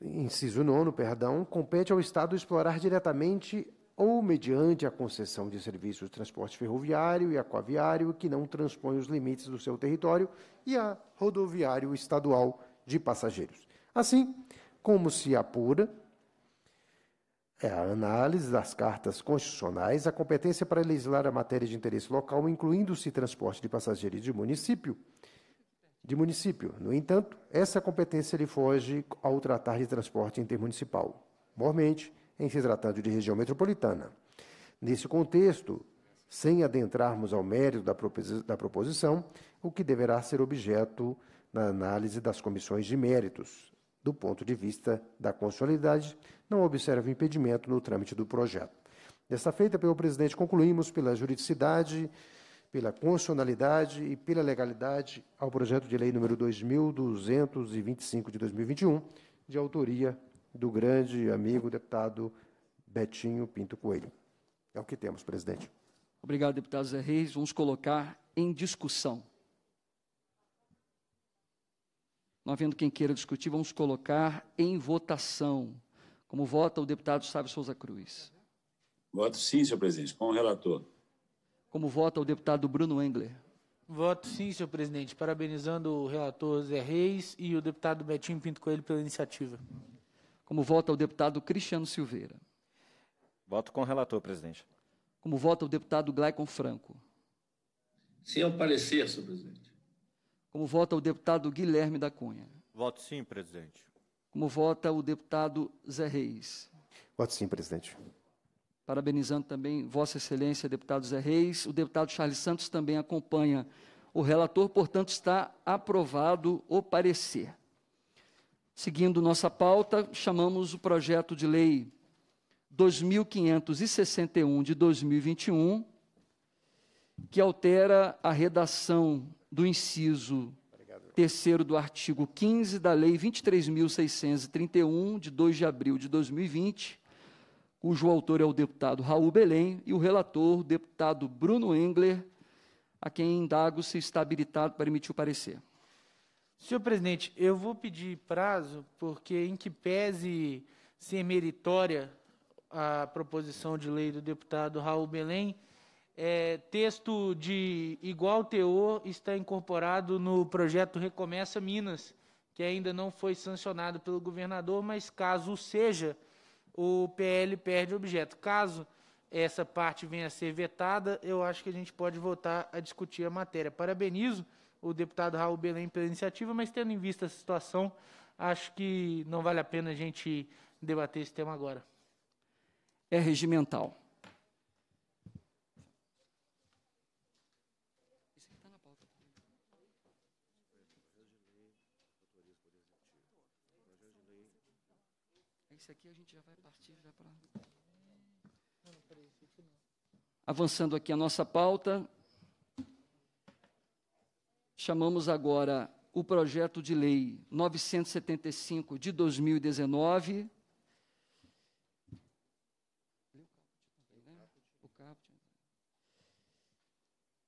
inciso 9, perdão, compete ao Estado explorar diretamente ou mediante a concessão de serviços de transporte ferroviário e aquaviário que não transpõem os limites do seu território e a rodoviário estadual de passageiros. Assim, como se apura é a análise das cartas constitucionais, a competência para legislar a matéria de interesse local, incluindo-se transporte de passageiros de município, de município. No entanto, essa competência lhe foge ao tratar de transporte intermunicipal, mormente em se tratando de região metropolitana. Nesse contexto, sem adentrarmos ao mérito da proposição, o que deverá ser objeto na análise das comissões de méritos, do ponto de vista da constitucionalidade, não observa impedimento no trâmite do projeto. Desta feita, pelo presidente, concluímos pela juridicidade pela constitucionalidade e pela legalidade ao projeto de lei número 2225 de 2021, de autoria do grande amigo deputado Betinho Pinto Coelho. É o que temos, presidente. Obrigado, deputado Zé Reis. Vamos colocar em discussão. Não havendo quem queira discutir, vamos colocar em votação. Como vota o deputado Sábio Souza Cruz? Voto sim, senhor presidente, com o relator. Como vota o deputado Bruno Engler? Voto sim, senhor presidente. Parabenizando o relator Zé Reis e o deputado Betinho Pinto Coelho pela iniciativa. Como vota o deputado Cristiano Silveira? Voto com o relator, presidente. Como vota o deputado Glaicon Franco? Sim ao parecer, senhor presidente. Como vota o deputado Guilherme da Cunha? Voto sim, presidente. Como vota o deputado Zé Reis? Voto sim, presidente. Parabenizando também Vossa Excelência, deputado Zé Reis. O deputado Charles Santos também acompanha o relator, portanto, está aprovado o parecer. Seguindo nossa pauta, chamamos o projeto de lei 2561 de 2021, que altera a redação do inciso terceiro do artigo 15 da Lei 23.631, de 2 de abril de 2020, cujo autor é o deputado Raul Belém e o relator, o deputado Bruno Engler, a quem indago se está habilitado para emitir o parecer. Senhor presidente, eu vou pedir prazo, porque em que pese ser meritória a proposição de lei do deputado Raul Belém, é, texto de igual teor está incorporado no projeto Recomeça Minas, que ainda não foi sancionado pelo governador, mas caso seja, o PL perde o objeto. Caso essa parte venha a ser vetada, eu acho que a gente pode voltar a discutir a matéria. Parabenizo o deputado Raul Belém pela iniciativa, mas tendo em vista a situação, acho que não vale a pena a gente debater esse tema agora. É regimental. Esse aqui a gente Avançando aqui a nossa pauta, chamamos agora o projeto de lei 975 de 2019.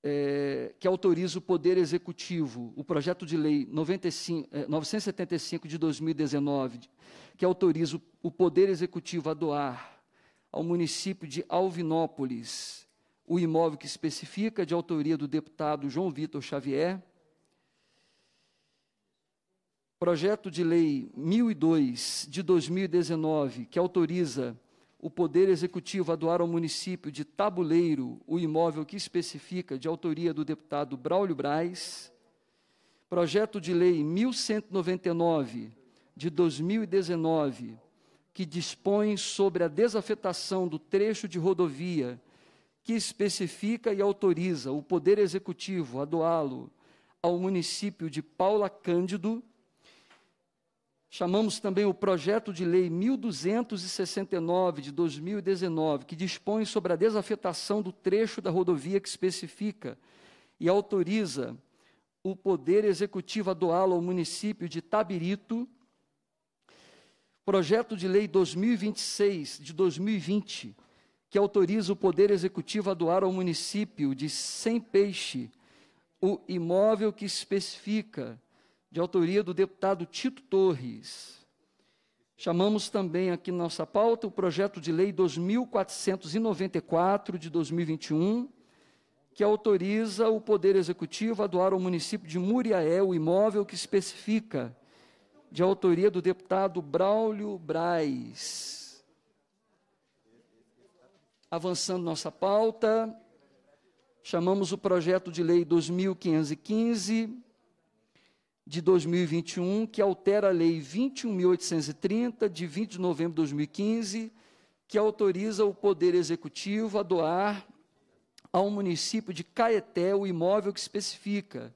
É, que autoriza o Poder Executivo, o projeto de lei 95, 975 é, de 2019, que autoriza o Poder Executivo a doar ao município de Alvinópolis o imóvel que especifica, de autoria do deputado João Vitor Xavier. Projeto de Lei 1002 de 2019, que autoriza o Poder Executivo a doar ao município de Tabuleiro o imóvel que especifica, de autoria do deputado Braulio Braz. Projeto de Lei 1199 de 2019, que dispõe sobre a desafetação do trecho de rodovia que especifica e autoriza o Poder Executivo a doá-lo ao município de Paula Cândido. Chamamos também o projeto de lei 1269 de 2019, que dispõe sobre a desafetação do trecho da rodovia que especifica e autoriza o Poder Executivo a doá-lo ao município de Tabirito. Projeto de lei 2026 de 2020, que autoriza o Poder Executivo a doar ao município de Sem Peixe o imóvel que especifica, de autoria do deputado Tito Torres. Chamamos também aqui na nossa pauta o projeto de lei 2494 de 2021, que autoriza o Poder Executivo a doar ao município de Muriaé o imóvel que especifica, de autoria do deputado Braulio Braz avançando nossa pauta, chamamos o projeto de lei 2515 de 2021, que altera a lei 21830 de 20 de novembro de 2015, que autoriza o poder executivo a doar ao município de Caeté o imóvel que especifica,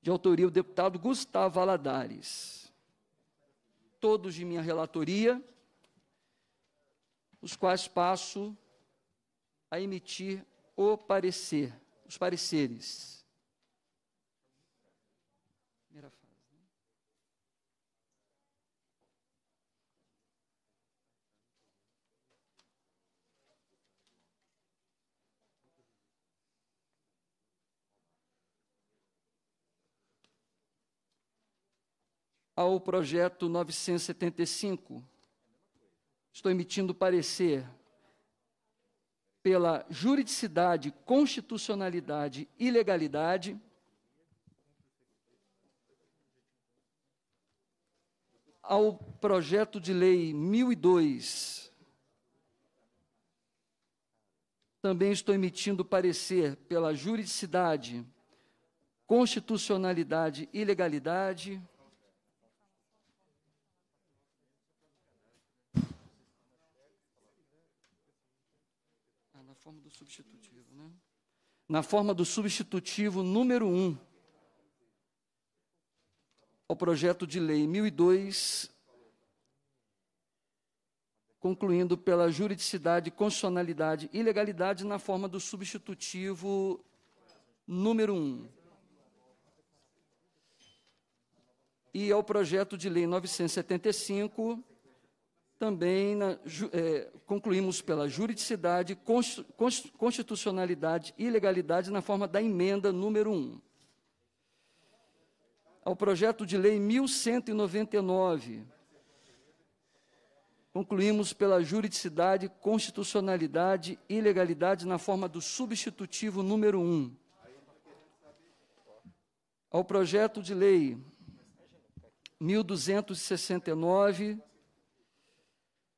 de autoria do deputado Gustavo Aladares. Todos de minha relatoria, os quais passo a emitir o parecer, os pareceres. Primeira fase. Né? Ao projeto 975. Estou emitindo parecer pela juridicidade, constitucionalidade e legalidade. Ao projeto de lei 1002. Também estou emitindo parecer pela juridicidade, constitucionalidade e legalidade. forma do substitutivo, né? Na forma do substitutivo número 1, um, ao projeto de lei 1002, concluindo pela juridicidade, constitucionalidade e legalidade na forma do substitutivo número 1. Um. E ao projeto de lei 975, também na, é, concluímos pela juridicidade, constitucionalidade e legalidade na forma da emenda número 1. Ao projeto de lei 1199, concluímos pela juridicidade, constitucionalidade e legalidade na forma do substitutivo número 1. Ao projeto de lei 1269,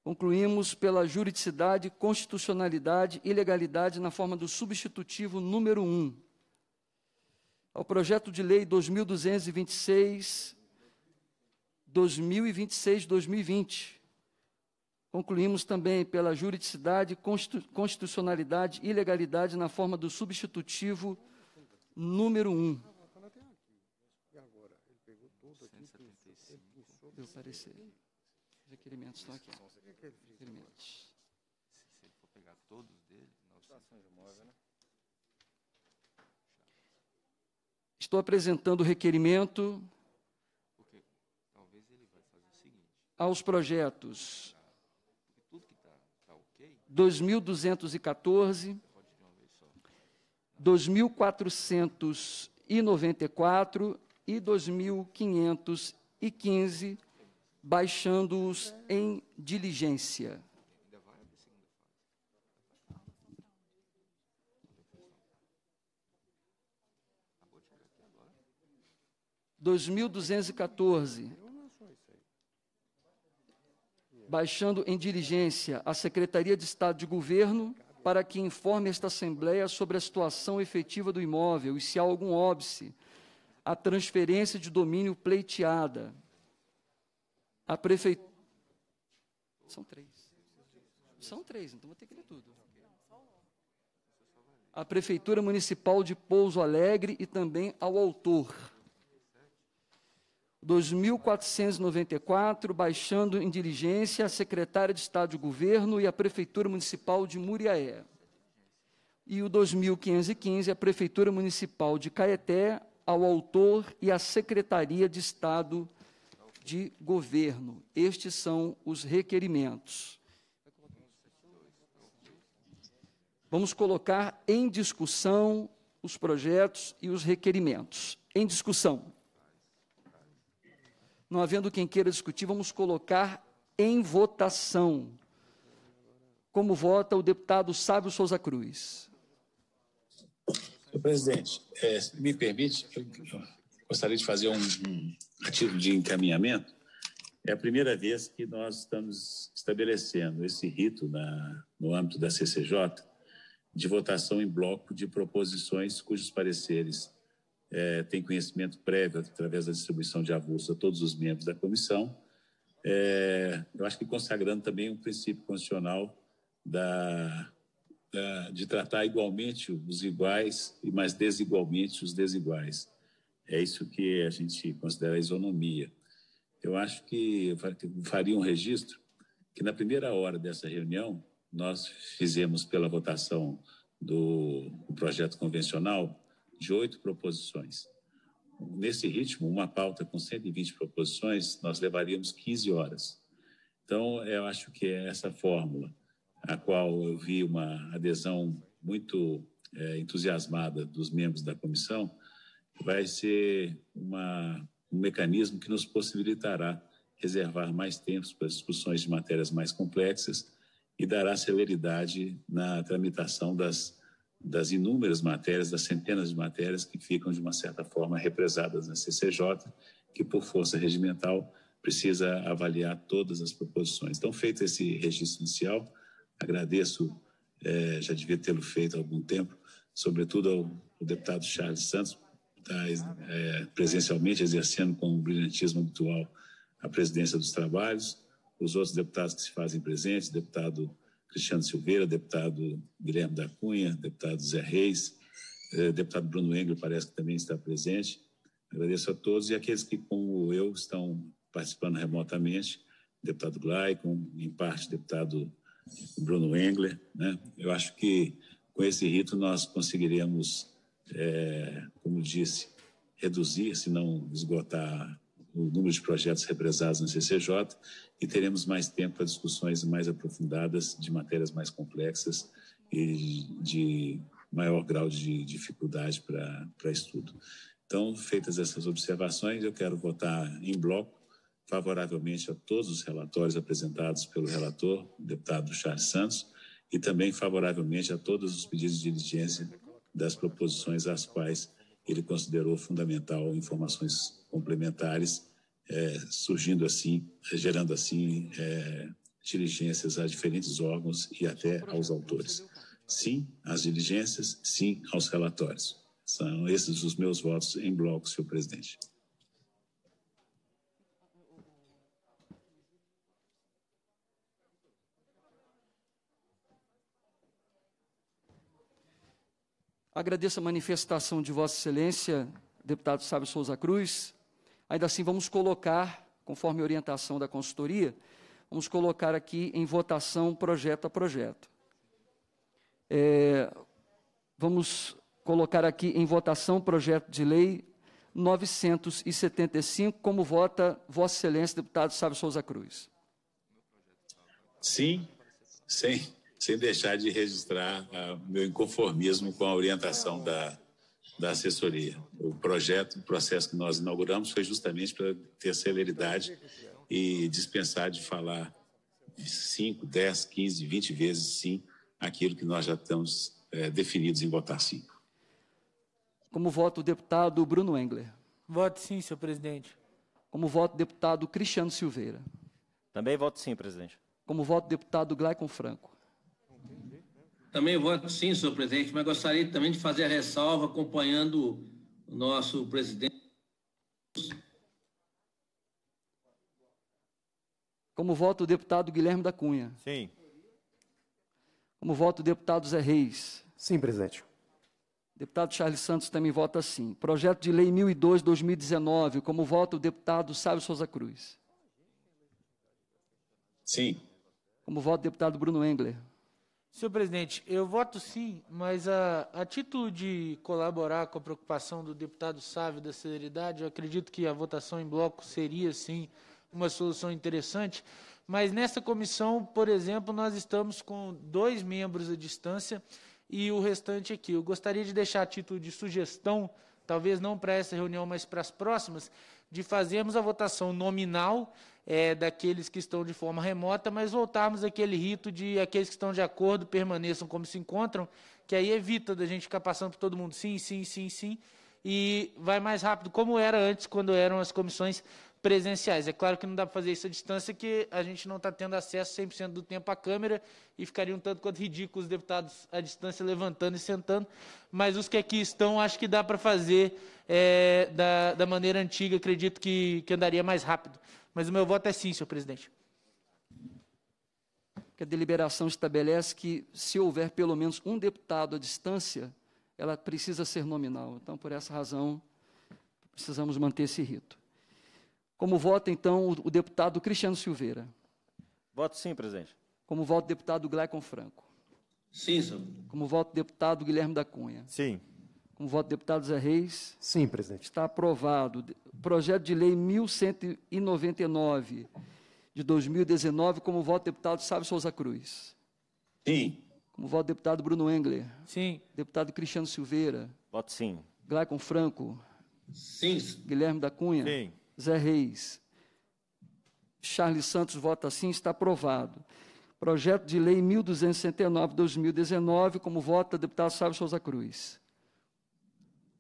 Concluímos pela juridicidade, constitucionalidade e legalidade na forma do substitutivo número 1. Ao projeto de lei 2226, 2026-2020. Concluímos também pela juridicidade, constitucionalidade e legalidade na forma do substitutivo número 1. parecer requerimentos estão aqui. Requerimentos. Se, se ele for pegar todos dele, imóvel, né? Estou apresentando o requerimento Porque, o aos projetos tá, tá, tá 2214, 2494 e 2515 baixando-os em diligência. Dois mil duzentos e quatorze. Baixando em diligência a Secretaria de Estado de Governo para que informe esta Assembleia sobre a situação efetiva do imóvel e se há algum óbice à transferência de domínio pleiteada. A prefeitura. São três. São três, então vou ter que ler tudo. A Prefeitura Municipal de Pouso Alegre e também ao autor. 2.494, baixando em diligência a Secretária de Estado de Governo e a Prefeitura Municipal de Muriaé. E o 2.515, a Prefeitura Municipal de Caeté, ao autor e à Secretaria de Estado de de governo. Estes são os requerimentos. Vamos colocar em discussão os projetos e os requerimentos. Em discussão. Não havendo quem queira discutir, vamos colocar em votação. Como vota o deputado Sábio Souza Cruz? Presidente, é, me permite, gostaria de fazer um, um artigo de encaminhamento. É a primeira vez que nós estamos estabelecendo esse rito na, no âmbito da CCJ de votação em bloco de proposições cujos pareceres é, têm conhecimento prévio através da distribuição de avulsos a todos os membros da comissão. É, eu acho que consagrando também um princípio constitucional da, da, de tratar igualmente os iguais e mais desigualmente os desiguais. É isso que a gente considera a isonomia. Eu acho que eu faria um registro que na primeira hora dessa reunião nós fizemos pela votação do projeto convencional de oito proposições. Nesse ritmo, uma pauta com 120 proposições, nós levaríamos 15 horas. Então, eu acho que é essa fórmula, a qual eu vi uma adesão muito é, entusiasmada dos membros da comissão, vai ser uma, um mecanismo que nos possibilitará reservar mais tempos para discussões de matérias mais complexas e dará celeridade na tramitação das, das inúmeras matérias, das centenas de matérias que ficam, de uma certa forma, represadas na CCJ, que, por força regimental, precisa avaliar todas as proposições. Então, feito esse registro inicial, agradeço, eh, já devia tê-lo feito há algum tempo, sobretudo ao, ao deputado Charles Santos, é, presencialmente exercendo com um brilhantismo habitual a presidência dos trabalhos, os outros deputados que se fazem presentes, deputado Cristiano Silveira, deputado Guilherme da Cunha, deputado Zé Reis, eh, deputado Bruno Engler, parece que também está presente. Agradeço a todos e aqueles que, como eu, estão participando remotamente, deputado Glaicon, em parte deputado Bruno Engler. Né? Eu acho que com esse rito nós conseguiremos é, como disse, reduzir, se não esgotar o número de projetos represados no CCJ e teremos mais tempo para discussões mais aprofundadas de matérias mais complexas e de maior grau de dificuldade para, para estudo. Então, feitas essas observações, eu quero votar em bloco favoravelmente a todos os relatórios apresentados pelo relator, deputado Charles Santos, e também favoravelmente a todos os pedidos de diligência das proposições às quais ele considerou fundamental informações complementares, é, surgindo assim, é, gerando assim é, diligências a diferentes órgãos e até aos autores. Sim às diligências, sim aos relatórios. São esses os meus votos em bloco, senhor presidente. Agradeço a manifestação de Vossa Excelência, deputado Sábio Souza Cruz. Ainda assim, vamos colocar, conforme orientação da consultoria, vamos colocar aqui em votação projeto a projeto. É, vamos colocar aqui em votação projeto de lei 975, como vota Vossa Excelência, deputado Sábio Souza Cruz. Sim, sim sem deixar de registrar ah, o meu inconformismo com a orientação da, da assessoria. O projeto, o processo que nós inauguramos foi justamente para ter celeridade e dispensar de falar 5, 10, 15, 20 vezes sim aquilo que nós já estamos é, definidos em votar sim. Como voto o deputado Bruno Engler. Voto sim, senhor presidente. Como voto o deputado Cristiano Silveira. Também voto sim, presidente. Como voto o deputado Glaicon Franco. Também voto sim, senhor presidente, mas gostaria também de fazer a ressalva acompanhando o nosso presidente. Como voto o deputado Guilherme da Cunha. Sim. Como voto o deputado Zé Reis. Sim, presidente. Deputado Charles Santos também vota sim. Projeto de Lei 1002, 2019. Como vota o deputado Sábio Souza Cruz. Sim. Como vota o deputado Bruno Engler. Senhor presidente, eu voto sim, mas a, a, título de colaborar com a preocupação do deputado Sávio da celeridade, eu acredito que a votação em bloco seria sim uma solução interessante, mas nessa comissão, por exemplo, nós estamos com dois membros à distância e o restante aqui. Eu gostaria de deixar a título de sugestão, talvez não para essa reunião, mas para as próximas, de fazermos a votação nominal é, daqueles que estão de forma remota, mas voltarmos àquele rito de aqueles que estão de acordo permaneçam como se encontram, que aí evita da gente ficar passando por todo mundo sim, sim, sim, sim, e vai mais rápido, como era antes, quando eram as comissões presenciais. É claro que não dá para fazer isso à distância, que a gente não está tendo acesso 100% do tempo à câmera e ficaria um tanto quanto ridículo os deputados à distância levantando e sentando, mas os que aqui estão, acho que dá para fazer é, da, da maneira antiga, acredito que, que andaria mais rápido. Mas o meu voto é sim, senhor presidente. Que a deliberação estabelece que, se houver pelo menos um deputado à distância, ela precisa ser nominal. Então, por essa razão, precisamos manter esse rito. Como vota, então, o deputado Cristiano Silveira? Voto sim, presidente. Como vota o deputado Gleicon Franco? Sim, senhor. Como vota o deputado Guilherme da Cunha? Sim. Com voto do deputado Zé Reis. Sim, presidente. Está aprovado. Projeto de lei 1199 de 2019, como voto do deputado Sábio Souza Cruz. Sim. Como voto do deputado Bruno Engler. Sim. Deputado Cristiano Silveira. Voto sim. Glaicon Franco. Sim. Guilherme da Cunha. Sim. Zé Reis. Charles Santos vota sim, está aprovado. Projeto de lei 1269 de 2019, como vota deputado Sábio Souza Cruz.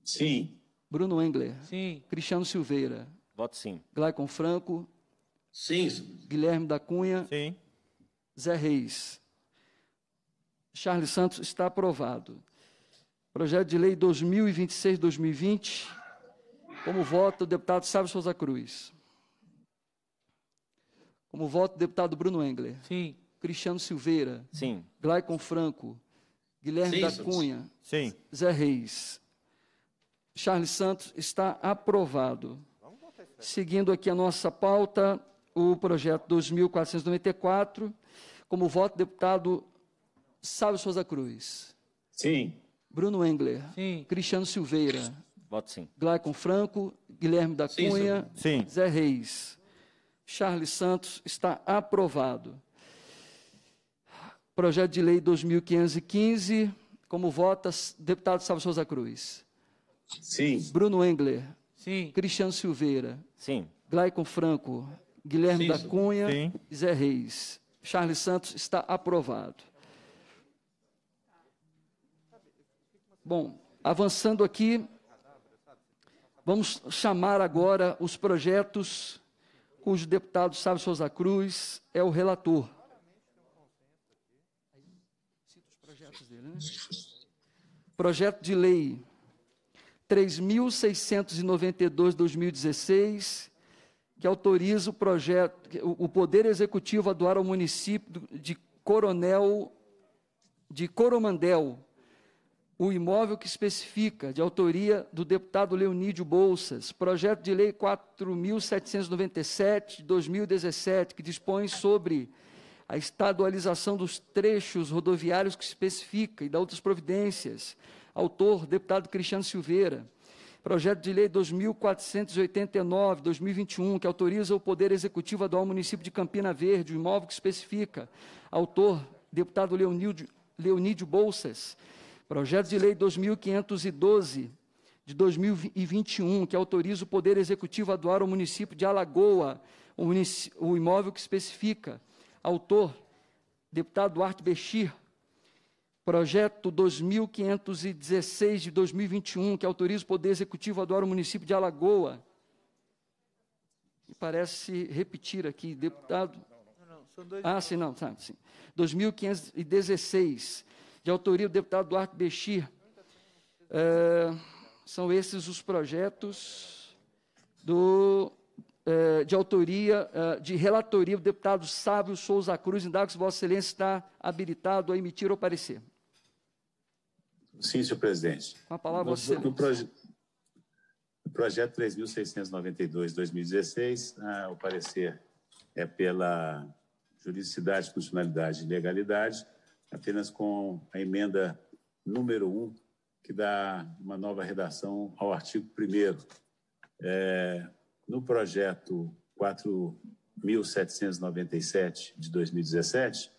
Sim. Bruno Engler. Sim. Cristiano Silveira. Voto sim. Glaicon Franco. Sim. Guilherme da Cunha. Sim. Zé Reis. Charles Santos está aprovado. Projeto de lei 2026-2020. Como voto, o deputado Sábio Souza Cruz. Como voto, o deputado Bruno Engler. Sim. Cristiano Silveira. Sim. Glaicon Franco. Guilherme sim, da Cunha. Sim. Zé Reis. Charles Santos está aprovado. Seguindo aqui a nossa pauta, o projeto 2494, como voto, deputado Sábio Souza Cruz. Sim. Bruno Engler. Sim. Cristiano Silveira. Voto sim. Glaicon Franco, Guilherme da sim, Cunha. Sim. Zé Reis. Charles Santos está aprovado. Projeto de lei 2515, como vota deputado Sábio Souza Cruz. Sim. Bruno Engler. Sim. Cristiano Silveira. Sim. Glaicon Franco. Guilherme Sim. da Cunha. Sim. Zé Reis. Charles Santos está aprovado. Bom, avançando aqui, vamos chamar agora os projetos cujo deputado Sábio Souza Cruz é o relator. Projeto de lei 3692 2016, que autoriza o projeto, o Poder Executivo a doar ao município de Coronel de Coromandel o imóvel que especifica, de autoria do deputado Leonídio Bolsas, projeto de lei 4797 de 2017, que dispõe sobre a estadualização dos trechos rodoviários que especifica e dá outras providências. Autor, deputado Cristiano Silveira. Projeto de Lei 2489-2021, que autoriza o Poder Executivo a doar ao município de Campina Verde o imóvel que especifica. Autor, deputado Leonídio Bolsas. Projeto de Lei 2512 de 2021, que autoriza o Poder Executivo a doar ao município de Alagoa o, o imóvel que especifica. Autor, deputado Duarte Bechir. Projeto 2516 de 2021, que autoriza o Poder Executivo a doar o município de Alagoa. E parece repetir aqui, deputado. ah, sim, não, sabe, tá, sim. 2516, de autoria do deputado Duarte Bechir. É, são esses os projetos do, é, de autoria, é, de relatoria do deputado Sávio Souza Cruz. Indago se Vossa Excelência está habilitado a emitir ou parecer. Sim, senhor presidente. Com a palavra, no, você. No, proje projeto 3.692-2016, ah, né, o parecer é pela juridicidade, constitucionalidade e legalidade, apenas com a emenda número 1, que dá uma nova redação ao artigo 1. É, no projeto 4.797 de 2017,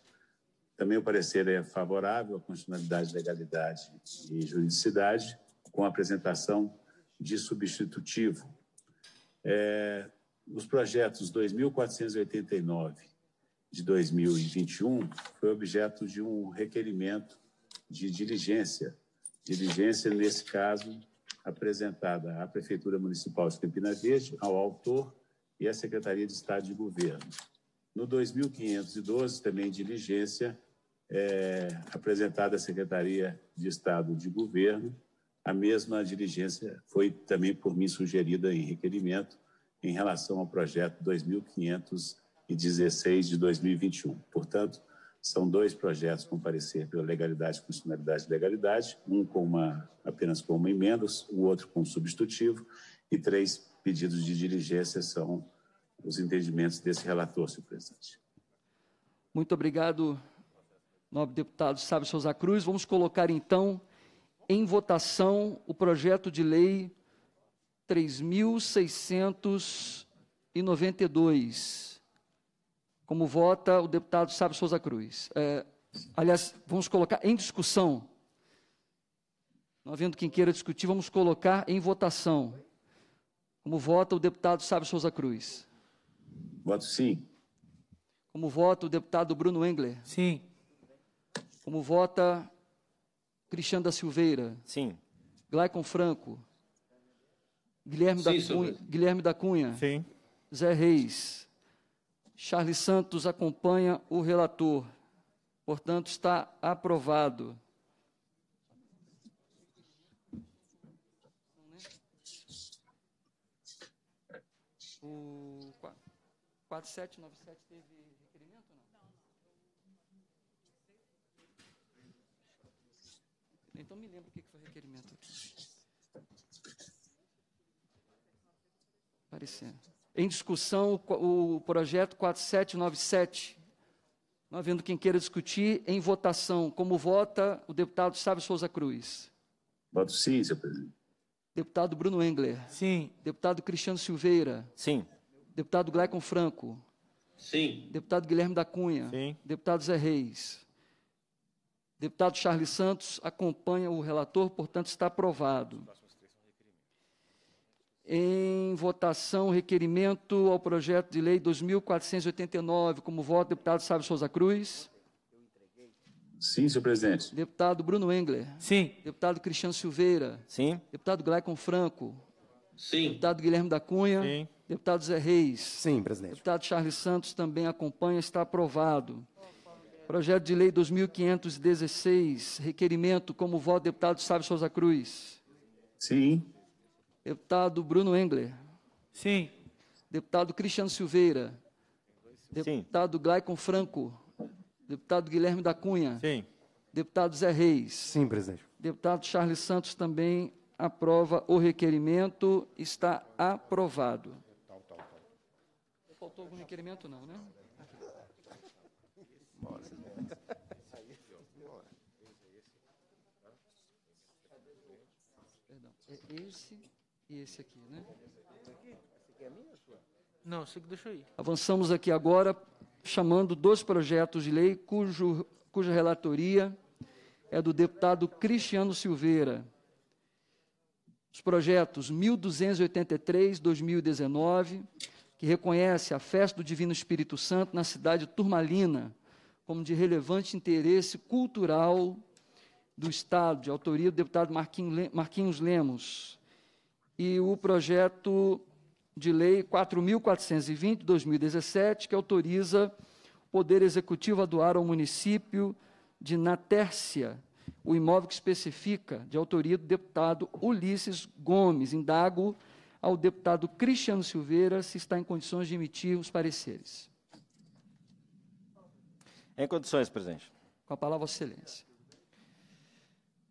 também o parecer é favorável à constitucionalidade, legalidade e juridicidade, com apresentação de substitutivo. É, os projetos 2489 de 2021 foi objeto de um requerimento de diligência. Diligência, nesse caso, apresentada à Prefeitura Municipal de Campina Verde, ao autor e à Secretaria de Estado de Governo. No 2512, também diligência é, apresentada à Secretaria de Estado de Governo. A mesma diligência foi também por mim sugerida em requerimento em relação ao projeto 2516 de 2021. Portanto, são dois projetos com parecer pela legalidade, constitucionalidade e legalidade, um com uma, apenas com uma emenda, o outro com um substitutivo, e três pedidos de diligência são os entendimentos desse relator, senhor presidente. Muito obrigado, nobre deputado Sábio Souza Cruz. Vamos colocar então em votação o projeto de lei 3.692. Como vota o deputado Sábio Souza Cruz. É, aliás, vamos colocar em discussão. Não havendo quem queira discutir, vamos colocar em votação. Como vota o deputado Sábio Souza Cruz? Voto sim. Como vota o deputado Bruno Engler? Sim. Como vota Cristiano da Silveira. Sim. Glaicon Franco. Guilherme, Sim, da, Cunha, Guilherme da Cunha. Sim. Zé Reis. Charles Santos acompanha o relator. Portanto, está aprovado. O 4797 teve. Então me lembro o que foi o requerimento aqui. Em discussão o projeto 4797. Não havendo quem queira discutir, em votação. Como vota o deputado Sávio Souza Cruz? Voto sim, senhor presidente. Deputado Bruno Engler. Sim. Deputado Cristiano Silveira. Sim. Deputado Gleicon Franco. Sim. Deputado Guilherme da Cunha. Sim. Deputado Zé Reis. Deputado Charles Santos acompanha o relator, portanto, está aprovado. Em votação, requerimento ao projeto de lei 2489, como voto, deputado Sábio Souza Cruz. Sim, senhor presidente. Deputado Bruno Engler. Sim. Deputado Cristiano Silveira. Sim. Deputado Glaicon Franco. Sim. Deputado Guilherme da Cunha. Sim. Deputado Zé Reis. Sim, presidente. Deputado Charles Santos também acompanha, está aprovado. Projeto de Lei 2516, requerimento, como voto, deputado Sábio Souza Cruz. Sim. Deputado Bruno Engler. Sim. Deputado Cristiano Silveira. Deputado Sim. Glaicon Franco. Deputado Guilherme da Cunha. Sim. Deputado Zé Reis. Sim, presidente. Deputado Charles Santos também aprova o requerimento. Está aprovado. Faltou algum requerimento, não, né? Bora. Perdão. É esse e esse aqui, né? É Não, isso aqui deixa eu ir. Avançamos aqui agora, chamando dois projetos de lei cujo, cuja relatoria é do deputado Cristiano Silveira. Os projetos 1283-2019, que reconhece a festa do Divino Espírito Santo na cidade turmalina, como de relevante interesse cultural do Estado, de autoria do deputado Marquinhos Lemos, e o projeto de lei 4.420, 2017, que autoriza o Poder Executivo a doar ao município de Natércia o imóvel que especifica, de autoria do deputado Ulisses Gomes. Indago ao deputado Cristiano Silveira se está em condições de emitir os pareceres. Em condições, presidente. Com a palavra, Vossa Excelência.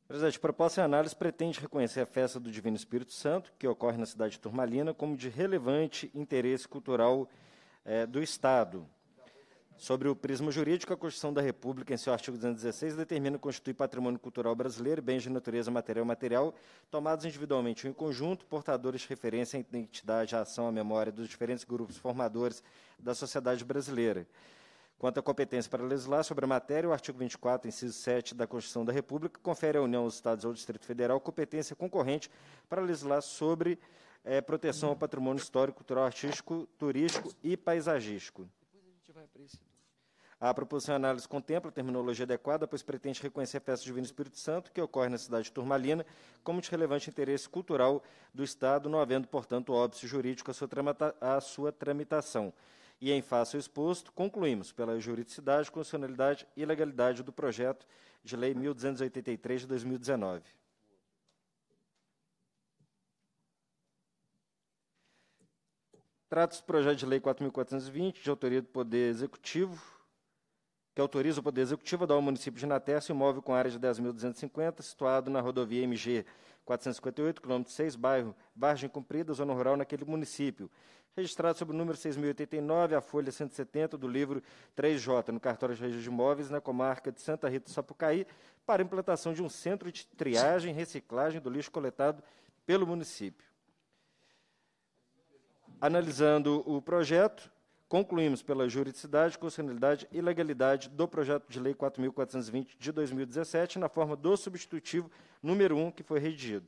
Presidente, proposta em análise pretende reconhecer a festa do Divino Espírito Santo, que ocorre na cidade de Turmalina, como de relevante interesse cultural eh, do Estado. Sobre o prisma jurídico, a Constituição da República, em seu artigo 216, determina constituir patrimônio cultural brasileiro bens de natureza material e material, tomados individualmente ou em conjunto, portadores de referência à identidade, à ação, à memória dos diferentes grupos formadores da sociedade brasileira. Quanto à competência para legislar sobre a matéria, o artigo 24, inciso 7 da Constituição da República, confere à União, aos Estados ou ao Distrito Federal competência concorrente para legislar sobre é, proteção ao patrimônio histórico, cultural, artístico, turístico e paisagístico. A proposição de análise contempla a terminologia adequada, pois pretende reconhecer a festa divina do Espírito Santo, que ocorre na cidade de Turmalina, como de relevante interesse cultural do Estado, não havendo, portanto, óbice jurídico à sua, tramita à sua tramitação. E em face ao exposto, concluímos pela juridicidade, constitucionalidade e legalidade do projeto de lei 1283 de 2019. Trata-se do projeto de lei 4.420, de autoria do Poder Executivo, que autoriza o Poder Executivo a dar ao município de Inaterce um imóvel com área de 10.250, situado na rodovia MG 458, quilômetro 6, bairro Vargem Comprida zona rural, naquele município. Registrado sob o número 6.089, a folha 170 do livro 3J, no cartório de registro de imóveis, na comarca de Santa Rita do Sapucaí, para implantação de um centro de triagem e reciclagem do lixo coletado pelo município. Analisando o projeto, concluímos pela juridicidade, constitucionalidade e legalidade do projeto de lei 4.420 de 2017, na forma do substitutivo número 1, que foi redigido.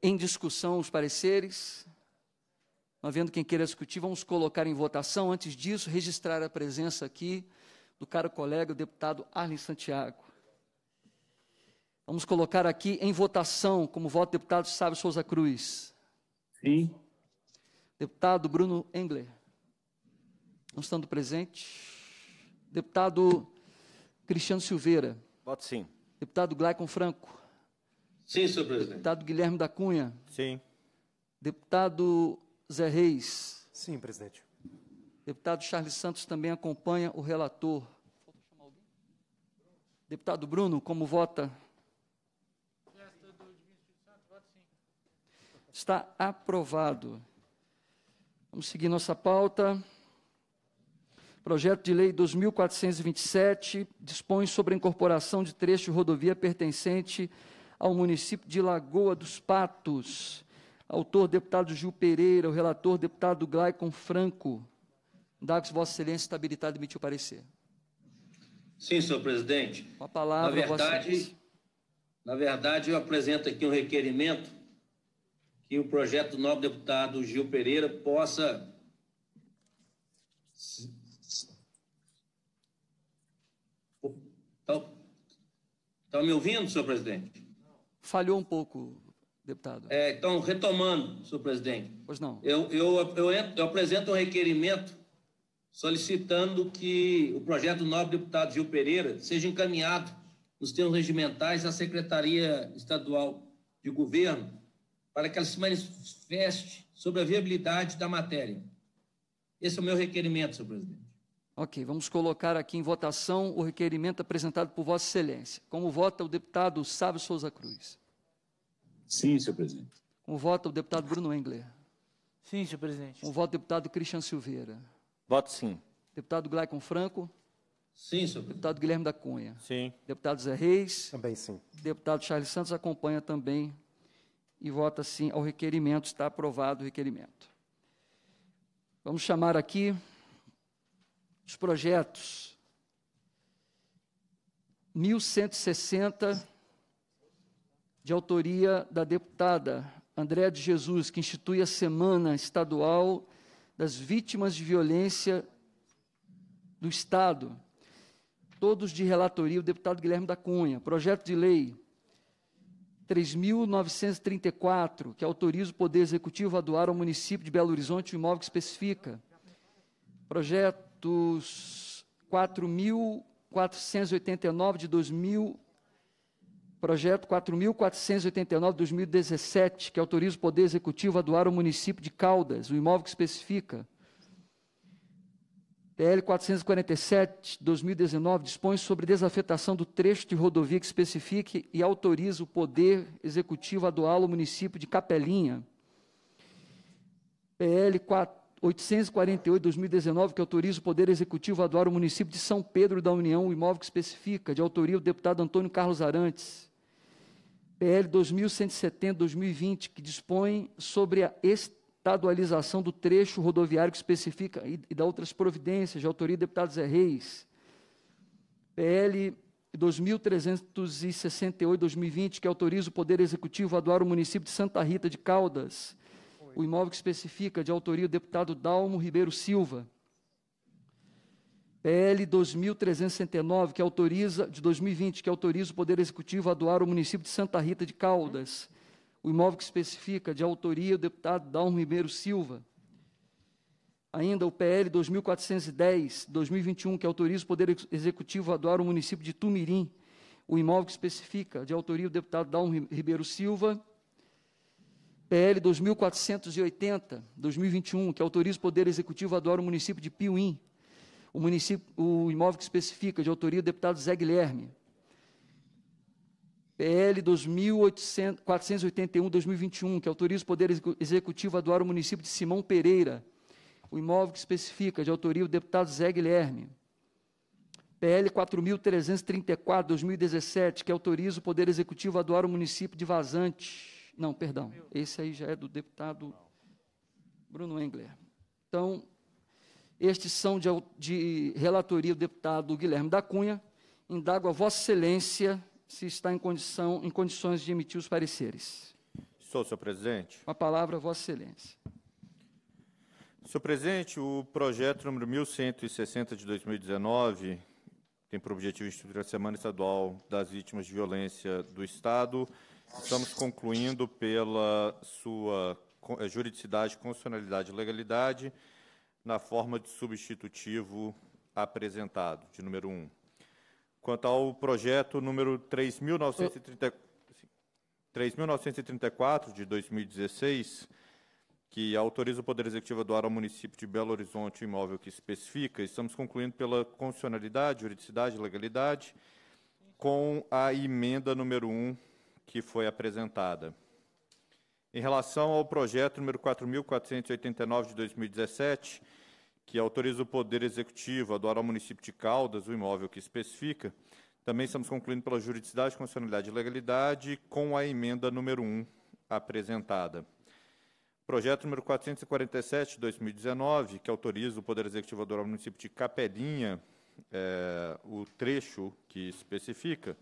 Em discussão, os pareceres. Não havendo quem queira discutir, vamos colocar em votação. Antes disso, registrar a presença aqui do caro colega, o deputado Arlen Santiago. Vamos colocar aqui em votação, como voto deputado Sábio Souza Cruz. Sim. Deputado Bruno Engler, não estando presente. Deputado Cristiano Silveira. Voto sim. Deputado Glaicon Franco. Sim, senhor presidente. Deputado Guilherme da Cunha. Sim. Deputado Zé Reis. Sim, presidente. Deputado Charles Santos também acompanha o relator. Deputado Bruno, como vota? Está aprovado. Vamos seguir nossa pauta. Projeto de Lei 2427 dispõe sobre a incorporação de trecho de rodovia pertencente ao município de Lagoa dos Patos. Autor, deputado Gil Pereira. O relator, deputado Glaicon Franco. Dagos, Vossa Excelência está habilitado a emitir o parecer. Sim, senhor presidente. Com a palavra, na verdade, Vossa Excelência. Na verdade, eu apresento aqui um requerimento que o projeto do nobre deputado Gil Pereira possa Estão me ouvindo, senhor presidente? Falhou um pouco, deputado. É, então, retomando, senhor presidente. Pois não. Eu, eu, eu, eu apresento um requerimento solicitando que o projeto do nobre deputado Gil Pereira seja encaminhado nos termos regimentais à Secretaria Estadual de Governo para que ela se manifeste sobre a viabilidade da matéria. Esse é o meu requerimento, senhor presidente. Ok, vamos colocar aqui em votação o requerimento apresentado por Vossa Excelência. Como vota o deputado Sábio Souza Cruz? Sim, senhor presidente. Como vota o deputado Bruno Engler? Sim, senhor presidente. Como vota o deputado Cristian Silveira? Voto sim. Deputado Glaicon Franco? Sim, senhor presidente. Deputado Guilherme da Cunha? Sim. Deputado Zé Reis? Também sim. Deputado Charles Santos acompanha também e vota sim ao requerimento. Está aprovado o requerimento. Vamos chamar aqui os projetos 1160 de autoria da deputada André de Jesus, que institui a Semana Estadual das Vítimas de Violência do Estado, todos de relatoria, o deputado Guilherme da Cunha. Projeto de lei 3.934, que autoriza o Poder Executivo a doar ao município de Belo Horizonte o imóvel que especifica. Projetos 4.489 de 2000, projeto 4.489 de 2017, que autoriza o Poder Executivo a doar ao município de Caldas o imóvel que especifica. PL 447, 2019, dispõe sobre desafetação do trecho de rodovia que especifique e autoriza o Poder Executivo a doá-lo ao município de Capelinha. PL 848, 2019, que autoriza o Poder Executivo a doar o município de São Pedro da União o imóvel que especifica, de autoria do deputado Antônio Carlos Arantes. PL 2170, 2020, que dispõe sobre a extensão estadualização do trecho rodoviário que especifica e, e da outras providências, de autoria do deputado Zé Reis, PL 2368-2020, que autoriza o Poder Executivo a doar o município de Santa Rita de Caldas, o imóvel que especifica, de autoria do deputado Dalmo Ribeiro Silva. PL 2369, que autoriza, de 2020, que autoriza o Poder Executivo a doar o município de Santa Rita de Caldas. Hum o imóvel que especifica de autoria o deputado Dalmo Ribeiro Silva. Ainda o PL 2410-2021, que autoriza o Poder Executivo a doar o município de Tumirim o imóvel que especifica de autoria do deputado Dalmo Ribeiro Silva. PL 2480-2021, que autoriza o Poder Executivo a doar o município de Piuim o, município, o imóvel que especifica de autoria do deputado Zé Guilherme. PL 481-2021, que autoriza o Poder Executivo a doar o município de Simão Pereira, o imóvel que especifica, de autoria do deputado Zé Guilherme. PL 4.334-2017, que autoriza o Poder Executivo a doar o município de Vazante. Não, perdão, esse aí já é do deputado Bruno Engler. Então, estes são de, de relatoria do deputado Guilherme da Cunha. Indago a Vossa Excelência se está em, condição, em condições de emitir os pareceres. Sou, senhor presidente. Com a palavra, Vossa Excelência. Senhor presidente, o projeto número 1160 de 2019 tem por objetivo instituir a Semana Estadual das Vítimas de Violência do Estado. Estamos concluindo pela sua eh, juridicidade, constitucionalidade e legalidade na forma de substitutivo apresentado, de número 1. Um quanto ao projeto número 3.934 de 2016, que autoriza o Poder Executivo a doar ao município de Belo Horizonte o imóvel que especifica, estamos concluindo pela constitucionalidade, juridicidade e legalidade, com a emenda número 1 que foi apresentada. Em relação ao projeto número 4.489 de 2017, que autoriza o Poder Executivo a doar ao município de Caldas o imóvel que especifica, também estamos concluindo pela juridicidade, constitucionalidade e legalidade com a emenda número 1 apresentada. Projeto número 447 de 2019, que autoriza o Poder Executivo a doar ao município de Capelinha é, o trecho que especifica.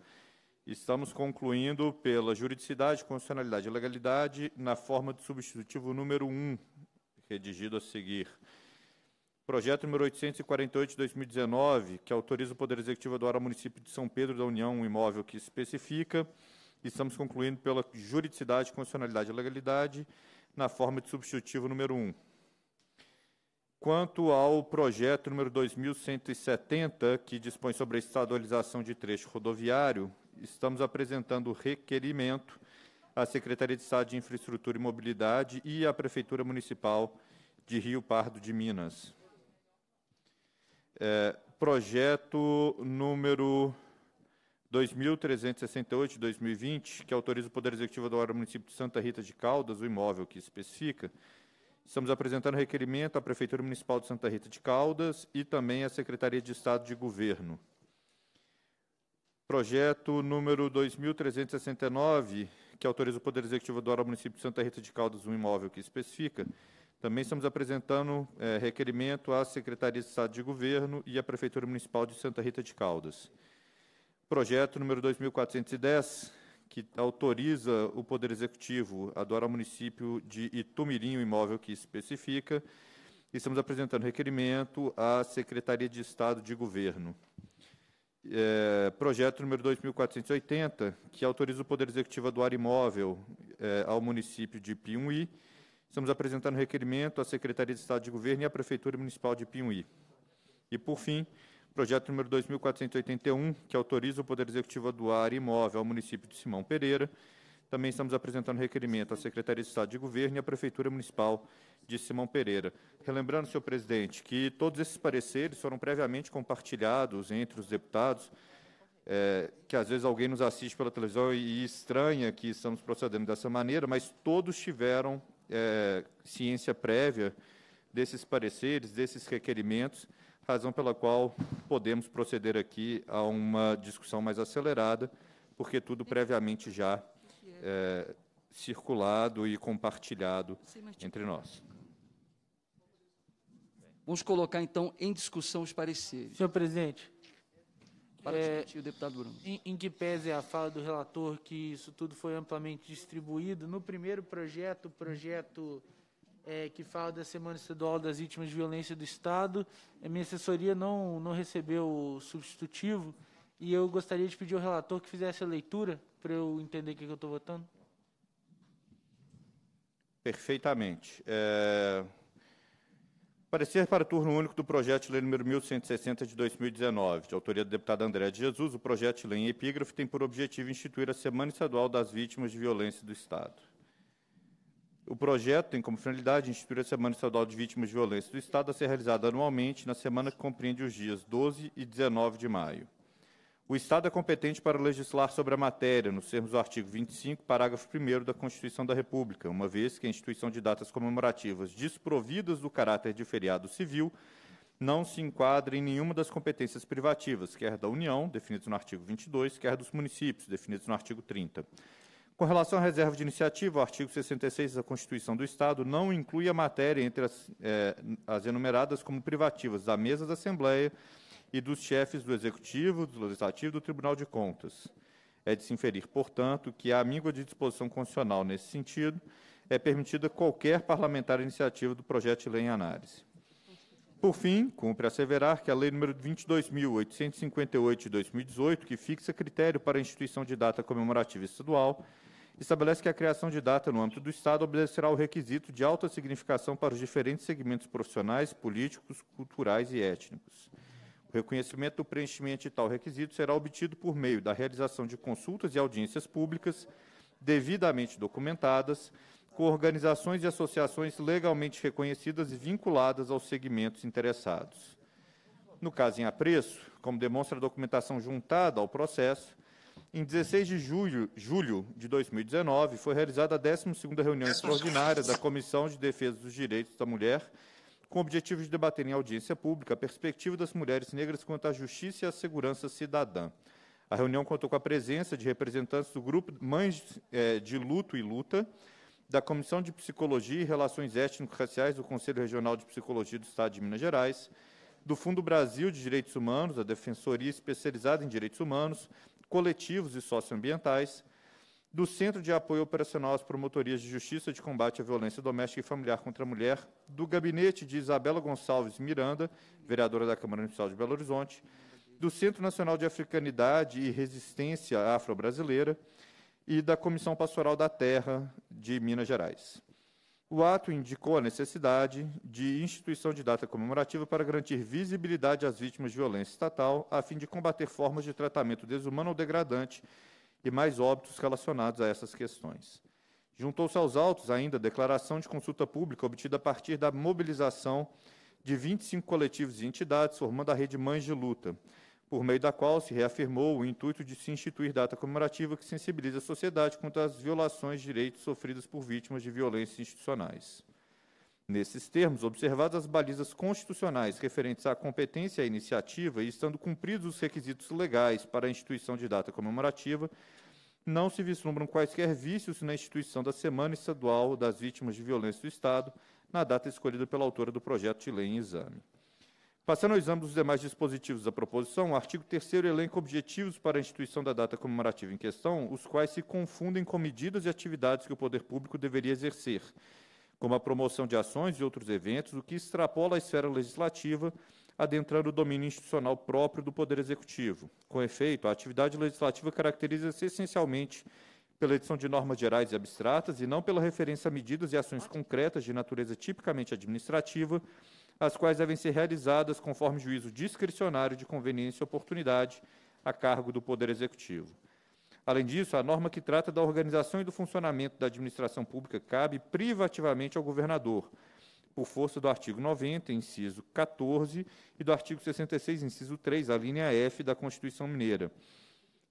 Estamos concluindo pela juridicidade, constitucionalidade e legalidade na forma de substitutivo número 1, redigido a seguir. Projeto número 848 de 2019, que autoriza o Poder Executivo a doar ao município de São Pedro da União um imóvel que especifica, e estamos concluindo pela juridicidade, constitucionalidade e legalidade, na forma de substitutivo número 1. Quanto ao projeto número 2170, que dispõe sobre a estadualização de trecho rodoviário, estamos apresentando requerimento à Secretaria de Estado de Infraestrutura e Mobilidade e à Prefeitura Municipal de Rio Pardo de Minas. É, projeto número 2368 de 2020, que autoriza o Poder Executivo do Hora Município de Santa Rita de Caldas, o imóvel que especifica. Estamos apresentando requerimento à Prefeitura Municipal de Santa Rita de Caldas e também à Secretaria de Estado de Governo. Projeto número 2369, que autoriza o Poder Executivo do Hora Município de Santa Rita de Caldas, um imóvel que especifica. Também estamos apresentando é, requerimento à Secretaria de Estado de Governo e à Prefeitura Municipal de Santa Rita de Caldas. Projeto número 2410, que autoriza o Poder Executivo a doar ao município de Itumirim o imóvel que especifica. Estamos apresentando requerimento à Secretaria de Estado de Governo. É, projeto número 2480, que autoriza o Poder Executivo a doar imóvel é, ao município de Piumhi Estamos apresentando requerimento à Secretaria de Estado de Governo e à Prefeitura Municipal de Pinhuí. E, por fim, projeto número 2481, que autoriza o Poder Executivo a doar imóvel ao município de Simão Pereira. Também estamos apresentando requerimento à Secretaria de Estado de Governo e à Prefeitura Municipal de Simão Pereira. Relembrando, senhor presidente, que todos esses pareceres foram previamente compartilhados entre os deputados, é, que às vezes alguém nos assiste pela televisão e estranha que estamos procedendo dessa maneira, mas todos tiveram é, ciência prévia desses pareceres, desses requerimentos, razão pela qual podemos proceder aqui a uma discussão mais acelerada, porque tudo previamente já é, circulado e compartilhado tipo entre nós. Vamos colocar, então, em discussão os pareceres. Senhor presidente, para é, discutir o deputado Bruno. Em, em, que pese a fala do relator que isso tudo foi amplamente distribuído, no primeiro projeto, o projeto é, que fala da Semana Estadual das Vítimas de Violência do Estado, a minha assessoria não, não recebeu o substitutivo e eu gostaria de pedir ao relator que fizesse a leitura para eu entender o que, que eu estou votando. Perfeitamente. É... Parecer para turno único do projeto de lei número 1160 de 2019, de autoria do deputado André de Jesus, o projeto de lei em epígrafe tem por objetivo instituir a Semana Estadual das Vítimas de Violência do Estado. O projeto tem como finalidade instituir a Semana Estadual de Vítimas de Violência do Estado a ser realizada anualmente na semana que compreende os dias 12 e 19 de maio. O Estado é competente para legislar sobre a matéria, nos termos do artigo 25, parágrafo 1 da Constituição da República, uma vez que a instituição de datas comemorativas desprovidas do caráter de feriado civil não se enquadra em nenhuma das competências privativas, quer da União, definidas no artigo 22, quer dos municípios, definidos no artigo 30. Com relação à reserva de iniciativa, o artigo 66 da Constituição do Estado não inclui a matéria entre as, eh, as enumeradas como privativas da mesa da Assembleia, e dos chefes do Executivo, do Legislativo e do Tribunal de Contas. É de se inferir, portanto, que a míngua de disposição constitucional nesse sentido é permitida qualquer parlamentar iniciativa do projeto de lei em análise. Por fim, cumpre asseverar que a Lei nº 22.858 de 2018, que fixa critério para a instituição de data comemorativa estadual, estabelece que a criação de data no âmbito do Estado obedecerá ao requisito de alta significação para os diferentes segmentos profissionais, políticos, culturais e étnicos. O reconhecimento do preenchimento de tal requisito será obtido por meio da realização de consultas e audiências públicas devidamente documentadas, com organizações e associações legalmente reconhecidas e vinculadas aos segmentos interessados. No caso em apreço, como demonstra a documentação juntada ao processo, em 16 de julho, julho de 2019 foi realizada a 12ª reunião extraordinária da Comissão de Defesa dos Direitos da Mulher com o objetivo de debater em audiência pública a perspectiva das mulheres negras quanto à justiça e à segurança cidadã. A reunião contou com a presença de representantes do grupo Mães eh, de Luto e Luta, da Comissão de Psicologia e Relações Étnico-Raciais do Conselho Regional de Psicologia do Estado de Minas Gerais, do Fundo Brasil de Direitos Humanos, a Defensoria Especializada em Direitos Humanos, coletivos e socioambientais, do Centro de Apoio Operacional às Promotorias de Justiça de Combate à Violência Doméstica e Familiar contra a Mulher, do gabinete de Isabela Gonçalves Miranda, vereadora da Câmara Municipal de Belo Horizonte, do Centro Nacional de Africanidade e Resistência Afro-Brasileira e da Comissão Pastoral da Terra de Minas Gerais. O ato indicou a necessidade de instituição de data comemorativa para garantir visibilidade às vítimas de violência estatal, a fim de combater formas de tratamento desumano ou degradante e mais óbitos relacionados a essas questões. Juntou-se aos autos ainda a declaração de consulta pública obtida a partir da mobilização de 25 coletivos e entidades, formando a Rede Mães de Luta, por meio da qual se reafirmou o intuito de se instituir data comemorativa que sensibilize a sociedade contra as violações de direitos sofridas por vítimas de violências institucionais. Nesses termos, observadas as balizas constitucionais referentes à competência e à iniciativa e estando cumpridos os requisitos legais para a instituição de data comemorativa, não se vislumbram quaisquer vícios na instituição da Semana Estadual das Vítimas de Violência do Estado, na data escolhida pela autora do projeto de lei em exame. Passando ao exame dos demais dispositivos da proposição, o artigo 3 elenca objetivos para a instituição da data comemorativa em questão, os quais se confundem com medidas e atividades que o poder público deveria exercer, como a promoção de ações e outros eventos, o que extrapola a esfera legislativa, adentrando o domínio institucional próprio do Poder Executivo. Com efeito, a atividade legislativa caracteriza-se essencialmente pela edição de normas gerais e abstratas e não pela referência a medidas e ações concretas de natureza tipicamente administrativa, as quais devem ser realizadas conforme juízo discricionário de conveniência e oportunidade a cargo do Poder Executivo. Além disso, a norma que trata da organização e do funcionamento da administração pública cabe privativamente ao governador, por força do artigo 90, inciso 14, e do artigo 66, inciso 3, a linha F da Constituição Mineira.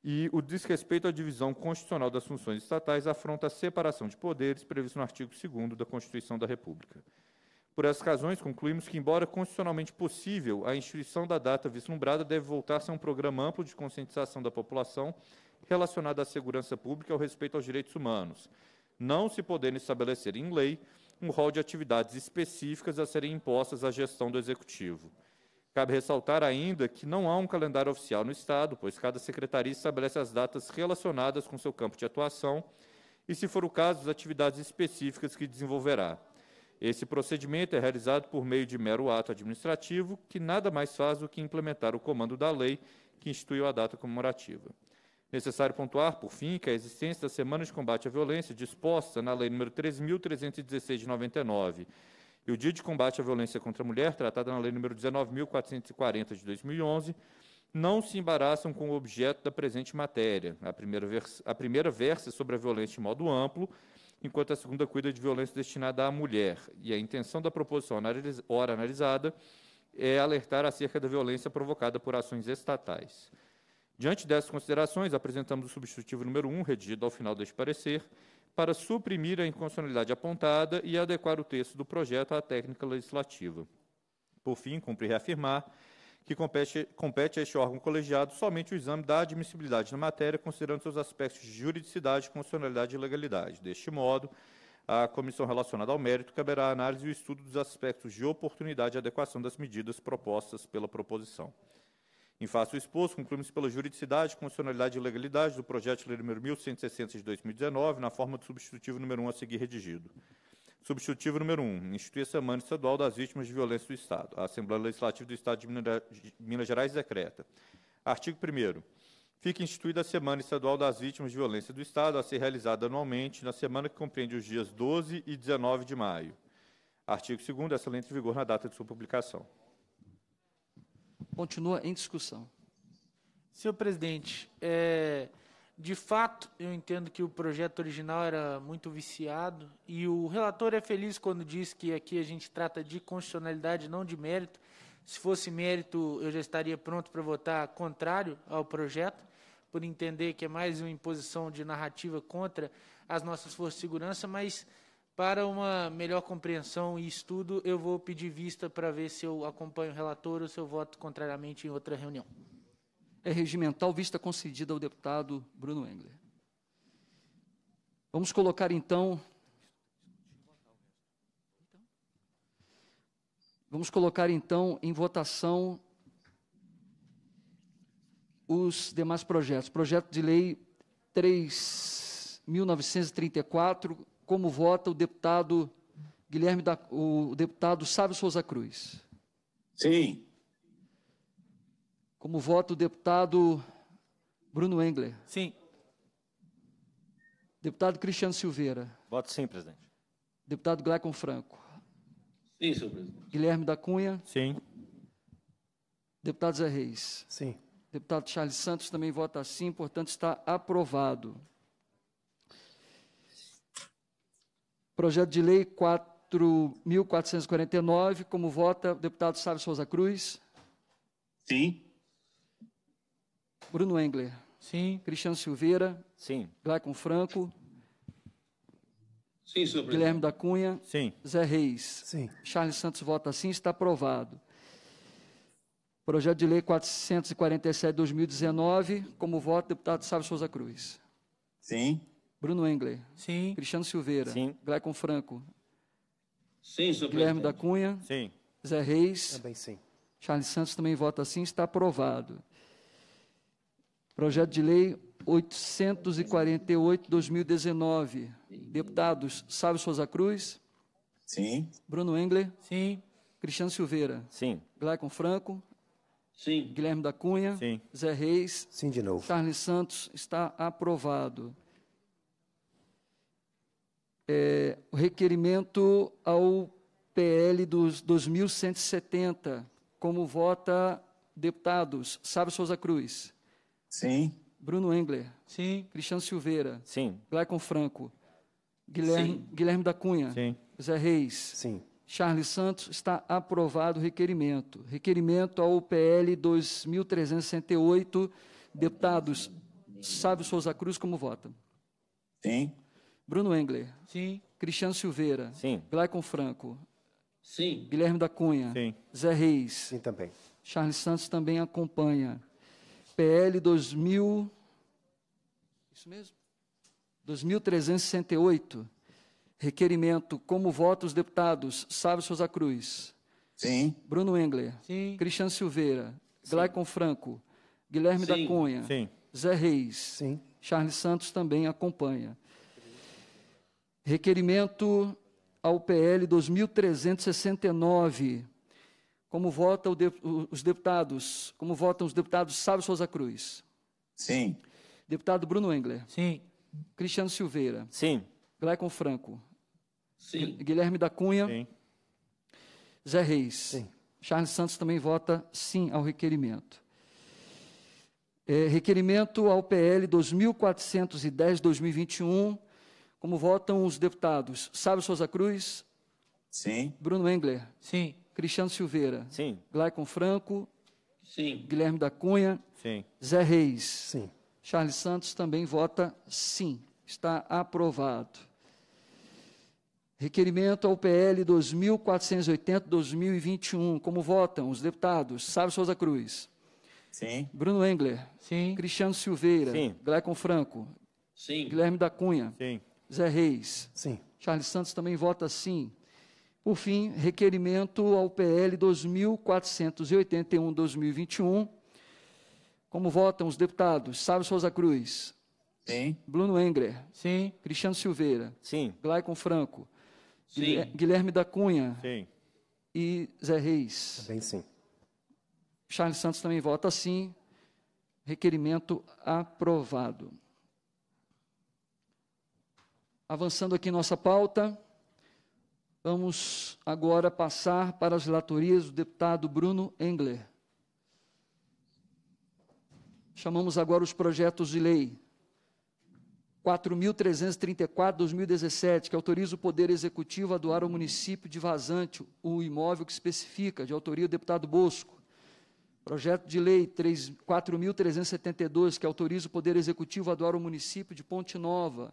E o desrespeito à divisão constitucional das funções estatais afronta a separação de poderes prevista no artigo 2 da Constituição da República. Por essas razões, concluímos que, embora constitucionalmente possível, a instituição da data vislumbrada deve voltar-se a um programa amplo de conscientização da população relacionada à segurança pública e ao respeito aos direitos humanos, não se podendo estabelecer em lei um rol de atividades específicas a serem impostas à gestão do Executivo. Cabe ressaltar ainda que não há um calendário oficial no Estado, pois cada secretaria estabelece as datas relacionadas com seu campo de atuação e, se for o caso, as atividades específicas que desenvolverá. Esse procedimento é realizado por meio de mero ato administrativo, que nada mais faz do que implementar o comando da lei que instituiu a data comemorativa. Necessário pontuar, por fim, que a existência da Semana de Combate à Violência, disposta na Lei nº 3.316 de 99, e o Dia de Combate à Violência contra a Mulher, tratada na Lei nº 19.440 de 2011, não se embaraçam com o objeto da presente matéria. A primeira, a primeira versa é sobre a violência de modo amplo, enquanto a segunda cuida de violência destinada à mulher. E a intenção da proposição ora analisada é alertar acerca da violência provocada por ações estatais. Diante dessas considerações, apresentamos o substitutivo número 1, redigido ao final deste parecer, para suprimir a inconstitucionalidade apontada e adequar o texto do projeto à técnica legislativa. Por fim, cumpre reafirmar que compete, compete, a este órgão colegiado somente o exame da admissibilidade na matéria, considerando seus aspectos de juridicidade, constitucionalidade e legalidade. Deste modo, à comissão relacionada ao mérito caberá a análise e o estudo dos aspectos de oportunidade e adequação das medidas propostas pela proposição. Em face do exposto, concluímos pela juridicidade, constitucionalidade e legalidade do projeto de lei número 1160 de 2019, na forma do substitutivo número 1 a seguir redigido. Substitutivo número 1. Institui a Semana Estadual das Vítimas de Violência do Estado. A Assembleia Legislativa do Estado de Minas Gerais decreta. Artigo 1 Fica instituída a Semana Estadual das Vítimas de Violência do Estado, a ser realizada anualmente, na semana que compreende os dias 12 e 19 de maio. Artigo 2 Essa lei entra em vigor na data de sua publicação continua em discussão. Senhor presidente, é, de fato, eu entendo que o projeto original era muito viciado e o relator é feliz quando diz que aqui a gente trata de constitucionalidade, não de mérito. Se fosse mérito, eu já estaria pronto para votar contrário ao projeto, por entender que é mais uma imposição de narrativa contra as nossas forças de segurança, mas para uma melhor compreensão e estudo, eu vou pedir vista para ver se eu acompanho o relator ou se eu voto contrariamente em outra reunião. É regimental vista concedida ao deputado Bruno Engler. Vamos colocar então. Vamos colocar então em votação os demais projetos. Projeto de lei 3.934, como vota o deputado Guilherme, da, o deputado Sávio Souza Cruz. Sim. Como vota o deputado Bruno Engler. Sim. Deputado Cristiano Silveira. Voto sim, presidente. Deputado Gleicon Franco. Sim, senhor presidente. Guilherme da Cunha. Sim. Deputado Zé Reis. Sim. Deputado Charles Santos também vota sim, portanto está aprovado. Projeto de Lei 4.449, como vota o deputado Sábio Souza Cruz? Sim. Bruno Engler? Sim. Cristiano Silveira? Sim. Glaicon Franco? Sim, senhor Guilherme da Cunha? Sim. Zé Reis? Sim. Charles Santos vota sim, está aprovado. Projeto de Lei 447, 2019, como o deputado Sábio Souza Cruz. Sim. Bruno Engler. Sim. Cristiano Silveira. Sim. Glecon Franco. Sim, senhor Guilherme da Cunha. Sim. Zé Reis. Também sim. Charles Santos também vota sim, está aprovado. Projeto de lei 848-2019. Deputados Sávio Souza Cruz. Sim. Bruno Engler. Sim. Cristiano Silveira. Sim. Gleicon Franco. Sim. Guilherme da Cunha. Sim. Zé Reis. Sim, de novo. Charles Santos está aprovado é, o requerimento ao PL dos 2170, como vota deputados Sábio Souza Cruz. Sim. Bruno Engler. Sim. Cristiano Silveira. Sim. Glaicon Franco. Guilherme, Sim. Guilherme da Cunha. Sim. Zé Reis. Sim. Charles Santos, está aprovado o requerimento. Requerimento ao PL 2368, deputados Sábio Souza Cruz, como vota? Sim. Bruno Engler. Sim. Cristiano Silveira. Sim. Glaicon Franco. Sim. Guilherme da Cunha. Sim. Zé Reis. Sim, também. Charles Santos também acompanha. PL 2000. Isso mesmo? 2368. Requerimento. Como votam os deputados Sávio Souza Cruz. Sim. Bruno Engler. Sim. Cristiano Silveira. Glaicon Franco. Guilherme Sim. da Cunha. Sim. Zé Reis. Sim. Charles Santos também acompanha. Requerimento ao PL 2369. Como vota de, os deputados? Como votam os deputados Sábio Souza Cruz? Sim. Deputado Bruno Engler? Sim. Cristiano Silveira? Sim. Glaicon Franco? Sim. Guilherme da Cunha? Sim. Zé Reis? Sim. Charles Santos também vota sim ao requerimento. É, requerimento ao PL 2410-2021 como votam os deputados Sábio Souza Cruz? Sim. Bruno Engler? Sim. Cristiano Silveira? Sim. Glaicon Franco? Sim. Guilherme da Cunha? Sim. Zé Reis? Sim. Charles Santos também vota sim. Está aprovado. Requerimento ao PL 2480-2021. Como votam os deputados? Sábio Souza Cruz. Sim. Bruno Engler. Sim. Cristiano Silveira. Sim. Glaicon Franco. Sim. Guilherme da Cunha. Sim. Zé Reis. Sim. Charles Santos também vota sim. Por fim, requerimento ao PL 2481-2021. Como votam os deputados? Sábio Souza Cruz. Sim. Bruno Engler. Sim. Cristiano Silveira. Sim. Glaicon Franco. Sim. Guilherme da Cunha. Sim. E Zé Reis. Também sim. Charles Santos também vota sim. Requerimento aprovado. Avançando aqui nossa pauta, vamos agora passar para as relatorias do deputado Bruno Engler. Chamamos agora os projetos de lei 4.334-2017, que autoriza o Poder Executivo a doar ao município de Vazante o imóvel que especifica, de autoria do deputado Bosco. Projeto de Lei 4.372, que autoriza o Poder Executivo a doar ao município de Ponte Nova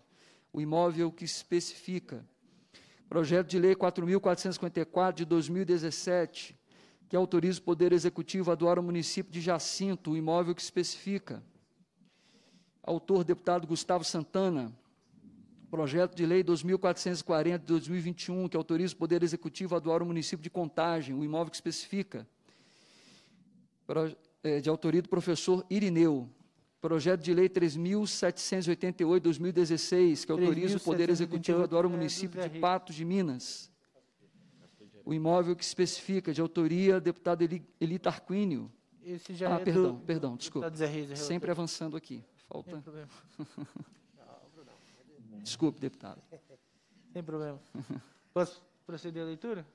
o imóvel que especifica. Projeto de Lei 4.454 de 2017, que autoriza o Poder Executivo a doar ao município de Jacinto o imóvel que especifica. Autor, deputado Gustavo Santana. Projeto de Lei 2440 de 2021, que autoriza o Poder Executivo a doar ao município de Contagem o imóvel que especifica. Eh, de autoria do professor Irineu. Projeto de Lei 3.788-2016, que autoriza o Poder Executivo a doar o município de Patos de Minas. O imóvel que especifica, de autoria, deputado Eli, Eli Tarquínio. Esse já ah, é perdão, do, perdão, desculpa. É Sempre avançando aqui. Falta. Desculpe, deputado. Sem problema. Posso proceder à leitura?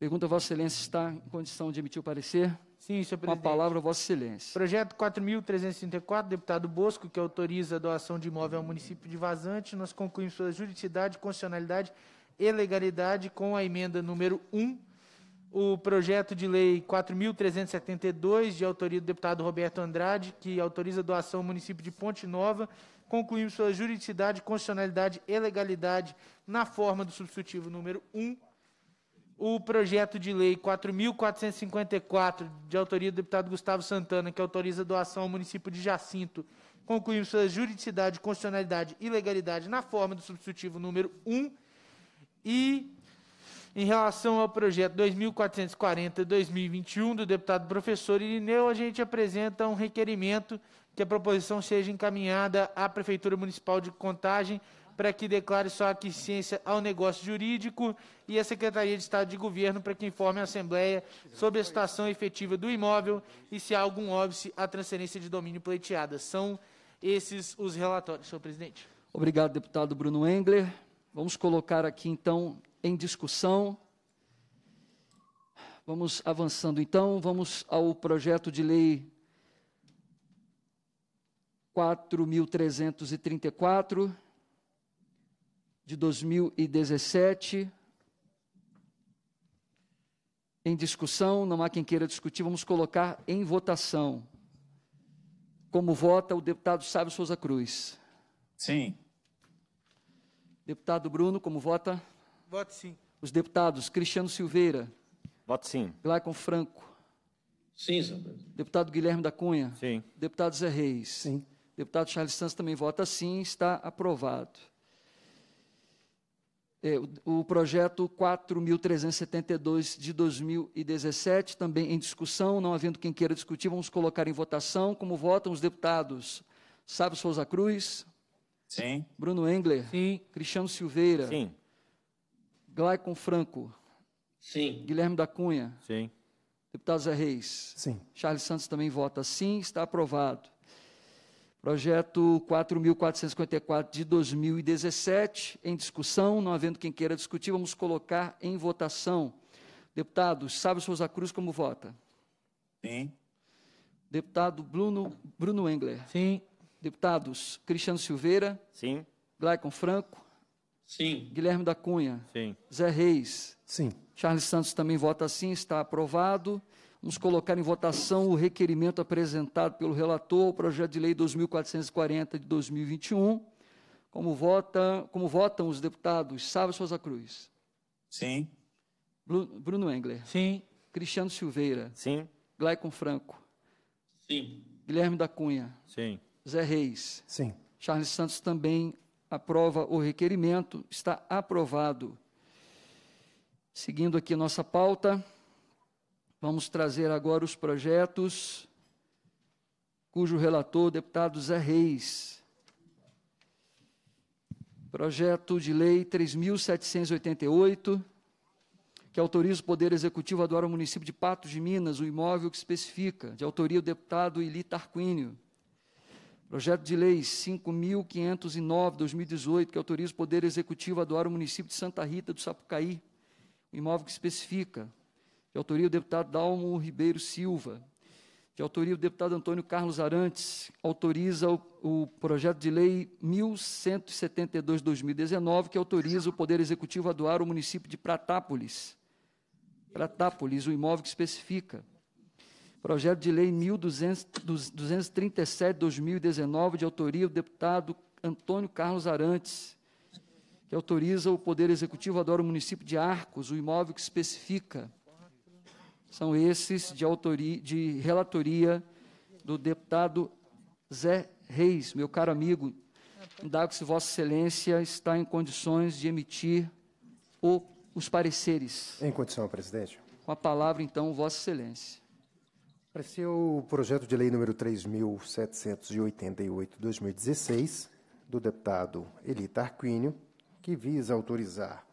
Pergunta, Vossa Excelência, está em condição de emitir o parecer? Sim, senhor presidente. Com a palavra, Vossa Excelência. Projeto 4.334, deputado Bosco, que autoriza a doação de imóvel ao município de Vazante. Nós concluímos sua juridicidade, constitucionalidade e legalidade com a emenda número 1. O projeto de lei 4.372, de autoria do deputado Roberto Andrade, que autoriza a doação ao município de Ponte Nova. Concluímos sua juridicidade, constitucionalidade e legalidade na forma do substitutivo número 1 o projeto de lei 4.454, de autoria do deputado Gustavo Santana, que autoriza a doação ao município de Jacinto, concluindo sua juridicidade, constitucionalidade e legalidade na forma do substitutivo número 1. E em relação ao projeto 2440-2021 do deputado professor Irineu, a gente apresenta um requerimento que a proposição seja encaminhada à Prefeitura Municipal de Contagem para que declare sua aquiescência ao negócio jurídico e a Secretaria de Estado de Governo para que informe a Assembleia sobre a situação efetiva do imóvel e se há algum óbice à transferência de domínio pleiteada. São esses os relatórios, senhor presidente. Obrigado, deputado Bruno Engler. Vamos colocar aqui, então, em discussão. Vamos avançando, então, vamos ao projeto de lei 4.334, de 2017 em discussão, não há quem queira discutir, vamos colocar em votação. Como vota o deputado Sábio Souza Cruz? Sim. Deputado Bruno, como vota? Voto sim. Os deputados Cristiano Silveira. Voto sim. Glaicon Franco. Sim, senhor Deputado Guilherme da Cunha. Sim. Deputado Zé Reis. Sim. Deputado Charles Santos também vota sim, está aprovado é, o, o projeto 4.372 de 2017, também em discussão, não havendo quem queira discutir, vamos colocar em votação. Como votam os deputados? Sábio Souza Cruz? Sim. Bruno Engler? Sim. Cristiano Silveira? Sim. Glaicon Franco? Sim. Guilherme da Cunha? Sim. Deputado Zé Reis? Sim. Charles Santos também vota sim, está aprovado. Projeto 4.454 de 2017, em discussão, não havendo quem queira discutir, vamos colocar em votação. Deputado Sábio Souza Cruz, como vota? Sim. Deputado Bruno, Bruno Engler? Sim. Deputados Cristiano Silveira? Sim. Glaicon Franco? Sim. Guilherme da Cunha? Sim. Zé Reis? Sim. Charles Santos também vota sim, está aprovado. Vamos colocar em votação o requerimento apresentado pelo relator, o projeto de lei 2440 de 2021. Como, vota, como votam os deputados Sábio Souza Cruz? Sim. Bruno Engler? Sim. Cristiano Silveira? Sim. Glaicon Franco? Sim. Guilherme da Cunha? Sim. Zé Reis? Sim. Charles Santos também aprova o requerimento. Está aprovado. Seguindo aqui nossa pauta. Vamos trazer agora os projetos cujo relator, deputado Zé Reis. Projeto de Lei 3.788, que autoriza o Poder Executivo a doar ao município de Patos de Minas o imóvel que especifica, de autoria do deputado Ili Tarquínio. Projeto de Lei 5.509-2018, que autoriza o Poder Executivo a doar ao município de Santa Rita do Sapucaí o imóvel que especifica, de autoria do deputado Dalmo Ribeiro Silva, de autoria do deputado Antônio Carlos Arantes, autoriza o, o projeto de lei 1172-2019, que autoriza o Poder Executivo a doar o município de Pratápolis. Pratápolis, o imóvel que especifica. Projeto de lei 1237-2019, de autoria do deputado Antônio Carlos Arantes, que autoriza o Poder Executivo a doar o município de Arcos, o imóvel que especifica. São esses de, autoria, de relatoria do deputado Zé Reis, meu caro amigo. Indago se Vossa Excelência está em condições de emitir o, os pareceres. Em condição, presidente. Com a palavra, então, Vossa Excelência. Apareceu o projeto de lei número 3.788-2016, do deputado Eli Tarquínio, que visa autorizar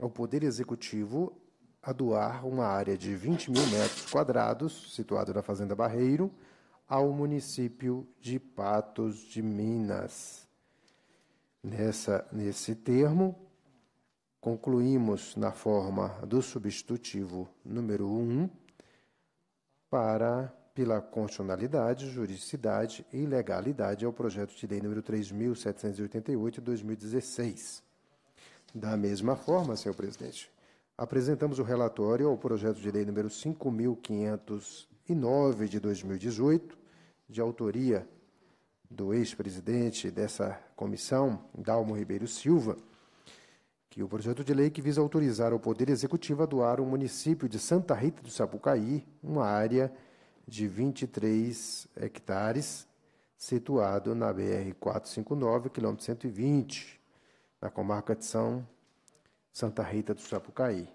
ao Poder Executivo a doar uma área de 20 mil metros quadrados, situado na Fazenda Barreiro, ao município de Patos de Minas. Nessa, nesse termo, concluímos na forma do substitutivo número 1 para pela constitucionalidade, juridicidade e legalidade ao projeto de lei número 3788 de 2016. Da mesma forma, senhor presidente, apresentamos o relatório ao projeto de lei número 5509 de 2018, de autoria do ex-presidente dessa comissão, Dalmo Ribeiro Silva, que é o projeto de lei que visa autorizar o Poder Executivo a doar o município de Santa Rita do Sapucaí, uma área de 23 hectares, situado na BR 459, quilômetro 120, na comarca de São Santa Rita do Sapucaí.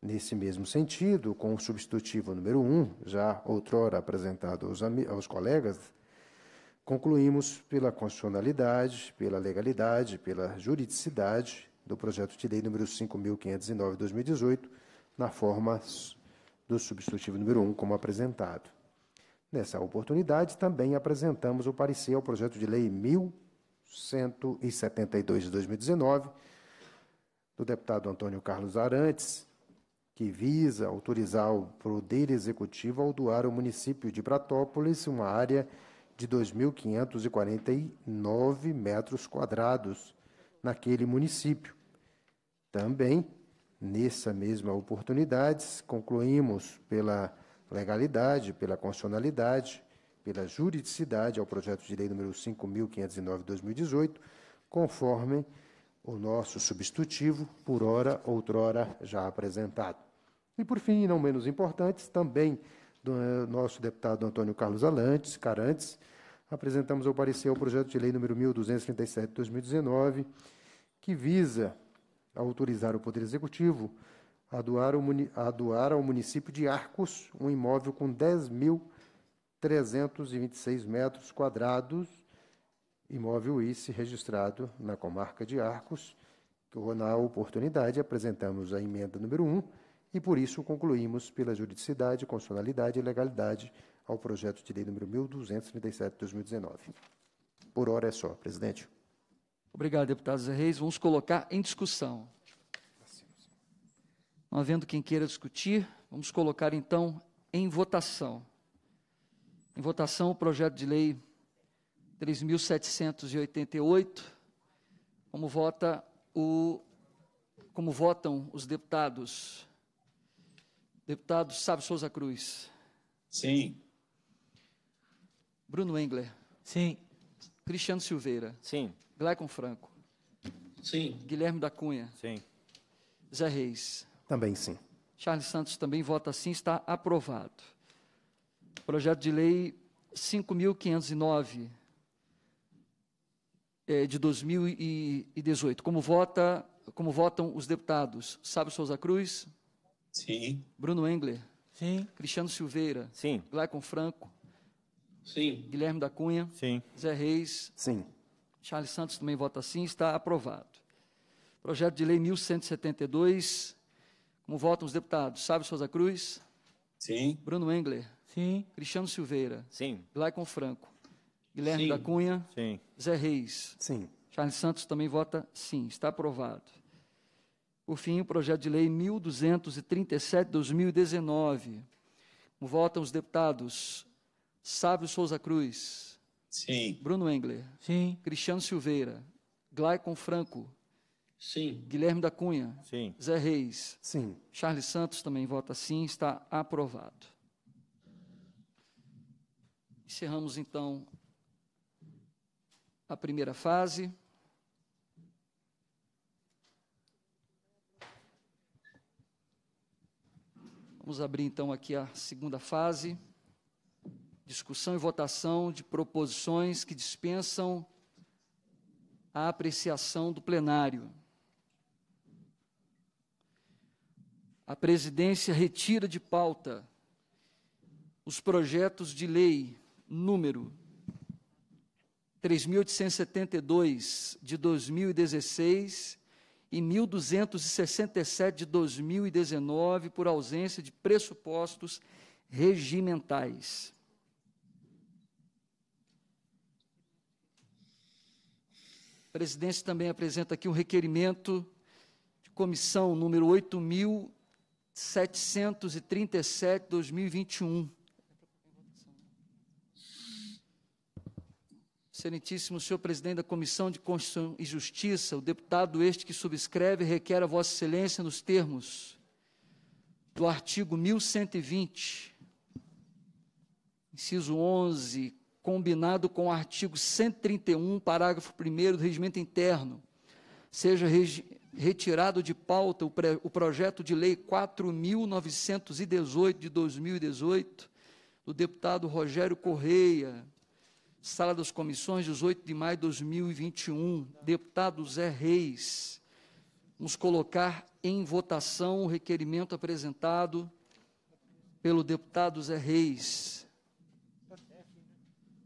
Nesse mesmo sentido, com o substitutivo número 1, já outrora apresentado aos, aos colegas, concluímos pela constitucionalidade, pela legalidade, pela juridicidade do projeto de lei número 5.509-2018, na forma do substitutivo número 1, como apresentado. Nessa oportunidade, também apresentamos o parecer ao projeto de lei 1172 de 2019 do deputado Antônio Carlos Arantes, que visa autorizar o Poder Executivo a doar ao município de Pratópolis uma área de 2.549 metros quadrados naquele município. Também, nessa mesma oportunidade, concluímos pela legalidade, pela constitucionalidade, pela juridicidade ao projeto de lei número 5.509-2018, conforme o nosso substitutivo, por hora outrora já apresentado. E por fim, e não menos importantes, também do eh, nosso deputado Antônio Carlos Alantes, Carantes, apresentamos ao parecer o projeto de lei número 1237 de 2019, que visa autorizar o Poder Executivo a doar, a doar ao município de Arcos um imóvel com 10.326 metros quadrados imóvel esse registrado na comarca de Arcos, na oportunidade apresentamos a emenda número 1 e por isso concluímos pela juridicidade, constitucionalidade e legalidade ao projeto de lei número 1237 de 2019. Por hora é só, presidente. Obrigado, deputado Zé Reis. Vamos colocar em discussão. Não havendo quem queira discutir, vamos colocar então em votação. Em votação o projeto de lei 3.788, como vota o como votam os deputados. Deputado Sábio Souza Cruz. Sim. Bruno Engler. Sim. Cristiano Silveira. Sim. Glaicon Franco. Sim. Guilherme da Cunha. Sim. Zé Reis. Também sim. Charles Santos também vota sim, está aprovado. Projeto de lei 5.509, é, de 2018. Como, vota, como votam os deputados? Sábio Souza Cruz? Sim. Bruno Engler? Sim. Cristiano Silveira? Sim. Glaicon Franco? Sim. Guilherme da Cunha? Sim. Zé Reis? Sim. Charles Santos também vota sim, está aprovado. Projeto de lei 1172. Como votam os deputados? Sábio Souza Cruz? Sim. Bruno Engler? Sim. Cristiano Silveira? Sim. Glaicon Franco? Guilherme sim. da Cunha. Sim. Zé Reis. Sim. Charles Santos também vota sim. Está aprovado. Por fim, o projeto de lei 1237-2019. Votam os deputados Sávio Souza Cruz. Sim. Bruno Engler. Sim. Cristiano Silveira. Glaicon Franco. Sim. Guilherme da Cunha. Sim. Zé Reis. Sim. Charles Santos também vota sim, está aprovado. Encerramos então a primeira fase. Vamos abrir então aqui a segunda fase. Discussão e votação de proposições que dispensam a apreciação do plenário. A presidência retira de pauta os projetos de lei número 3.872 de 2016 e 1.267 de 2019 por ausência de pressupostos regimentais. A presidência também apresenta aqui um requerimento de comissão número 8737 2021 Excelentíssimo senhor presidente da Comissão de Constituição e Justiça, o deputado este que subscreve requer a Vossa Excelência nos termos do artigo 1120, inciso 11, combinado com o artigo 131, parágrafo 1 do Regimento Interno, seja retirado de pauta o, o projeto de lei 4.918 de 2018 do deputado Rogério Correia, Sala das Comissões, 18 de maio de 2021, deputado Zé Reis, nos colocar em votação o requerimento apresentado pelo deputado Zé Reis.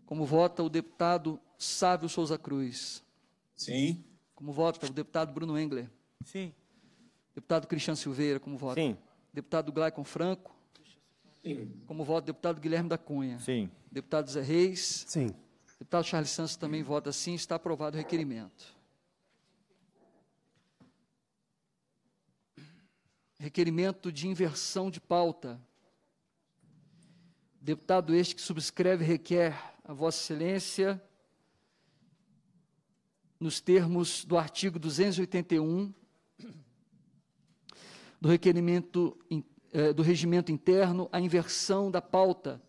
Como vota o deputado Sávio Souza Cruz? Sim. Como vota o deputado Bruno Engler? Sim. Deputado Cristiano Silveira, como vota? Sim. Deputado Glaicon Franco? Sim. Como vota o deputado Guilherme da Cunha. Sim. Deputado Zé Reis. Sim. Deputado Charles Santos também vota sim. Está aprovado o requerimento. Requerimento de inversão de pauta. Deputado este que subscreve requer a Vossa Excelência, nos termos do artigo 281 do requerimento do regimento interno a inversão da pauta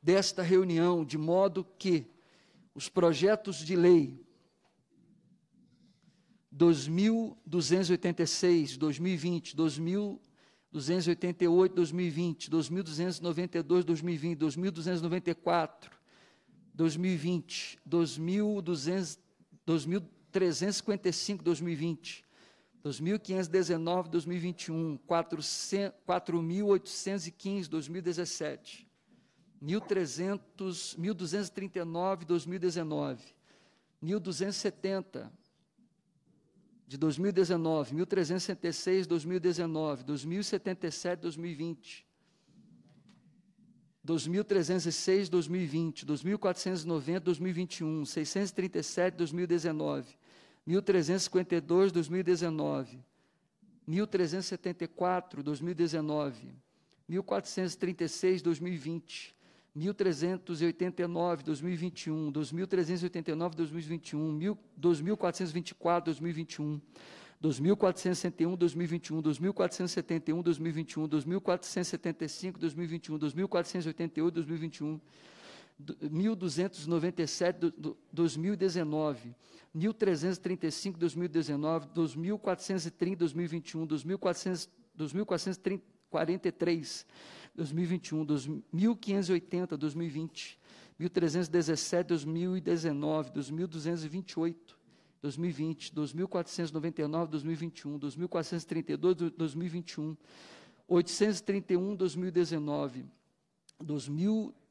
desta reunião, de modo que os projetos de lei 2286, 2020, 2288, 2020, 2292, 2020, 2294, 2020, 2200, 2355, 2020, 2.519, 2021, 4.815, 2017, 1.300, 1.239, 2019, 1.270 de 2019, 1.376, 2019, 2.077, 2020, 2.306, 2020, 2.490, 2021, 637, 2019, 1352, 2019, 1374, 2019, 1436, 2020, 1389, 2021, 2389, 2021, 2424, 2021. 2.461, 2021, 2471, 2021, 2475, 2021, 2488, 2021, 1297 2019, 1335 2019, 2430 2021, 2400, 2443 2021, 1580 2020, 1317 2019, 2228 2020, 2499 2021, 2432 2021, 831 2019, 2000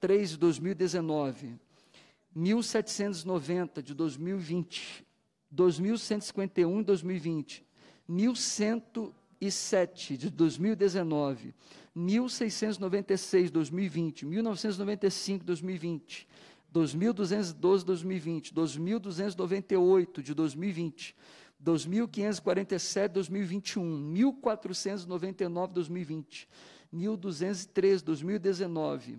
3 de 2019, 1790 de 2020, 2151 de 2020, 1107 de 2019, 1696 de 2020, 1995 de 2020, 2212 de 2020, 2298 de 2020, 2547 de 2021, 1499 de 2020, 1203 de 2019.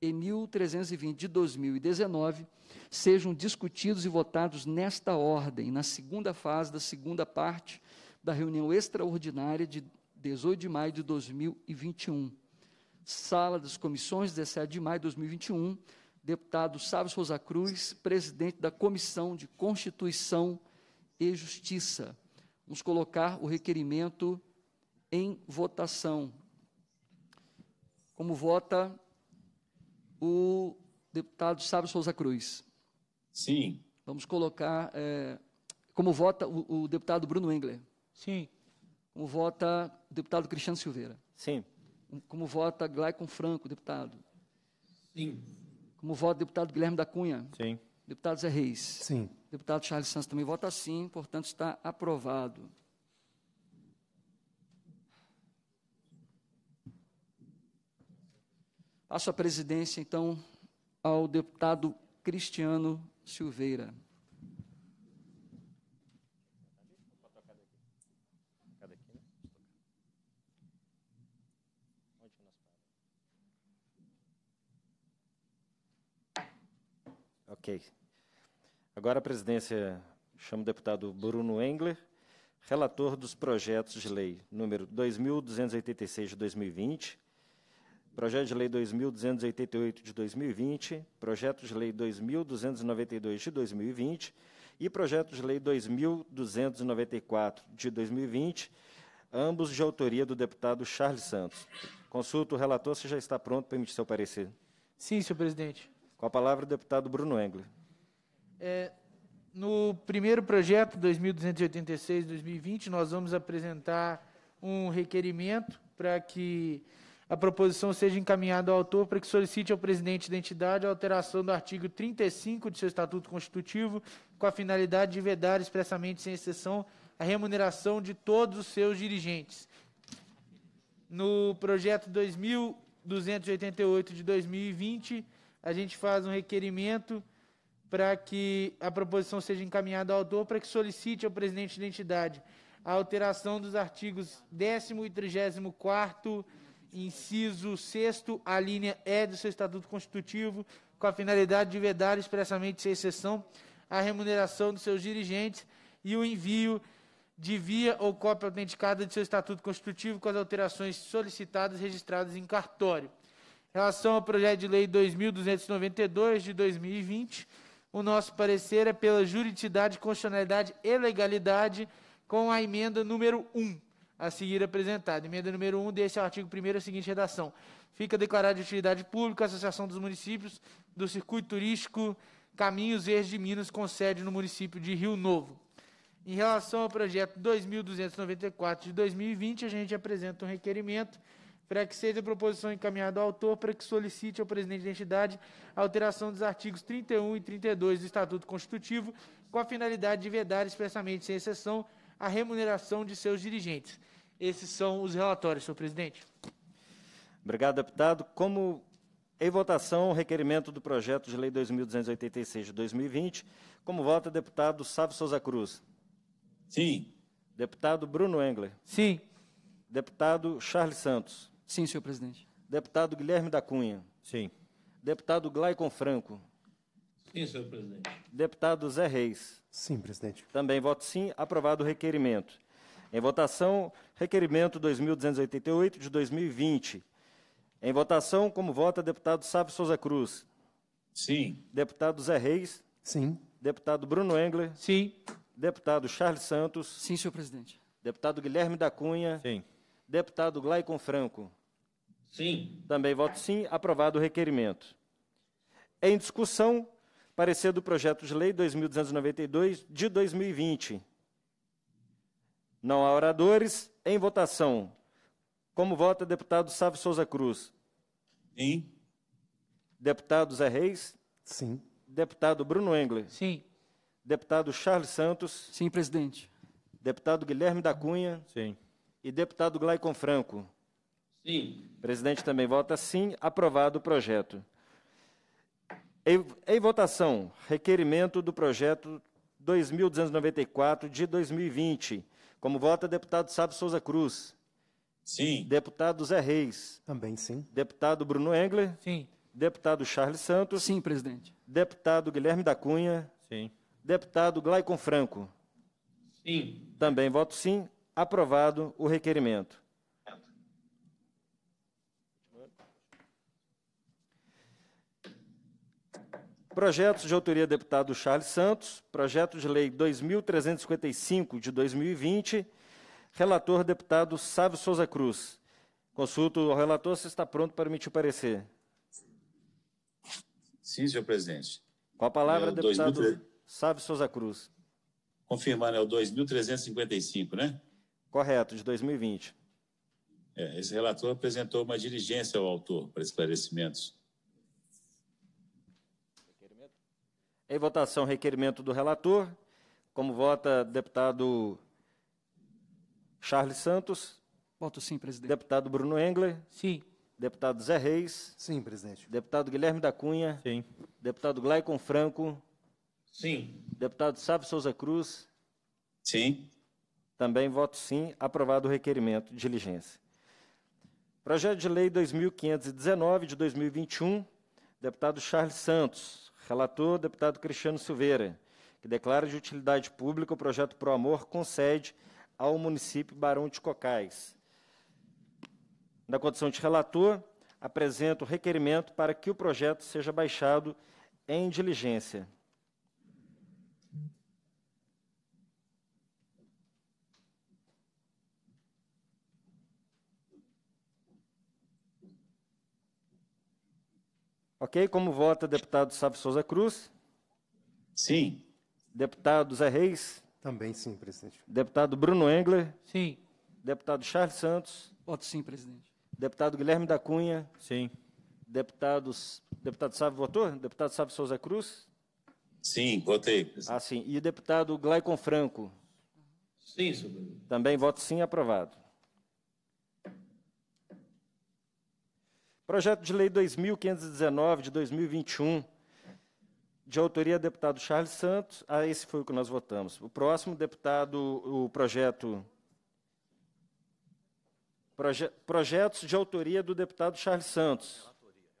e 1320 de 2019 sejam discutidos e votados nesta ordem, na segunda fase da segunda parte da reunião extraordinária de 18 de maio de 2021. Sala das Comissões, 17 de maio de 2021. Deputado Sávio Souza Cruz, presidente da Comissão de Constituição e Justiça. Vamos colocar o requerimento em votação. Como vota o deputado Sábio Souza Cruz. Sim. Vamos colocar é, como vota o, o, deputado Bruno Engler. Sim. Como vota o deputado Cristiano Silveira. Sim. Como vota Glaicon Franco, deputado. Sim. Como vota o deputado Guilherme da Cunha. Sim. Deputado Zé Reis. Sim. Deputado Charles Santos também vota sim, portanto está aprovado. Passo a presidência, então, ao deputado Cristiano Silveira. Ok. Agora a presidência chama o deputado Bruno Engler, relator dos projetos de lei número 2286 de 2020, Projeto de Lei 2288 de 2020, Projeto de Lei 2292 de 2020 e Projeto de Lei 2294 de 2020, ambos de autoria do deputado Charles Santos. Consulto o relator se já está pronto para emitir seu parecer. Sim, senhor presidente. Com a palavra o deputado Bruno Engler. É, no primeiro projeto, 2286-2020, nós vamos apresentar um requerimento para que a proposição seja encaminhada ao autor para que solicite ao presidente da entidade a alteração do artigo 35 de seu Estatuto Constitutivo, com a finalidade de vedar expressamente, sem exceção, a remuneração de todos os seus dirigentes. No projeto 2288 de 2020, a gente faz um requerimento para que a proposição seja encaminhada ao autor para que solicite ao presidente da entidade a alteração dos artigos 10 e 34 inciso 6, a linha E do seu Estatuto Constitutivo, com a finalidade de vedar expressamente sem exceção a remuneração dos seus dirigentes e o envio de via ou cópia autenticada de seu Estatuto Constitutivo com as alterações solicitadas registradas em cartório. Em relação ao projeto de lei 2292 de 2020, o nosso parecer é pela juridicidade, constitucionalidade e legalidade com a emenda número 1 a seguir apresentado. Emenda número 1 desse artigo 1 a seguinte redação. Fica declarada de utilidade pública a Associação dos Municípios do Circuito Turístico Caminhos Verdes de Minas, com sede no município de Rio Novo. Em relação ao projeto 2294 de 2020, a gente apresenta um requerimento para que seja a proposição encaminhada ao autor para que solicite ao presidente da entidade a alteração dos artigos 31 e 32 do Estatuto Constitutivo, com a finalidade de vedar expressamente, sem exceção, a remuneração de seus dirigentes. Esses são os relatórios, senhor presidente. Obrigado, deputado. Como em votação, o requerimento do projeto de lei 2286 de 2020. Como vota, deputado Sávio Souza Cruz? Sim. Deputado Bruno Engler? Sim. Deputado Charles Santos? Sim, senhor presidente. Deputado Guilherme da Cunha? Sim. Deputado Glaicon Franco? Sim, senhor presidente. Deputado Zé Reis. Sim, presidente. Também voto sim. Aprovado o requerimento. Em votação, requerimento 2288 de 2020. Em votação, como vota deputado Sábio Souza Cruz? Sim. Deputado Zé Reis? Sim. Deputado Bruno Engler? Sim. Deputado Charles Santos? Sim, senhor presidente. Deputado Guilherme da Cunha? Sim. Deputado Glaicon Franco? Sim. Também voto sim. Aprovado o requerimento. Em discussão, parecer do projeto de lei 2292 de 2020. Não há oradores. Em votação. Como vota deputado Sávio Souza Cruz? Sim. Deputado Zé Reis? Sim. Deputado Bruno Engler? Sim. Deputado Charles Santos? Sim, presidente. Deputado Guilherme da Cunha? Sim. E deputado Glaicon Franco? Sim. presidente também vota sim. Aprovado o projeto. Em, em votação, requerimento do projeto 2294 de 2020. Como vota deputado Sábio Souza Cruz. Sim. Deputado Zé Reis. Também sim. Deputado Bruno Engler. Sim. Deputado Charles Santos. Sim, presidente. Deputado Guilherme da Cunha. Sim. Deputado Glaicon Franco. Sim. Também voto sim. Aprovado o requerimento. Projetos de autoria do deputado Charles Santos, projeto de lei 2355 de 2020, relator deputado Sávio Souza Cruz. Consulto o relator se está pronto para emitir o parecer. Sim, senhor presidente. Com a palavra, é, deputado 2000... Sávio Souza Cruz. Confirmando, é o 2355, né? Correto, de 2020. É, esse relator apresentou uma diligência ao autor para esclarecimentos Em votação, requerimento do relator. Como vota deputado Charles Santos? Voto sim, presidente. Deputado Bruno Engler? Sim. Deputado Zé Reis? Sim, presidente. Deputado Guilherme da Cunha? Sim. Deputado Glaicon Franco? Sim. Deputado Sábio Souza Cruz? Sim. Também voto sim. Aprovado o requerimento. de Diligência. Projeto de Lei 2519 de 2021, deputado Charles Santos. Relator, deputado Cristiano Silveira, que declara de utilidade pública o projeto Pro Amor com sede ao município Barão de Cocais. Na condição de relator, apresento requerimento para que o projeto seja baixado em diligência. Ok, como vota deputado Sávio Souza Cruz? Sim. Deputado Zé Reis? Também sim, presidente. Deputado Bruno Engler? Sim. Deputado Charles Santos? Voto sim, presidente. Deputado Guilherme da Cunha? Sim. Deputados, deputado Sávio votou? Deputado Sávio Souza Cruz? Sim, votei. Presidente. Ah, sim. E deputado Glaicon Franco? Sim, senhor. Também voto sim, aprovado. Projeto de Lei 2519 de 2021, de autoria do deputado Charles Santos. Ah, esse foi o que nós votamos. O próximo, deputado, o projeto. Proje, projetos de autoria do deputado Charles Santos.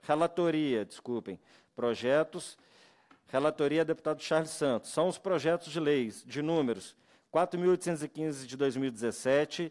Relatoria, relatoria desculpem. Projetos. Relatoria, deputado Charles Santos. São os projetos de leis de números 4.815 de 2017.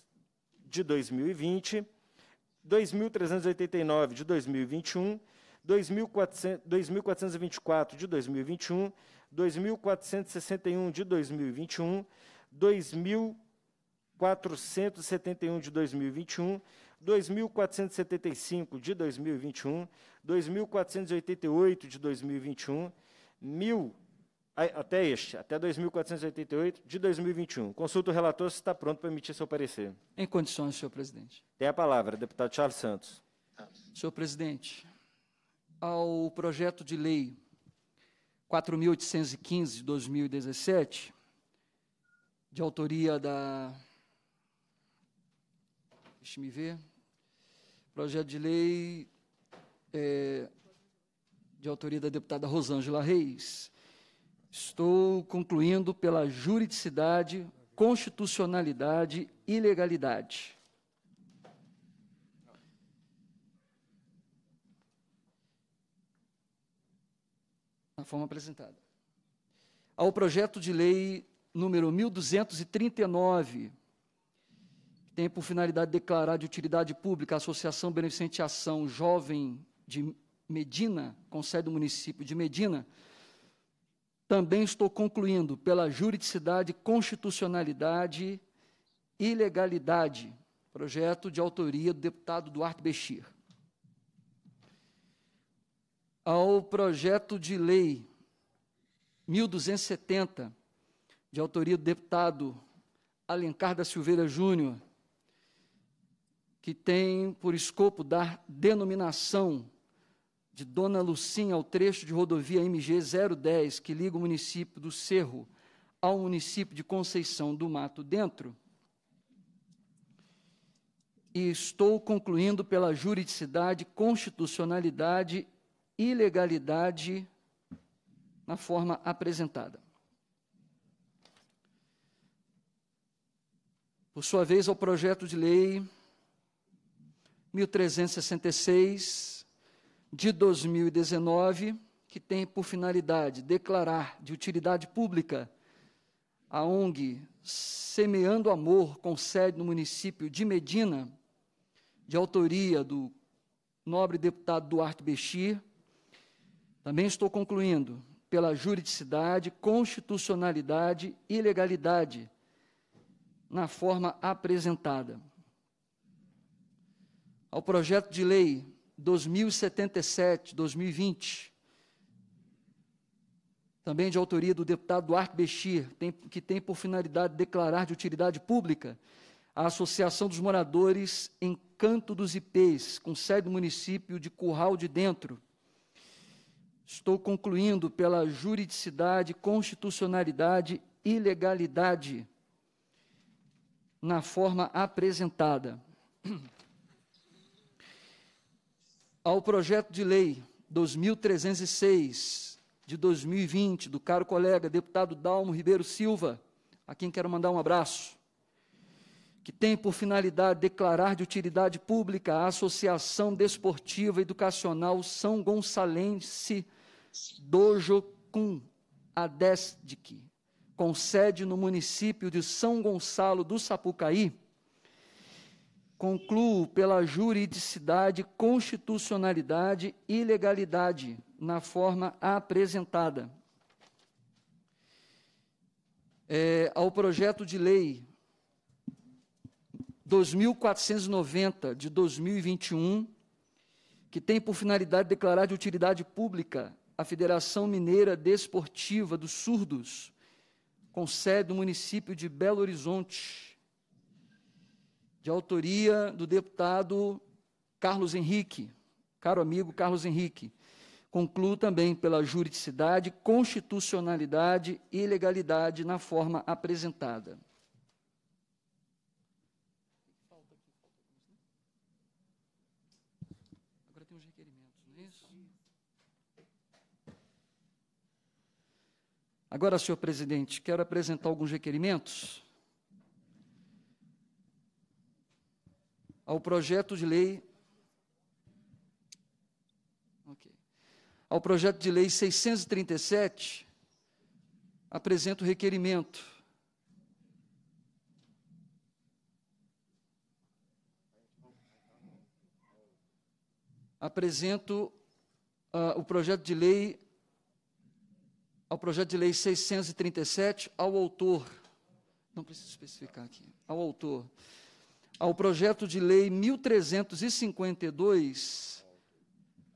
de 2020, 2.389 de 2021, 2.424 de 2021, 2.461 de 2021, 2.471 de 2021, 2.475 de 2021, 2.488 de 2021, 1.000 até este, até 2488 de 2021. Consulta o relator se está pronto para emitir seu parecer. Em condições, senhor presidente. Tem a palavra, deputado Charles Santos. Senhor presidente, ao projeto de lei 4815 de 2017, de autoria da Deixe-me ver. Projeto de lei é, de autoria da deputada Rosângela Reis Estou concluindo pela juridicidade, constitucionalidade e legalidade. Na forma apresentada. Ao projeto de lei número 1239, que tem por finalidade declarar de utilidade pública a Associação Beneficente Ação Jovem de Medina, com sede do município de Medina, também estou concluindo pela juridicidade, constitucionalidade e legalidade. Projeto de autoria do deputado Duarte Bexir. Ao projeto de lei 1270, de autoria do deputado Alencar da Silveira Júnior, que tem por escopo dar denominação de Dona Lucinha ao trecho de rodovia MG 010, que liga o município do Cerro ao município de Conceição do Mato Dentro. E estou concluindo pela juridicidade, constitucionalidade e legalidade na forma apresentada. Por sua vez, ao projeto de lei 1366 de 2019, que tem por finalidade declarar de utilidade pública a ONG Semeando Amor, com sede no município de Medina, de autoria do nobre deputado Duarte Bexir. Também estou concluindo pela juridicidade, constitucionalidade e legalidade na forma apresentada. Ao projeto de lei 2077, 2020, também de autoria do deputado Duarte Bechir, tem, que tem por finalidade declarar de utilidade pública a Associação dos Moradores em Canto dos Ipês, com sede no município de Curral de Dentro. Estou concluindo pela juridicidade, constitucionalidade e legalidade na forma apresentada. ao projeto de lei 2306 de 2020 do caro colega deputado Dalmo Ribeiro Silva, a quem quero mandar um abraço, que tem por finalidade declarar de utilidade pública a Associação Desportiva Educacional São Gonçalense Dojo Kun Adesdic, com sede no município de São Gonçalo do Sapucaí, Concluo pela juridicidade, constitucionalidade e legalidade na forma apresentada. É, ao projeto de lei 2490 de 2021, que tem por finalidade declarar de utilidade pública a Federação Mineira Desportiva dos Surdos, com sede no município de Belo Horizonte de autoria do deputado Carlos Henrique, caro amigo Carlos Henrique. Concluo também pela juridicidade, constitucionalidade e legalidade na forma apresentada. Agora, é senhor presidente, quero apresentar alguns requerimentos. ao projeto de lei okay. ao projeto de lei 637 apresento o requerimento apresento uh, o projeto de lei ao projeto de lei 637 ao autor não preciso especificar aqui ao autor ao projeto de lei 1352,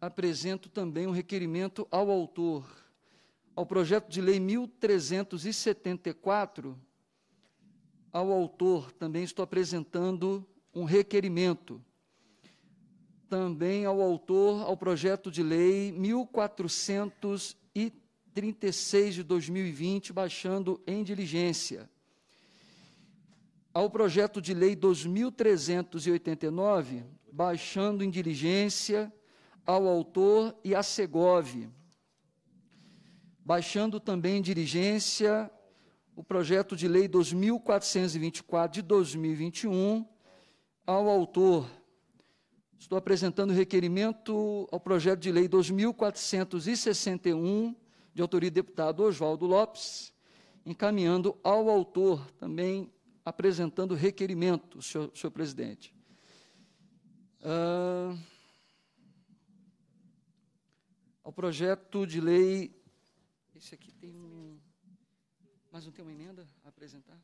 apresento também um requerimento ao autor. Ao projeto de lei 1374, ao autor também estou apresentando um requerimento. Também ao autor, ao projeto de lei 1436 de 2020, baixando em diligência ao projeto de lei 2389, baixando em diligência ao autor e a Segov, baixando também em diligência o projeto de lei 2424 de 2021 ao autor. Estou apresentando requerimento ao projeto de lei 2461 de autoria do deputado Oswaldo Lopes, encaminhando ao autor também apresentando requerimento, senhor, senhor presidente. ao ah, projeto de lei. Esse aqui tem um. Mas não tem uma emenda a apresentar?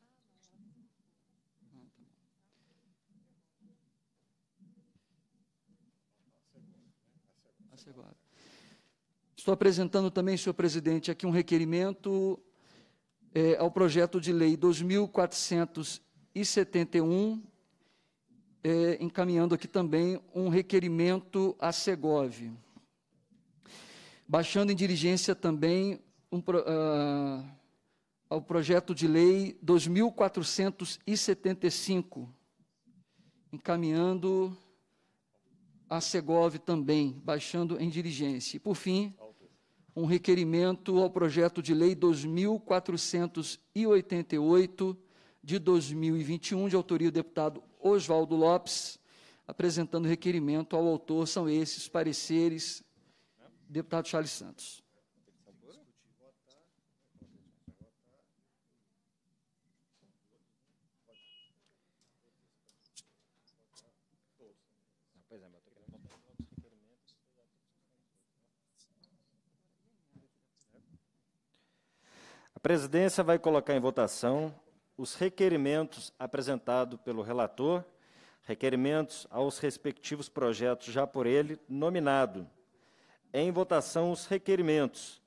Tá né? Estou apresentando também, senhor presidente, aqui um requerimento é, ao projeto de lei 2471, é, encaminhando aqui também um requerimento à Segov. Baixando em diligência também um, uh, ao projeto de lei 2475, encaminhando a Segov também, baixando em diligência. E, por fim, um requerimento ao projeto de lei 2488 de 2021, de autoria do deputado Oswaldo Lopes, apresentando requerimento ao autor. São esses pareceres, deputado Charles Santos. presidência vai colocar em votação os requerimentos apresentados pelo relator, requerimentos aos respectivos projetos já por ele nominado. Em votação, os requerimentos.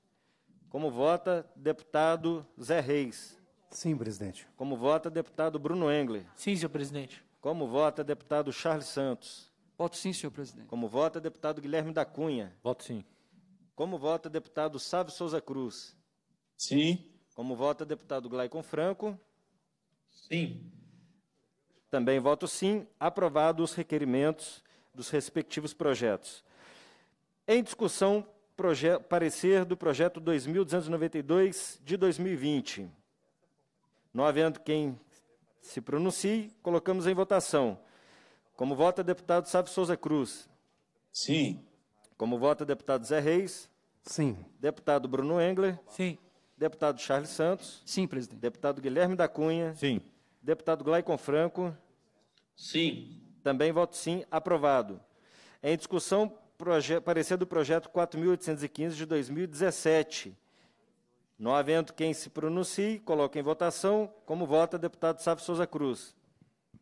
Como vota, deputado Zé Reis. Sim, presidente. Como vota, deputado Bruno Engler. Sim, senhor presidente. Como vota, deputado Charles Santos. Voto sim, senhor presidente. Como vota, deputado Guilherme da Cunha. Voto sim. Como vota, deputado Sávio Souza Cruz. Sim. Como vota deputado Glaicon Franco? Sim. Também voto sim. Aprovados os requerimentos dos respectivos projetos. Em discussão, parecer do projeto 2292 de 2020. Não havendo quem se pronuncie, colocamos em votação. Como vota deputado Sávio Souza Cruz? Sim. Como vota deputado Zé Reis? Sim. Deputado Bruno Engler? Sim. Deputado Charles Santos. Sim, presidente. Deputado Guilherme da Cunha. Sim. Deputado Glaicon Franco. Sim. Também voto sim. Aprovado. Em discussão, parecer do projeto 4.815 de 2017. Não havendo quem se pronuncie, coloque em votação. Como vota deputado Sávio Souza Cruz?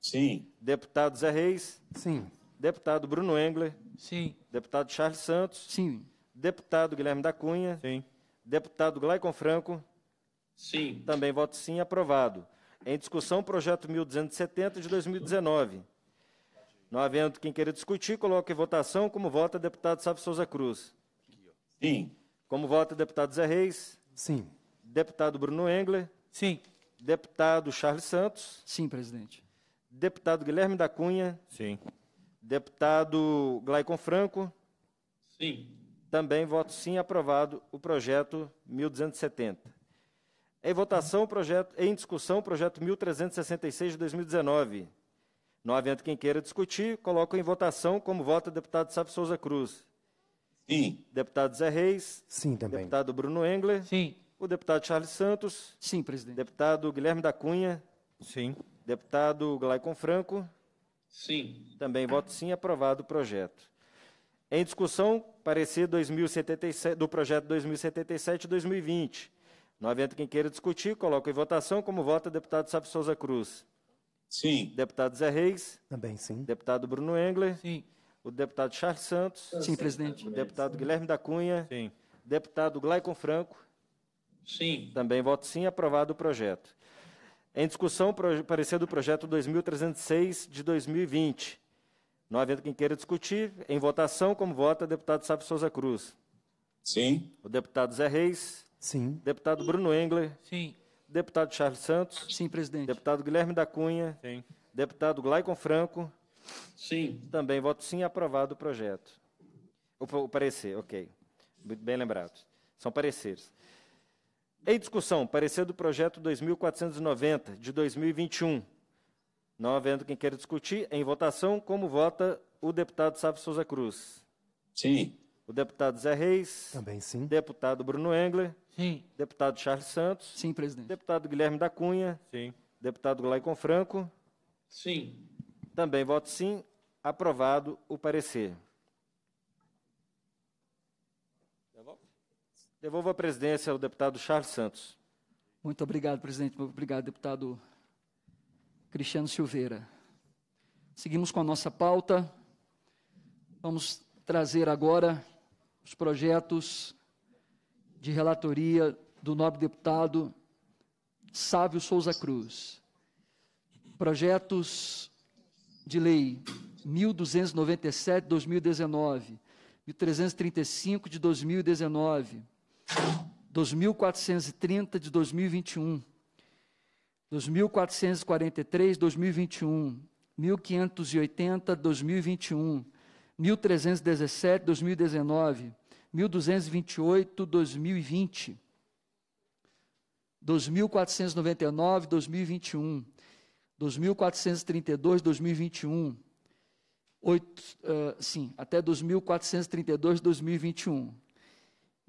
Sim. Deputado Zé Reis? Sim. Deputado Bruno Engler? Sim. Deputado Charles Santos? Sim. Deputado Guilherme da Cunha? Sim. Deputado Glaicon Franco. Sim. Também voto sim, aprovado. Em discussão, projeto 1270 de 2019. Não havendo quem queira discutir, coloco em votação como vota deputado Sábio Souza Cruz. Sim. Como vota deputado Zé Reis? Sim. Deputado Bruno Engler? Sim. Deputado Charles Santos? Sim, presidente. Deputado Guilherme da Cunha? Sim. Deputado Glaicon Franco? Sim. Também voto sim aprovado o projeto 1270. Em votação, projeto, em discussão, o projeto 1366 de 2019. Não havendo quem queira discutir, coloco em votação como vota o deputado Sábio Souza Cruz. Sim. Deputado Zé Reis. Sim, também. Deputado Bruno Engler. Sim. O deputado Charles Santos. Sim, presidente. Deputado Guilherme da Cunha. Sim. Deputado Glaicon Franco. Sim. Também voto sim, aprovado o projeto. Em discussão, parecer 2077, do projeto 2077-2020. No evento quem queira discutir, coloco em votação como vota o deputado Sábio Souza Cruz. Sim. Deputado Zé Reis. Também sim. Deputado Bruno Engler. Sim. O deputado Charles Santos. Sim, presidente. O deputado Guilherme da Cunha. Sim. Deputado Glaicon Franco. Sim. Também voto sim, aprovado o projeto. Em discussão, parecer do projeto 2306 de 2020. Não havendo quem queira discutir, em votação, como vota o deputado Sábio Souza Cruz? Sim. O deputado Zé Reis? Sim. Deputado Bruno Engler? Sim. Deputado Charles Santos? Sim, presidente. Deputado Guilherme da Cunha? Sim. Deputado Glaicon Franco? Sim. Também voto sim, aprovado o projeto. O parecer, ok. Muito bem lembrado. São pareceres. Em discussão, parecer do projeto 2490 de 2021 não havendo quem queira discutir, em votação, como vota o deputado Sávio Souza Cruz? Sim. O deputado Zé Reis? Também sim. Deputado Bruno Engler? Sim. Deputado Charles Santos? Sim, presidente. Deputado Guilherme da Cunha? Sim. Deputado Glaicon Franco? Sim. Também voto sim. Aprovado o parecer. Devolvo a presidência ao deputado Charles Santos. Muito obrigado, presidente. Muito obrigado, deputado Cristiano Silveira. Seguimos com a nossa pauta. Vamos trazer agora os projetos de relatoria do nobre deputado Sávio Souza Cruz. Projetos de lei 1297 de 2019, 1335 de 2019, 2430 de 2021. 2443, 2021, 1580, 2021, 1317, 2019, 1228, 2020, 2499, 2021, 2432, 2021, 8, uh, sim, até 2432, 2021.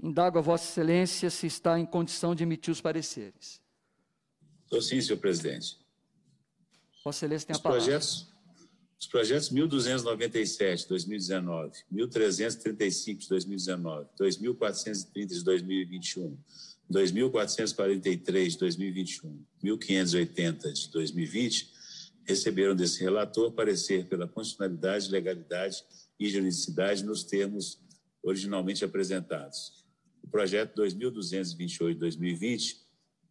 Indago a Vossa Excelência se está em condição de emitir os pareceres. Estou sim, senhor presidente. Vossa Excelência tem a os palavra. Projetos, os projetos 1297 de 2019, 1335 de 2019, 2430 de 2021, 2443 de 2021, 1580 de 2020, receberam desse relator parecer pela constitucionalidade, legalidade e juridicidade nos termos originalmente apresentados. O projeto 2228 de 2020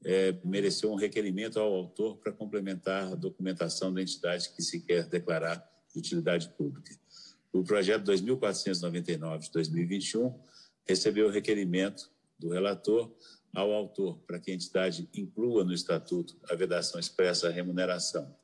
é, mereceu um requerimento ao autor para complementar a documentação da entidade que se quer declarar de utilidade pública. O projeto 2499 de 2021 recebeu o requerimento do relator ao autor para que a entidade inclua no estatuto a vedação expressa à remuneração.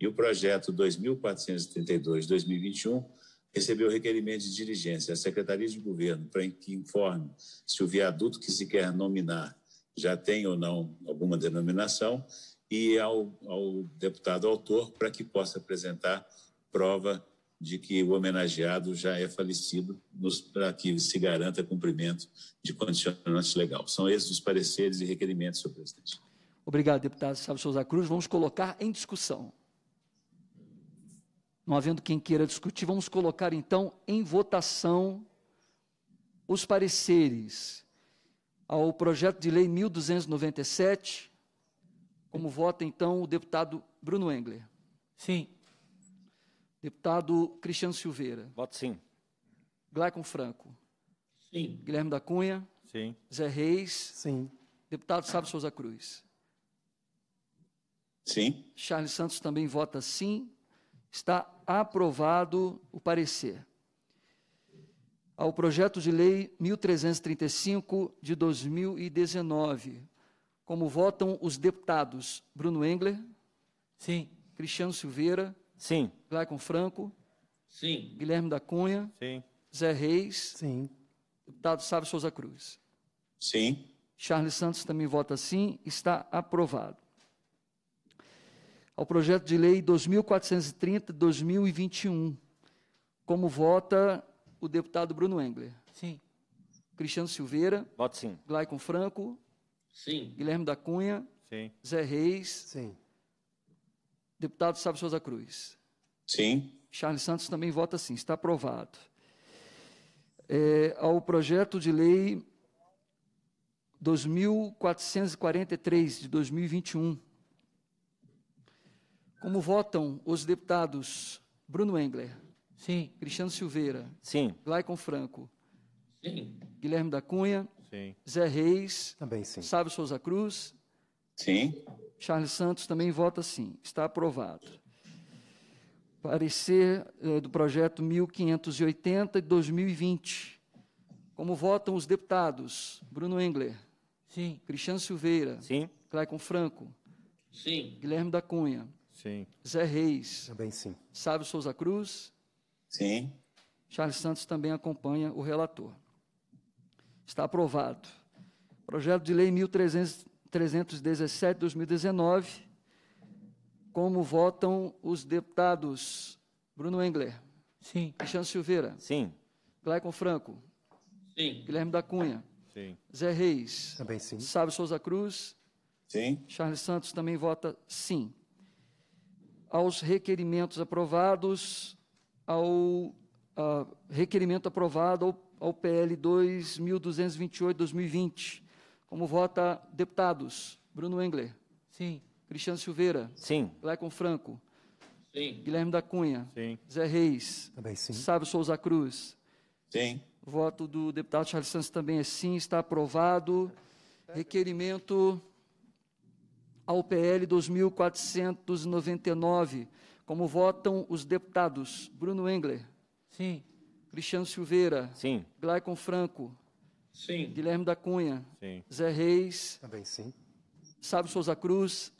E o projeto 2432/2021 recebeu o requerimento de diligência à Secretaria de Governo para que informe se o viaduto que se quer nominar já tem ou não alguma denominação, e ao, ao deputado autor para que possa apresentar prova de que o homenageado já é falecido, para que se garanta cumprimento de condicionante legal. São esses os pareceres e requerimentos, senhor presidente. Obrigado, deputado Sábio Souza Cruz. Vamos colocar em discussão. Não havendo quem queira discutir, vamos colocar então em votação os pareceres ao projeto de lei 1297, como vota então o deputado Bruno Engler. Sim. Deputado Cristiano Silveira. Voto sim. Glaicon Franco. Sim. Guilherme da Cunha. Sim. Zé Reis. Sim. Deputado Sábio Souza Cruz. Sim. Charles Santos também vota sim. Está aprovado o parecer ao projeto de lei 1335 de 2019, como votam os deputados Bruno Engler? Sim. Cristiano Silveira? Sim. Glaicon Franco? Sim. Guilherme da Cunha? Sim. Zé Reis? Sim. Deputado Sábio Souza Cruz? Sim. Charles Santos também vota sim, está aprovado. Ao projeto de lei 2430 2021, como vota o deputado Bruno Engler. Sim. Cristiano Silveira. Voto sim. Glaicon Franco. Sim. Guilherme da Cunha. Sim. Zé Reis. Sim. Deputado Sábio Souza Cruz. Sim. Charles Santos também vota sim. Está aprovado. É, ao projeto de lei 2443 de 2021. Como votam os deputados Bruno Engler? Sim. Cristiano Silveira. Sim. Glaicon Franco. Sim. Guilherme da Cunha. Sim. Zé Reis. Também sim. Sábio Souza Cruz. Sim. Charles Santos também vota sim. Está aprovado. Parecer eh, do projeto 1580 de 2020. Como votam os deputados? Bruno Engler. Sim. Cristiano Silveira. Sim. Claicon Franco. Sim. Guilherme da Cunha. Sim. Zé Reis. Também sim. Sábio Souza Cruz. Sim. Charles Santos também acompanha o relator. Está aprovado. Projeto de Lei 1317 2019. Como votam os deputados Bruno Engler? Sim. Alexandre Silveira? Sim. Glaicon Franco? Sim. Guilherme da Cunha? Sim. Zé Reis? Também sim. Sábio Souza Cruz? Sim. Charles Santos também vota sim. Aos requerimentos aprovados, ao requerimento aprovado ao, ao PL 2228-2020. Como vota deputados? Bruno Engler. Sim. Cristiano Silveira. Sim. Glecon Franco. Sim. Guilherme da Cunha. Sim. Zé Reis. Também sim. Sábio Souza Cruz. Sim. Voto do deputado Charles Santos também é sim, está aprovado. Requerimento ao PL 2499 como votam os deputados Bruno Engler. Sim. Cristiano Silveira. Sim. Glaicon Franco. Sim. Guilherme da Cunha. Sim. Zé Reis. Também sim. Sábio Souza Cruz.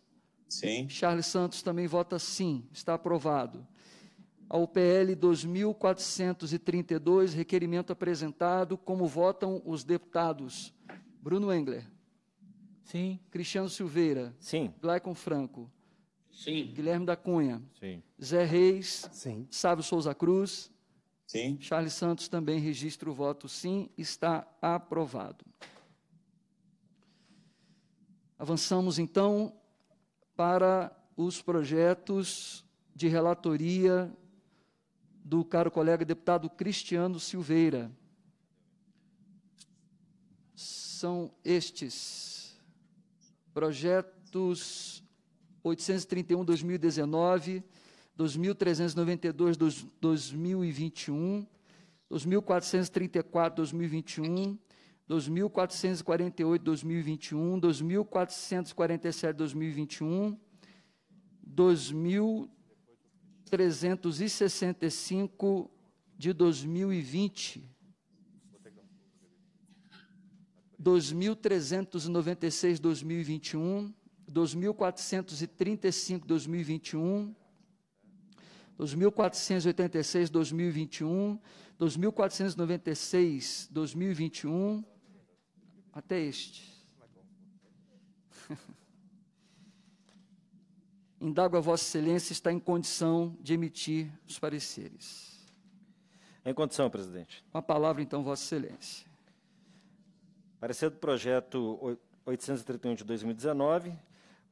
Sim. Charles Santos também vota sim. Está aprovado. Ao PL 2432, requerimento apresentado, como votam os deputados Bruno Engler. Sim. Cristiano Silveira. Sim. Glaicon Franco. Sim. Guilherme da Cunha. Sim. Zé Reis. Sim. Sávio Souza Cruz. Sim. Charles Santos também registra o voto sim. Está aprovado. Avançamos então para os projetos de relatoria do caro colega deputado Cristiano Silveira. São estes projetos 831, 2019, 2392, 2021, 2434, 2021, 2448, 2021, 2447, 2021, 2365 de 2020. 2.396, 2021, 2435, 2021. 2486, 2021. 2496, 2021. Até este. Indago a Vossa Excelência está em condição de emitir os pareceres. Em condição, presidente. Com a palavra, então, Vossa Excelência. Parecer do projeto 831 de 2019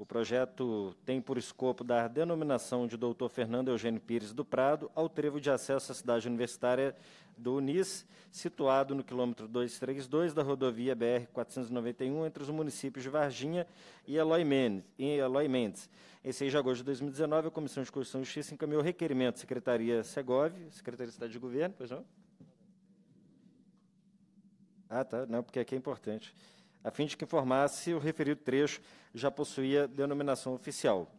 o projeto tem por escopo dar denominação de doutor Fernando Eugênio Pires do Prado ao trevo de acesso à cidade universitária do Unis, situado no quilômetro 232 da rodovia BR-491, entre os municípios de Varginha e Eloy Mendes. Em, em 6 de agosto de 2019, a Comissão de Constituição e Justiça encaminhou o requerimento à Secretaria Segov, Secretaria de Estado de Governo, pois não? Ah, tá, não, porque aqui é importante a fim de que informasse o referido trecho já possuía denominação oficial.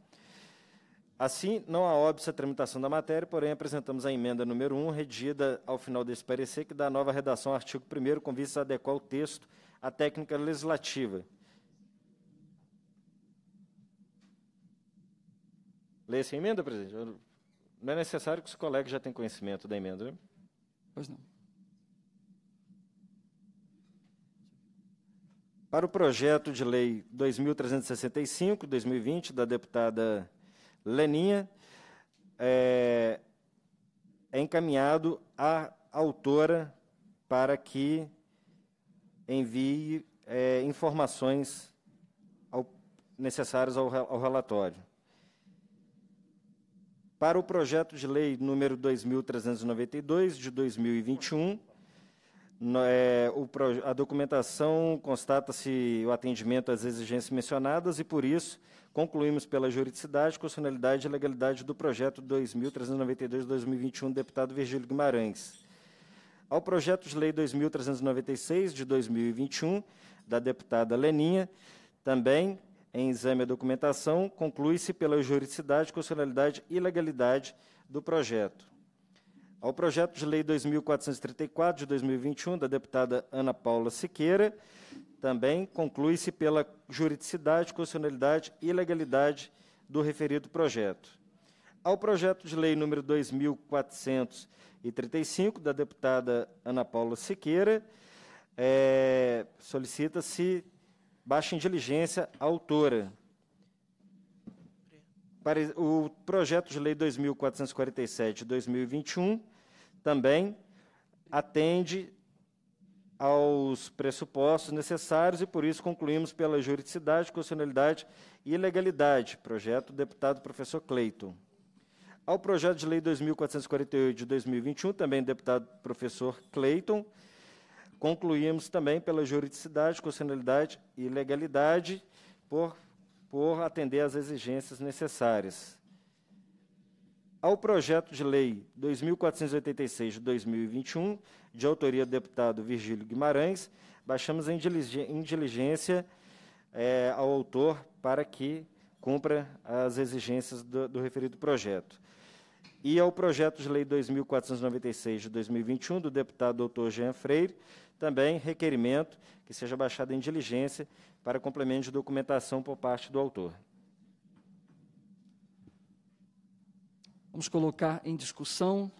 Assim, não há óbvio a tramitação da matéria, porém apresentamos a emenda número 1, redigida ao final desse parecer, que dá nova redação ao artigo 1 com vista a adequar o texto à técnica legislativa. Lê essa emenda, presidente? Não é necessário que os colegas já tenham conhecimento da emenda, né? Pois não. para o projeto de lei 2365-2020 da deputada Leninha, é, é encaminhado à autora para que envie é, informações ao, necessárias ao, ao relatório. Para o projeto de lei número 2392 de 2021, é, o, a documentação constata-se o atendimento às exigências mencionadas e, por isso, concluímos pela juridicidade, constitucionalidade e legalidade do projeto 2392-2021 deputado Virgílio Guimarães. Ao projeto de lei 2396 de 2021 da deputada Leninha, também em exame a documentação, conclui-se pela juridicidade, constitucionalidade e legalidade do projeto ao projeto de lei 2434 de 2021 da deputada Ana Paula Siqueira, também conclui-se pela juridicidade, constitucionalidade e legalidade do referido projeto. Ao projeto de lei número 2435 da deputada Ana Paula Siqueira, é, solicita-se baixa indiligência autora. Para o projeto de lei 2447 de 2021 também atende aos pressupostos necessários e, por isso, concluímos pela juridicidade, constitucionalidade e legalidade. Projeto do deputado professor Cleiton. Ao projeto de lei 2448 de 2021, também deputado professor Cleiton, concluímos também pela juridicidade, constitucionalidade e legalidade por, por atender às exigências necessárias ao projeto de lei 2486 de 2021, de autoria do deputado Virgílio Guimarães, baixamos em diligência é, ao autor para que cumpra as exigências do, do referido projeto. E ao projeto de lei 2496 de 2021, do deputado doutor Jean Freire, também requerimento que seja baixado em diligência para complemento de documentação por parte do autor. Vamos colocar em discussão.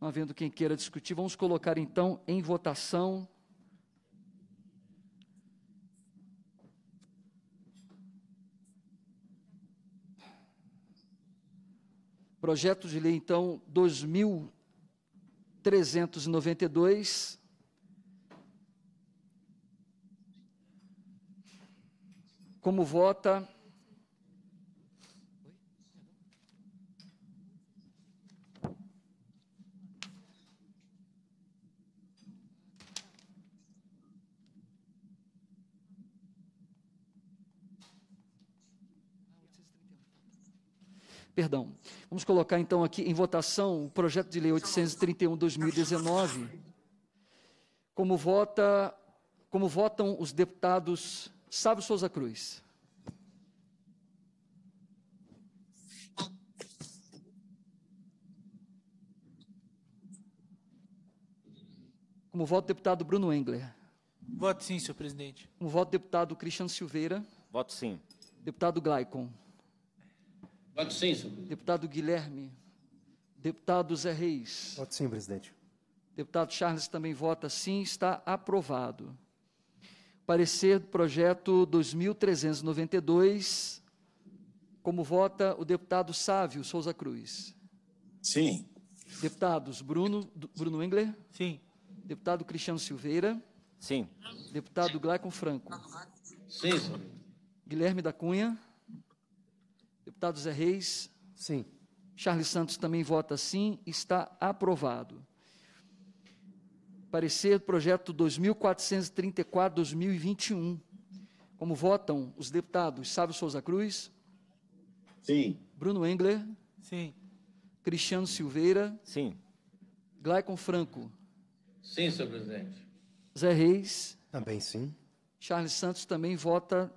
Não havendo quem queira discutir, vamos colocar então em votação. Projeto de lei, então, 2392. Como vota? Perdão. Vamos colocar então aqui em votação o projeto de lei 831/2019. Como vota, como votam os deputados Sábio Souza Cruz? Como voto o deputado Bruno Engler? Voto sim, senhor presidente. Como voto o deputado Cristiano Silveira? Voto sim. Deputado Glaicon? Voto sim, senhor. Deputado Guilherme. Deputado Zé Reis. Voto sim, presidente. Deputado Charles também vota sim, está aprovado. Parecer do projeto 2392, como vota o deputado Sávio Souza Cruz. Sim. Deputados Bruno, Bruno Engler. Sim. Deputado Cristiano Silveira. Sim. Deputado Glaicon Franco. Sim, senhor. Guilherme da Cunha. Deputado Zé Reis? Sim. Charles Santos também vota sim, está aprovado. Parecer do projeto 2434-2021. Como votam os deputados Sábio Souza Cruz? Sim. Bruno Engler? Sim. Cristiano Silveira? Sim. Glaicon Franco? Sim, senhor presidente. Zé Reis? Também sim. Charles Santos também vota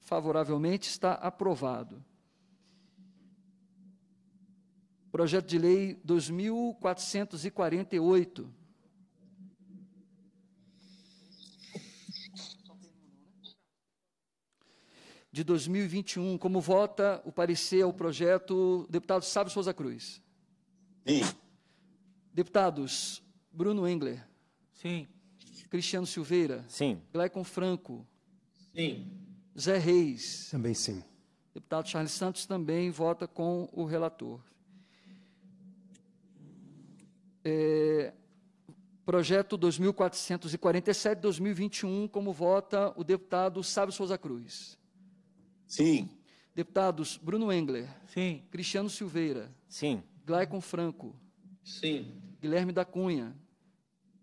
favoravelmente, está aprovado projeto de lei 2448. De 2021, como vota o parecer ao projeto deputado Sábio Souza Cruz? Sim. Deputados Bruno Engler. Sim. Cristiano Silveira. Sim. Gleicon Franco. Sim. Zé Reis. Também sim. Deputado Charles Santos também vota com o relator. É, projeto 2447, 2021, como vota o deputado Sábio Souza Cruz? Sim. Deputados Bruno Engler. Sim. Cristiano Silveira. Sim. Glaicon Franco. Sim. Guilherme da Cunha.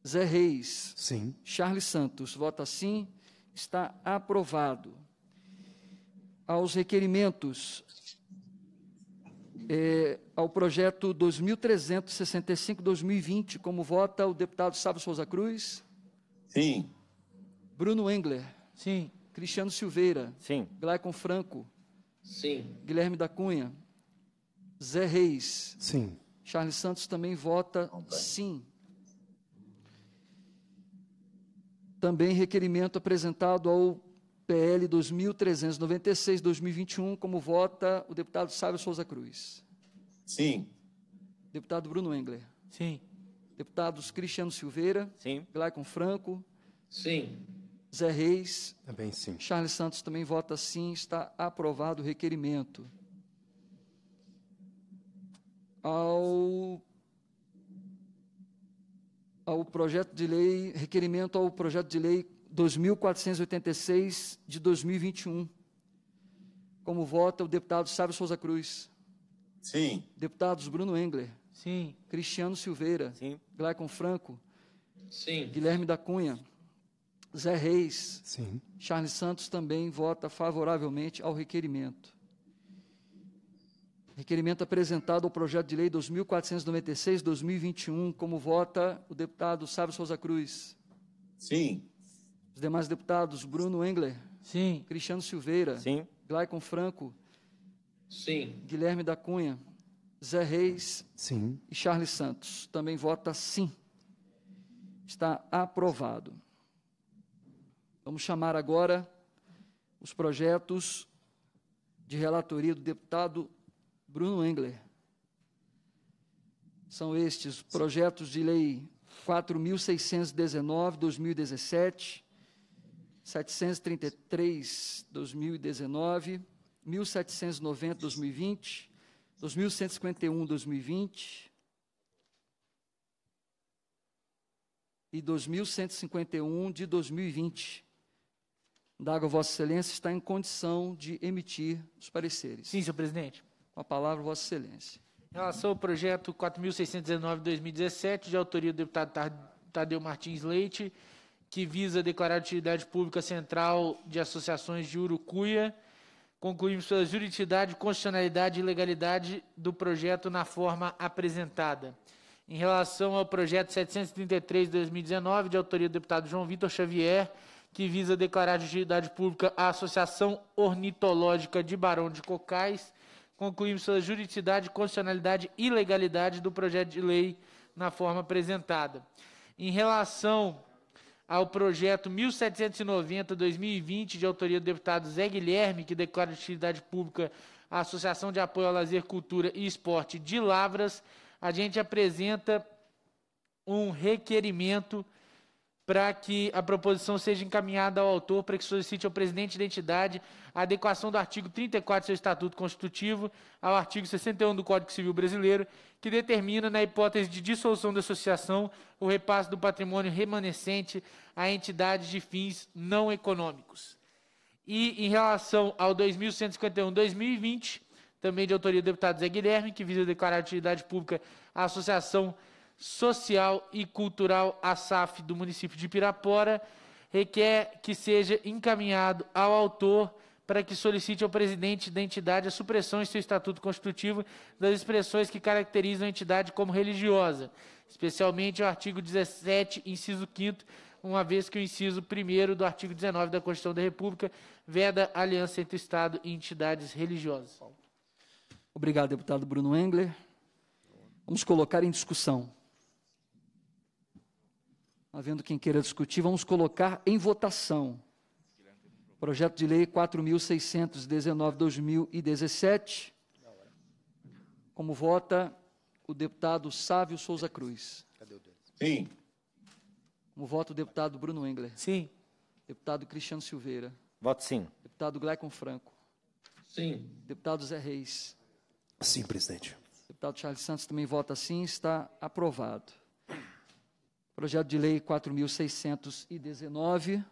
Zé Reis. Sim. Charles Santos. Vota sim. Está aprovado. Aos requerimentos é, ao projeto 2365-2020, como vota o deputado Sávio Souza Cruz? Sim. Bruno Engler? Sim. Cristiano Silveira? Sim. Glaicon Franco? Sim. Guilherme da Cunha? Zé Reis? Sim. Charles Santos também vota sim. Também requerimento apresentado ao PL 2396, 2021, como vota o deputado Sábio Souza Cruz? Sim. Deputado Bruno Engler? Sim. Deputados Cristiano Silveira? Sim. Glaicon Franco? Sim. Zé Reis? Também sim. Charles Santos também vota sim, está aprovado o requerimento. Ao ao projeto de lei, requerimento ao projeto de lei 2486 de 2021. Como vota o deputado Sábio Souza Cruz? Sim. Deputados Bruno Engler? Sim. Cristiano Silveira? Sim. Glaicon Franco? Sim. Guilherme da Cunha? Zé Reis? Sim. Charles Santos também vota favoravelmente ao requerimento. Requerimento apresentado ao projeto de lei 2496-2021, como vota o deputado Sábio Souza Cruz? Sim. Os demais deputados, Bruno Engler. Sim. Cristiano Silveira. Sim. Glaicon Franco. Sim. Guilherme da Cunha. Zé Reis. Sim. E Charles Santos. Também vota sim. Está aprovado. Vamos chamar agora os projetos de relatoria do deputado Bruno Engler. São estes projetos de lei 4.619, 2017, 733, 2019, 1790, 2020, 2151, 2020 e 2151 de 2020. Dago, Vossa Excelência está em condição de emitir os pareceres. Sim, senhor presidente. Com a palavra, Vossa Excelência. Em relação ao projeto 4.619-2017, de autoria do deputado Tadeu Martins Leite, que visa declarar utilidade pública central de associações de Urucuia. Concluímos pela juridicidade, constitucionalidade e legalidade do projeto na forma apresentada. Em relação ao projeto 733-2019, de autoria do deputado João Vitor Xavier, que visa declarar de utilidade pública a Associação Ornitológica de Barão de Cocais, concluímos pela juridicidade, constitucionalidade e legalidade do projeto de lei na forma apresentada. Em relação ao projeto 1790-2020, de autoria do deputado Zé Guilherme, que declara de utilidade pública a Associação de Apoio ao Lazer, Cultura e Esporte de Lavras, a gente apresenta um requerimento para que a proposição seja encaminhada ao autor para que solicite ao presidente da entidade a adequação do artigo 34 do seu Estatuto Constitutivo ao artigo 61 do Código Civil Brasileiro, que determina, na hipótese de dissolução da associação, o repasse do patrimônio remanescente a entidades de fins não econômicos. E em relação ao 2151-2020, também de autoria do deputado Zé Guilherme, que visa declarar a utilidade pública à associação Social e Cultural ASAF do município de Pirapora requer que seja encaminhado ao autor para que solicite ao presidente da entidade a supressão em seu estatuto constitutivo das expressões que caracterizam a entidade como religiosa, especialmente o artigo 17, inciso 5 uma vez que o inciso 1 do artigo 19 da Constituição da República veda a aliança entre o Estado e entidades religiosas. Obrigado, deputado Bruno Engler. Vamos colocar em discussão havendo quem queira discutir, vamos colocar em votação. Projeto de Lei 4.619-2017. Como vota o deputado Sávio Souza Cruz? Sim. Como vota o deputado Bruno Engler? Sim. Deputado Cristiano Silveira? Voto sim. Deputado Gleicon Franco? Sim. Deputado Zé Reis? Sim, presidente. Deputado Charles Santos também vota sim, está aprovado. Projeto de Lei 4.619.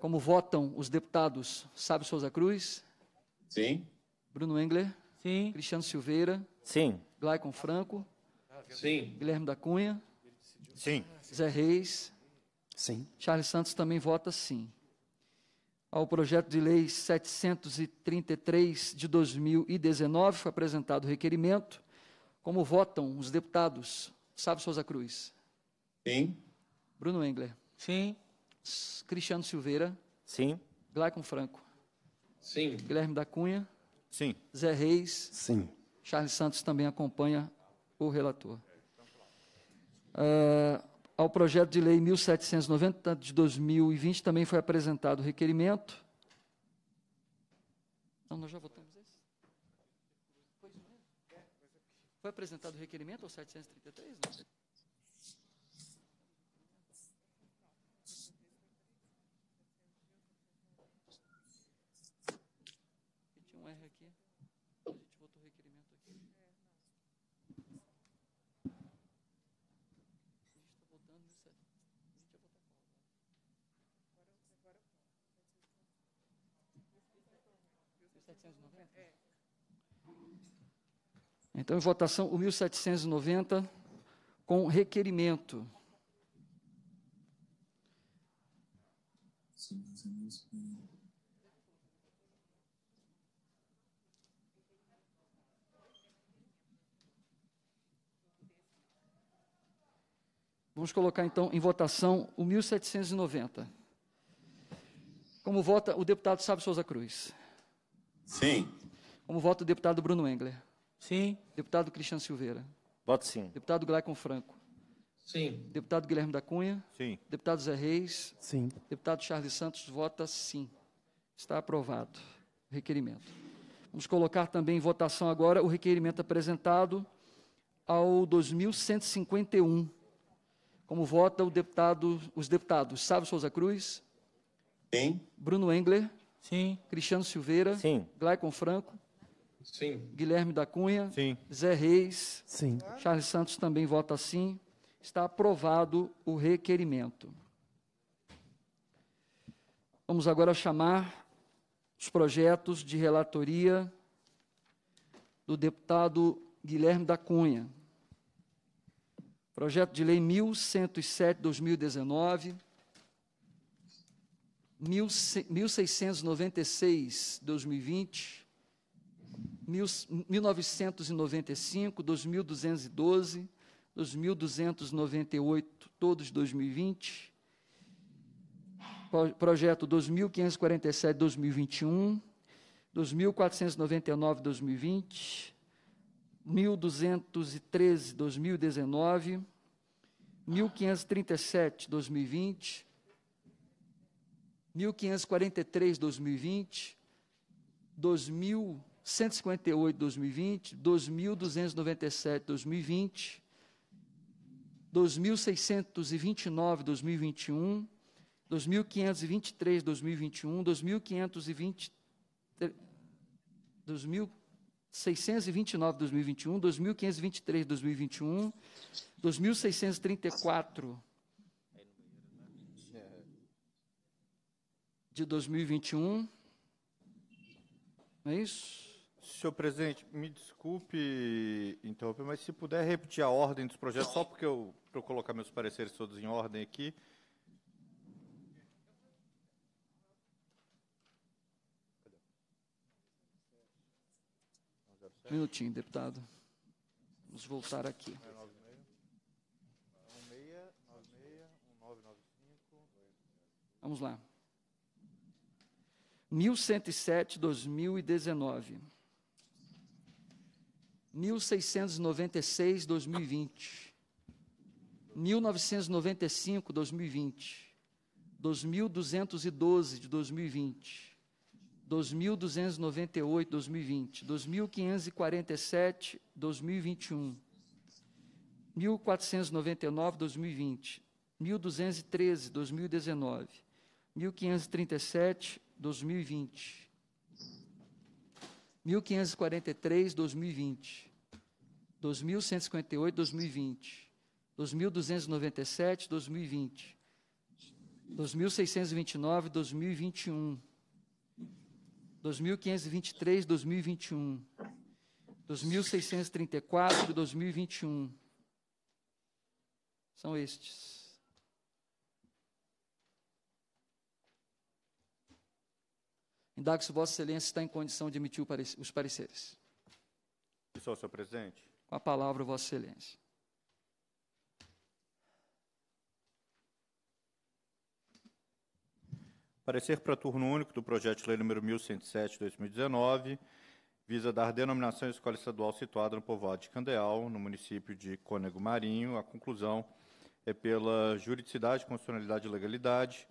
Como votam os deputados Sábio Souza Cruz? Sim. Bruno Engler? Sim. Cristiano Silveira? Sim. Glaicon Franco? Sim. Guilherme da Cunha? Sim. Zé Reis? Sim. Charles Santos também vota sim. Ao projeto de lei 733 de 2019 foi apresentado o requerimento. Como votam os deputados Sábio Souza Cruz? Sim. Bruno Engler. Sim. Cristiano Silveira. Sim. Glaicon Franco. Sim. Guilherme da Cunha. Sim. Zé Reis. Sim. Charles Santos também acompanha o relator. Uh, ao projeto de lei 1790 de 2020 também foi apresentado o requerimento. Não, nós já votamos esse? É? Foi apresentado o requerimento ou 733? Não. É. Então, em votação, o 1790 com requerimento. Vamos colocar então em votação o 1790. Como vota o deputado Sábio Souza Cruz? Sim. Como voto o deputado Bruno Engler. Sim. Deputado Cristiano Silveira. Voto sim. Deputado Glaicon Franco. Sim. Deputado Guilherme da Cunha. Sim. Deputado Zé Reis. Sim. Deputado Charles Santos vota sim. Está aprovado. o Requerimento. Vamos colocar também em votação agora o requerimento apresentado ao 2151. Como vota o deputado, os deputados Sávio Souza Cruz. Sim. Bruno Engler. Sim. Cristiano Silveira. Sim. Glaicon Franco. Sim. Guilherme da Cunha. Sim. Zé Reis. Sim. Charles Santos também vota sim. Está aprovado o requerimento. Vamos agora chamar os projetos de relatoria do deputado Guilherme da Cunha. Projeto de Lei 1107-2019 1696, 2020, 1995, 2212, 2298, todos 2020, projeto 2547, 2021, 2499, 2020, 1213, 2019, 1537, 2020, 1543, 2020, 2158, 2020, 2297, 2020, 2629, 2021, 2523, 2021, 2629, 2021, 2523, 2021, 2634 de 2021. Não é isso? Senhor presidente, me desculpe interromper, mas se puder repetir a ordem dos projetos, só porque eu, para eu colocar meus pareceres todos em ordem aqui. Minutinho, deputado. Vamos voltar aqui. É Vamos lá. 1107, 2019. 1696, 2020. 1995, 2020. 2212 de 2020. 2298, 2020. 2547, 2021. 1499, 2020. 1213, 2019. 1537, 2020. 1543, 2020. 2158, 2020. 2297, 2020. 2629, 2021. 2523, 2021. 2634, 2021. São estes. indago se Vossa Excelência está em condição de emitir os pareceres. Pessoal, senhor presidente. Com a palavra, Vossa Excelência. Parecer para turno único do projeto de lei número 1107/2019 visa dar denominação à escola estadual situada no povoado de Candeal, no município de Cônego Marinho. A conclusão é pela juridicidade, constitucionalidade e legalidade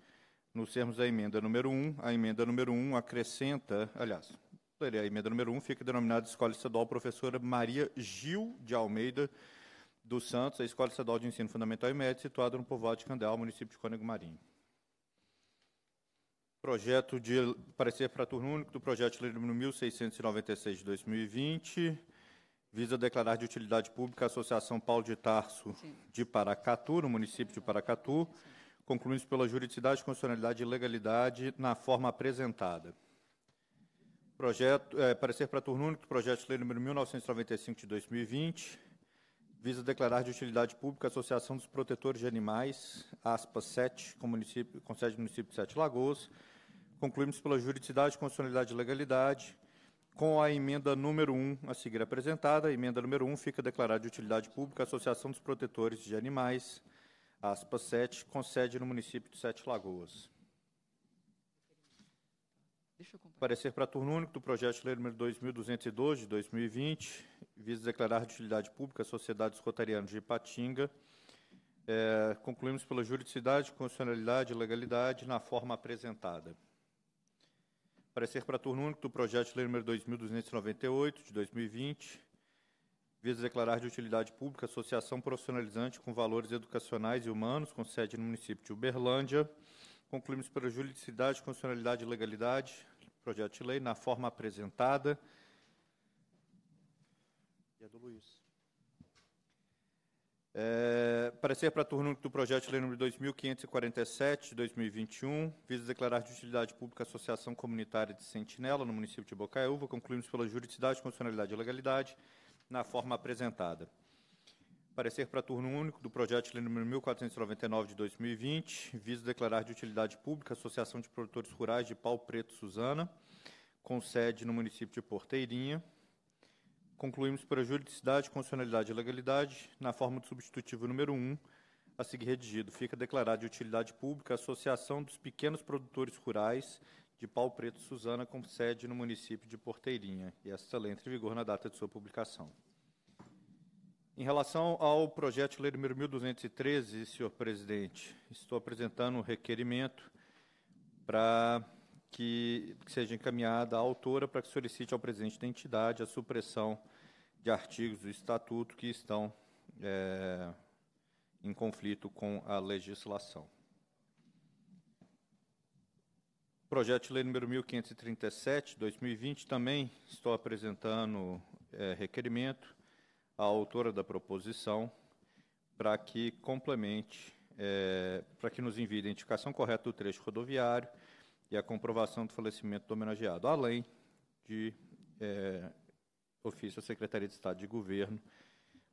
nos termos da emenda número 1, a emenda número 1 acrescenta, aliás, a emenda número 1 fica denominada Escola Estadual Professora Maria Gil de Almeida dos Santos, a Escola Estadual de Ensino Fundamental e Médio, situada no povoado de Candel, município de Cônego Marinho. Projeto de parecer para turno único do projeto de lei número 1696 de 2020, visa declarar de utilidade pública a Associação Paulo de Tarso Sim. de Paracatu, no município de Paracatu. Sim concluímos pela juridicidade, constitucionalidade e legalidade na forma apresentada. Projeto, é, parecer para turno único, projeto de lei número 1995 de 2020, visa declarar de utilidade pública a Associação dos Protetores de Animais, aspas 7, com, município, com sede do município de Sete Lagoas. Concluímos pela juridicidade, constitucionalidade e legalidade, com a emenda número 1 a seguir apresentada. A emenda número 1 fica declarada de utilidade pública a Associação dos Protetores de Animais, aspa 7, com sede no município de Sete Lagoas. Parecer para turno único do projeto de lei número 2202 de 2020, visa declarar de utilidade pública a Sociedade Rotariana de Ipatinga. É, concluímos pela juridicidade, constitucionalidade e legalidade na forma apresentada. Parecer para turno único do projeto de lei número 2298 de 2020, visa declarar de utilidade pública associação profissionalizante com valores educacionais e humanos, com sede no município de Uberlândia. Concluímos pela juridicidade, constitucionalidade e legalidade, projeto de lei, na forma apresentada. E é do Luiz. É, parecer para turno do projeto de lei número 2547 de 2021, visa declarar de utilidade pública a Associação Comunitária de Sentinela, no município de Bocaiúva. Concluímos pela juridicidade, constitucionalidade e legalidade na forma apresentada. Parecer para turno único do projeto de lei número 1499 de 2020, viso declarar de utilidade pública a Associação de Produtores Rurais de Pau Preto Suzana, com sede no município de Porteirinha. Concluímos para juridicidade, constitucionalidade e legalidade, na forma do substitutivo número 1, a seguir redigido. Fica declarada de utilidade pública a Associação dos Pequenos Produtores Rurais de Pau Preto Suzana, com sede no município de Porteirinha, e esta lei entra em vigor na data de sua publicação. Em relação ao projeto de lei número 1213, senhor presidente, estou apresentando um requerimento para que, seja encaminhada à autora para que solicite ao presidente da entidade a supressão de artigos do estatuto que estão é, em conflito com a legislação. Projeto de lei número 1537, 2020, também estou apresentando é, requerimento à autora da proposição para que complemente, é, para que nos envie a identificação correta do trecho rodoviário e a comprovação do falecimento do homenageado, além de é, ofício à Secretaria de Estado de Governo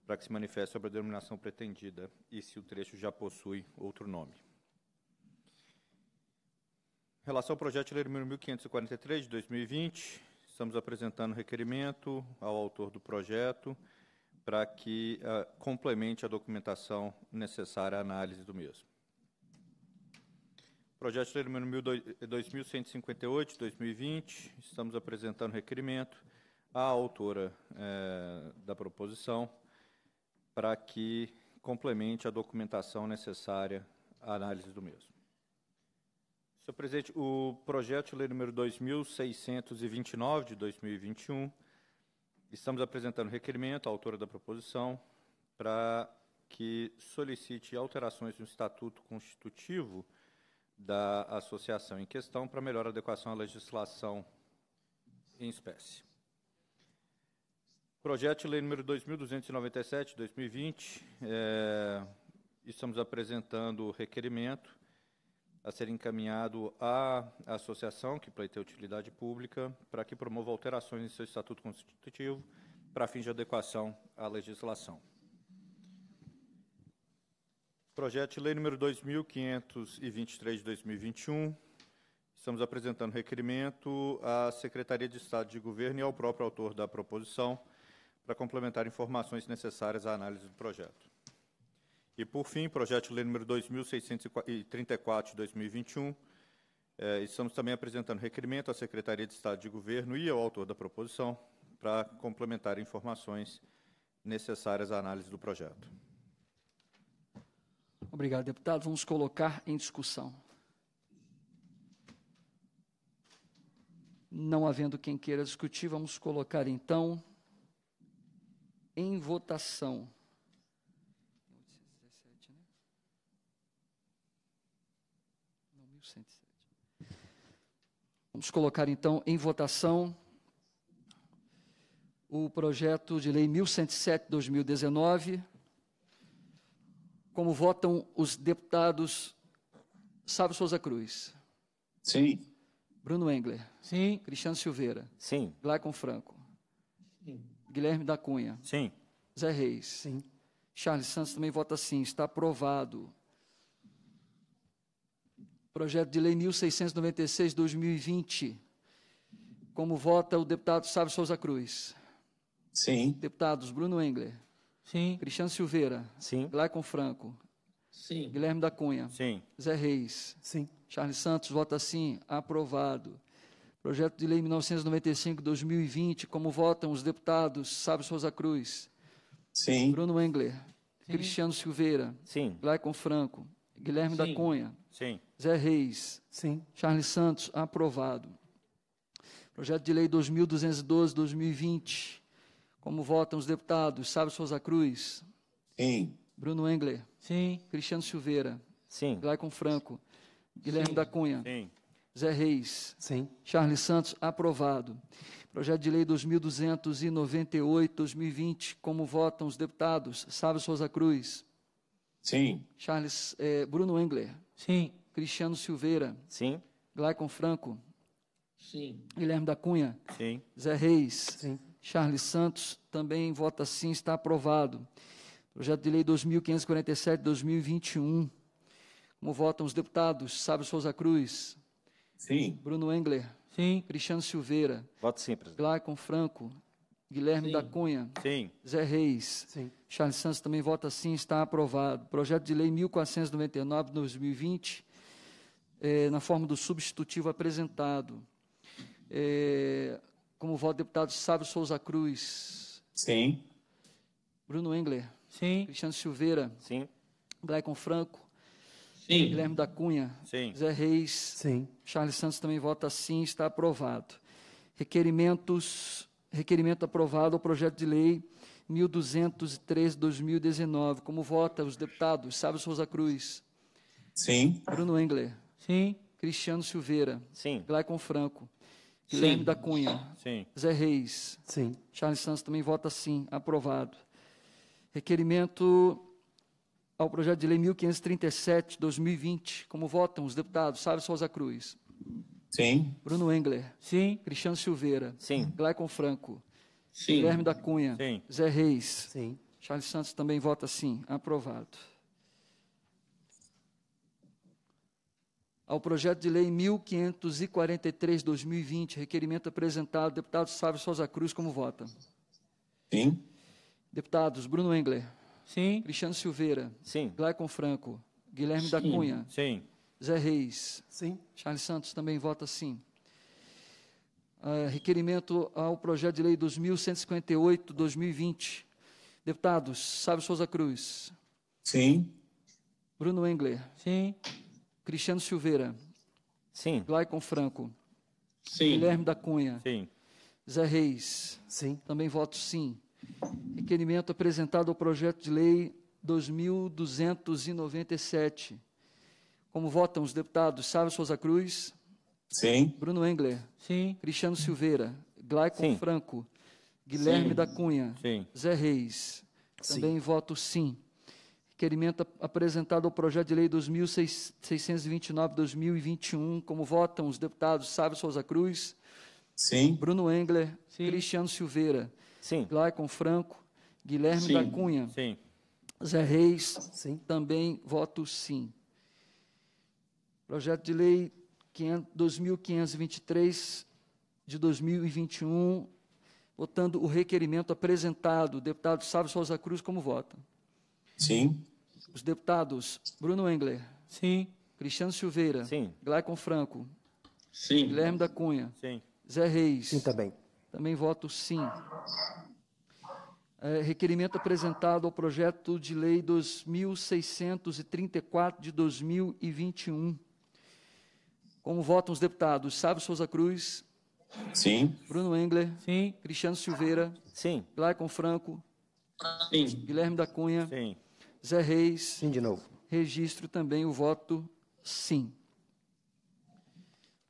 para que se manifeste sobre a denominação pretendida e se o trecho já possui outro nome relação ao projeto de lei número 1543 de 2020, estamos apresentando requerimento ao autor do projeto para que uh, complemente a documentação necessária à análise do mesmo. Projeto de lei número 2158 de 2020, estamos apresentando requerimento à autora eh, da proposição para que complemente a documentação necessária à análise do mesmo. Senhor presidente, o projeto de lei número 2629 de 2021, estamos apresentando requerimento à autora da proposição para que solicite alterações no estatuto constitutivo da associação em questão para melhor adequação à legislação em espécie. Projeto de lei número 2297, de 2020, é, eh, estamos apresentando o requerimento a ser encaminhado à associação que pleiteia utilidade pública para que promova alterações em seu estatuto constitutivo para fins de adequação à legislação. Projeto de Lei número 2523 de 2021. Estamos apresentando requerimento à Secretaria de Estado de Governo e ao próprio autor da proposição para complementar informações necessárias à análise do projeto. E, por fim, projeto de lei número 2634 de 2021. Eh, estamos também apresentando requerimento à Secretaria de Estado de Governo e ao autor da proposição para complementar informações necessárias à análise do projeto. Obrigado, deputado. Vamos colocar em discussão. Não havendo quem queira discutir, vamos colocar então em votação. Vamos colocar então em votação o projeto de lei 1107/2019. Como votam os deputados Sávio Souza Cruz? Sim. Bruno Engler? Sim. Cristiano Silveira? Sim. Glaicon Franco? Sim. Guilherme da Cunha? Sim. Zé Reis? Sim. Charles Santos também vota sim. Está aprovado projeto de lei 1696-2020, como vota o deputado Sávio Souza Cruz. Sim. Deputados Bruno Engler. Sim. Cristiano Silveira. Sim. Glaicon Franco. Sim. Guilherme da Cunha. Sim. Zé Reis. Sim. Charles Santos vota sim. Aprovado. Projeto de lei 1995-2020, como votam os deputados Sábio Souza Cruz. Sim. Bruno Engler. Sim. Cristiano Silveira. Sim. Glaicon Franco. Guilherme sim. da Cunha. Sim. Zé Reis. Sim. Charles Santos, aprovado. Projeto de lei 2212-2020. Como votam os deputados? Sábio Souza Cruz. Sim. Bruno Engler. Sim. Cristiano Silveira. Sim. Glaicon Franco. Guilherme Sim. da Cunha. Sim. Zé Reis. Sim. Charles Santos, aprovado. Projeto de lei 2298-2020. Como votam os deputados? Sábio Souza Cruz. Sim. Charles eh, Bruno Engler. Sim. Cristiano Silveira. Sim. Glaicon Franco. Sim. Guilherme da Cunha. Sim. Zé Reis. Sim. Charles Santos também vota sim, está aprovado. Projeto de lei 2547-2021. Como votam os deputados? Sábio Souza Cruz. Sim. Bruno Engler. Sim. Cristiano Silveira. Voto sim, presidente. Glaicon Franco. Guilherme sim. da Cunha. Sim. Zé Reis. Sim. Charles Santos também vota sim, está aprovado. Projeto de lei 1499-2020 é, na forma do substitutivo apresentado. É, como voto, deputado Sábio Souza Cruz. Sim. Bruno Engler. Sim. Cristiano Silveira. Sim. Glaicon Franco. Sim. Guilherme da Cunha. Sim. Zé Reis. Sim. Charles Santos também vota sim, está aprovado. Requerimentos, requerimento aprovado ao projeto de lei 1203-2019. Como vota os deputados Sábio Souza Cruz? Sim. Bruno Engler. Sim. Cristiano Silveira. Sim. Glaicon Franco. Guilherme da Cunha. Sim. Zé Reis. Sim. Charles Santos também vota sim. Aprovado. Requerimento ao projeto de lei 1537, 2020. Como votam os deputados? Sábio Souza Cruz. Sim. Bruno Engler. Sim. Cristiano Silveira. Sim. Glaicon Franco. Sim. Guilherme da Cunha. Sim. Zé Reis. Sim. Charles Santos também vota sim. Aprovado. ao projeto de lei 1543-2020, requerimento apresentado, deputado Sávio Souza Cruz, como vota? Sim. Deputados Bruno Engler. Sim. Cristiano Silveira. Sim. Glaicon Franco. Guilherme sim. da Cunha. Sim. Zé Reis. Sim. Charles Santos também vota sim. Uh, requerimento ao projeto de lei 2158-2020. Deputados Sávio Souza Cruz. Sim. Bruno Engler. Sim. Cristiano Silveira. Sim. Glaicon Franco. Sim. Guilherme da Cunha. Sim. Zé Reis. Sim. Também voto sim. Requerimento apresentado ao projeto de lei 2297. Como votam os deputados Sávio Souza Cruz? Sim. Bruno Engler? Sim. Cristiano Silveira? Glaicon sim. Franco? Guilherme sim. da Cunha? Sim. Zé Reis? Também voto sim requerimento apresentado ao projeto de lei 2629-2021, como votam os deputados Sávio Souza Cruz, Sim. Bruno Engler, Sim. Cristiano Silveira, Sim. Glaicon Franco, Guilherme sim. da Cunha. Sim. Zé Reis, sim. também voto sim. Projeto de lei 2523 de 2021, votando o requerimento apresentado, deputado Sávio Souza Cruz, como vota? Sim os deputados Bruno Engler. Sim. Cristiano Silveira. Sim. Glaicon Franco. Sim. Guilherme da Cunha. Sim. Zé Reis. Sim, também. Tá também voto sim. É, requerimento apresentado ao projeto de lei 2634 de 2021. Como votam os deputados Sábio Souza Cruz? Sim. Bruno Engler? Sim. Cristiano Silveira? Sim. Glaicon Franco? Sim. Guilherme da Cunha? Sim. Zé Reis. Sim, de novo. Registro também o voto sim.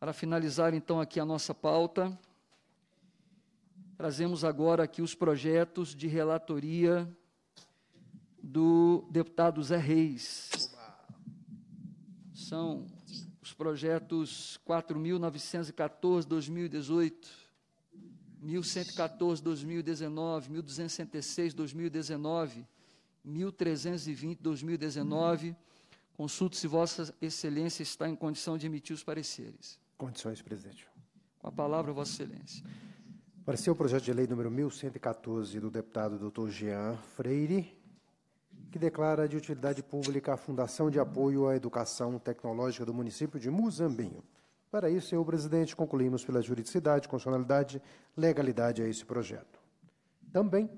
Para finalizar, então, aqui a nossa pauta, trazemos agora aqui os projetos de relatoria do deputado Zé Reis. São os projetos 4.914, 2018, 1.114, 2019, 1.266, 2019, 1320, 2019. Consulto se Vossa Excelência está em condição de emitir os pareceres. Condições, presidente. Com a palavra, Vossa Excelência. Pareceu o projeto de lei número 1114 do deputado Dr. Jean Freire, que declara de utilidade pública a Fundação de Apoio à Educação Tecnológica do município de Muzambinho. Para isso, senhor presidente, concluímos pela juridicidade, constitucionalidade, legalidade a esse projeto. Também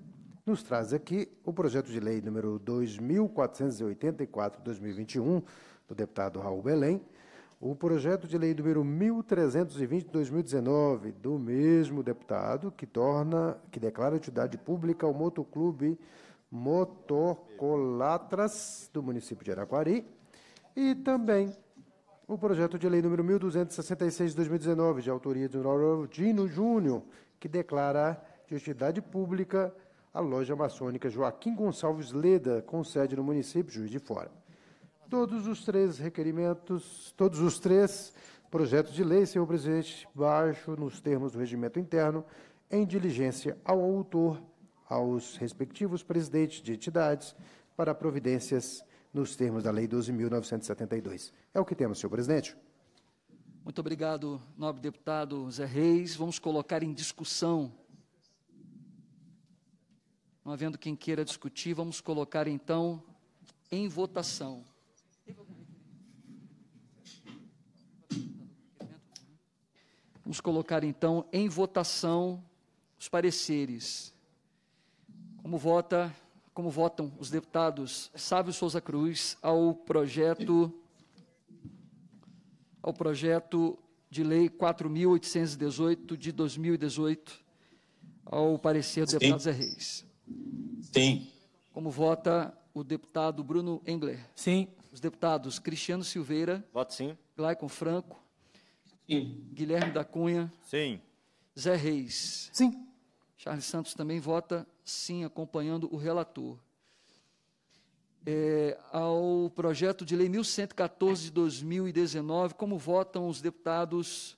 nos traz aqui o projeto de lei número 2484/2021 do deputado Raul Belém, o projeto de lei número 1320/2019 do mesmo deputado que torna que declara utilidade pública o motoclube Motocolatras do município de Araquari e também o projeto de lei número 1266/2019 de autoria do Lauro Dino Júnior, que declara de utilidade pública a loja maçônica Joaquim Gonçalves Leda, com sede no município Juiz de Fora. Todos os três requerimentos, todos os três projetos de lei, senhor presidente, baixo nos termos do regimento interno, em diligência ao autor, aos respectivos presidentes de entidades, para providências nos termos da Lei 12.972. É o que temos, senhor presidente. Muito obrigado, nobre deputado Zé Reis. Vamos colocar em discussão não havendo quem queira discutir, vamos colocar então em votação. Vamos colocar então em votação os pareceres. Como vota, como votam os deputados Sávio Souza Cruz ao projeto ao projeto de lei 4818 de 2018 ao parecer do deputado Zé Reis. Sim. Como vota o deputado Bruno Engler? Sim. Os deputados Cristiano Silveira. Voto sim. Glaicon Franco. Sim. Guilherme da Cunha. Sim. Zé Reis. Sim. Charles Santos também vota sim, acompanhando o relator. É, ao projeto de lei 1114 de 2019, como votam os deputados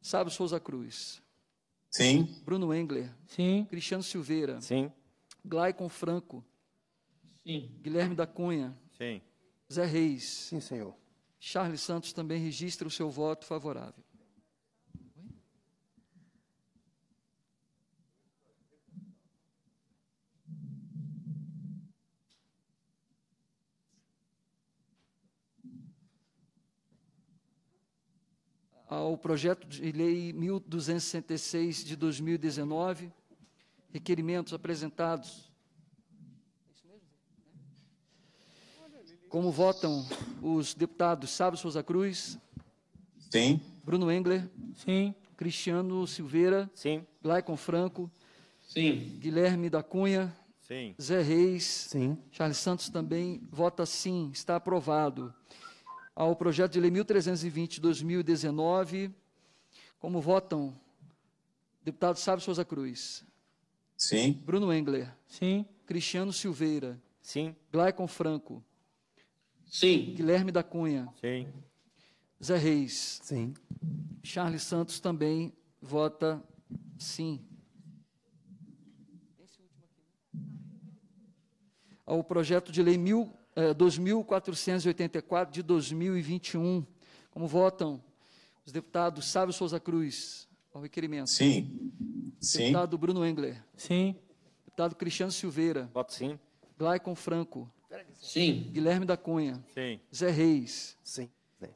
Sábio Souza Cruz? Sim. Bruno Engler? Sim. Cristiano Silveira? Sim. Glaicon Franco. Sim. Guilherme da Cunha. Sim. Zé Reis. Sim, senhor. Charles Santos também registra o seu voto favorável. ao projeto de lei 1266 de 2019, requerimentos apresentados. Como votam os deputados Sábio Souza Cruz? Sim. Bruno Engler? Sim. Cristiano Silveira? Sim. Glaicon Franco? Sim. Guilherme da Cunha? Sim. Zé Reis? Sim. Charles Santos também vota sim, está aprovado. Ao projeto de lei 1320 2019, como votam deputado Sábio Souza Cruz? Sim. Bruno Engler. Sim. Cristiano Silveira. Sim. Glaicon Franco. Sim. Guilherme da Cunha. Sim. Zé Reis. Sim. Charles Santos também vota sim. Né? Ao projeto de lei mil, eh, 2484 de 2021. Como votam os deputados Sábio Souza Cruz, ao requerimento. Sim. Sim. Deputado Bruno Engler. Sim. Deputado Cristiano Silveira. Voto sim. Glaicon Franco. Sim. Guilherme da Cunha. Sim. Zé Reis. Sim.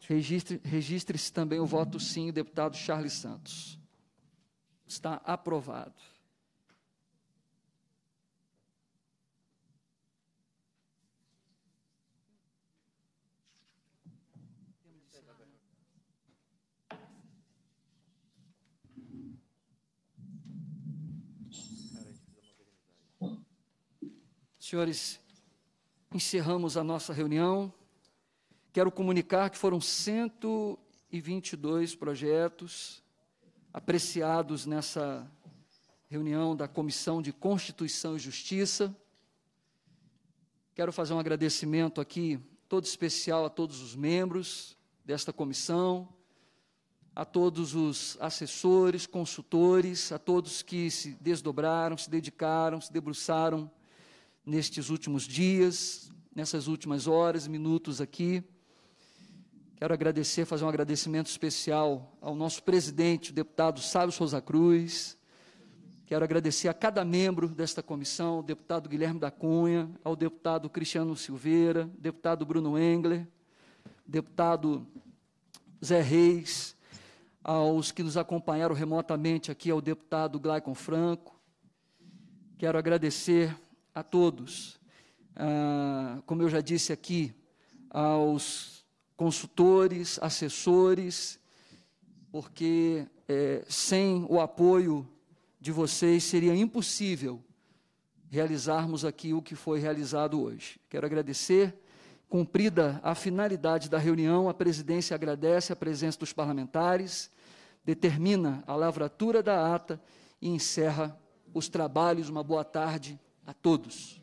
Registre-se registre também o voto sim deputado Charles Santos. Está aprovado. Senhores, encerramos a nossa reunião. Quero comunicar que foram 122 projetos apreciados nessa reunião da Comissão de Constituição e Justiça. Quero fazer um agradecimento aqui, todo especial a todos os membros desta comissão, a todos os assessores, consultores, a todos que se desdobraram, se dedicaram, se debruçaram nestes últimos dias, nessas últimas horas, minutos aqui. Quero agradecer, fazer um agradecimento especial ao nosso presidente, o deputado Sábio Souza Cruz. Quero agradecer a cada membro desta comissão, o deputado Guilherme da Cunha, ao deputado Cristiano Silveira, deputado Bruno Engler, deputado Zé Reis, aos que nos acompanharam remotamente aqui, ao deputado Glaicon Franco. Quero agradecer a todos, ah, como eu já disse aqui, aos consultores, assessores, porque é, sem o apoio de vocês seria impossível realizarmos aqui o que foi realizado hoje. Quero agradecer. Cumprida a finalidade da reunião, a presidência agradece a presença dos parlamentares, determina a lavratura da ata e encerra os trabalhos. Uma boa tarde a todos.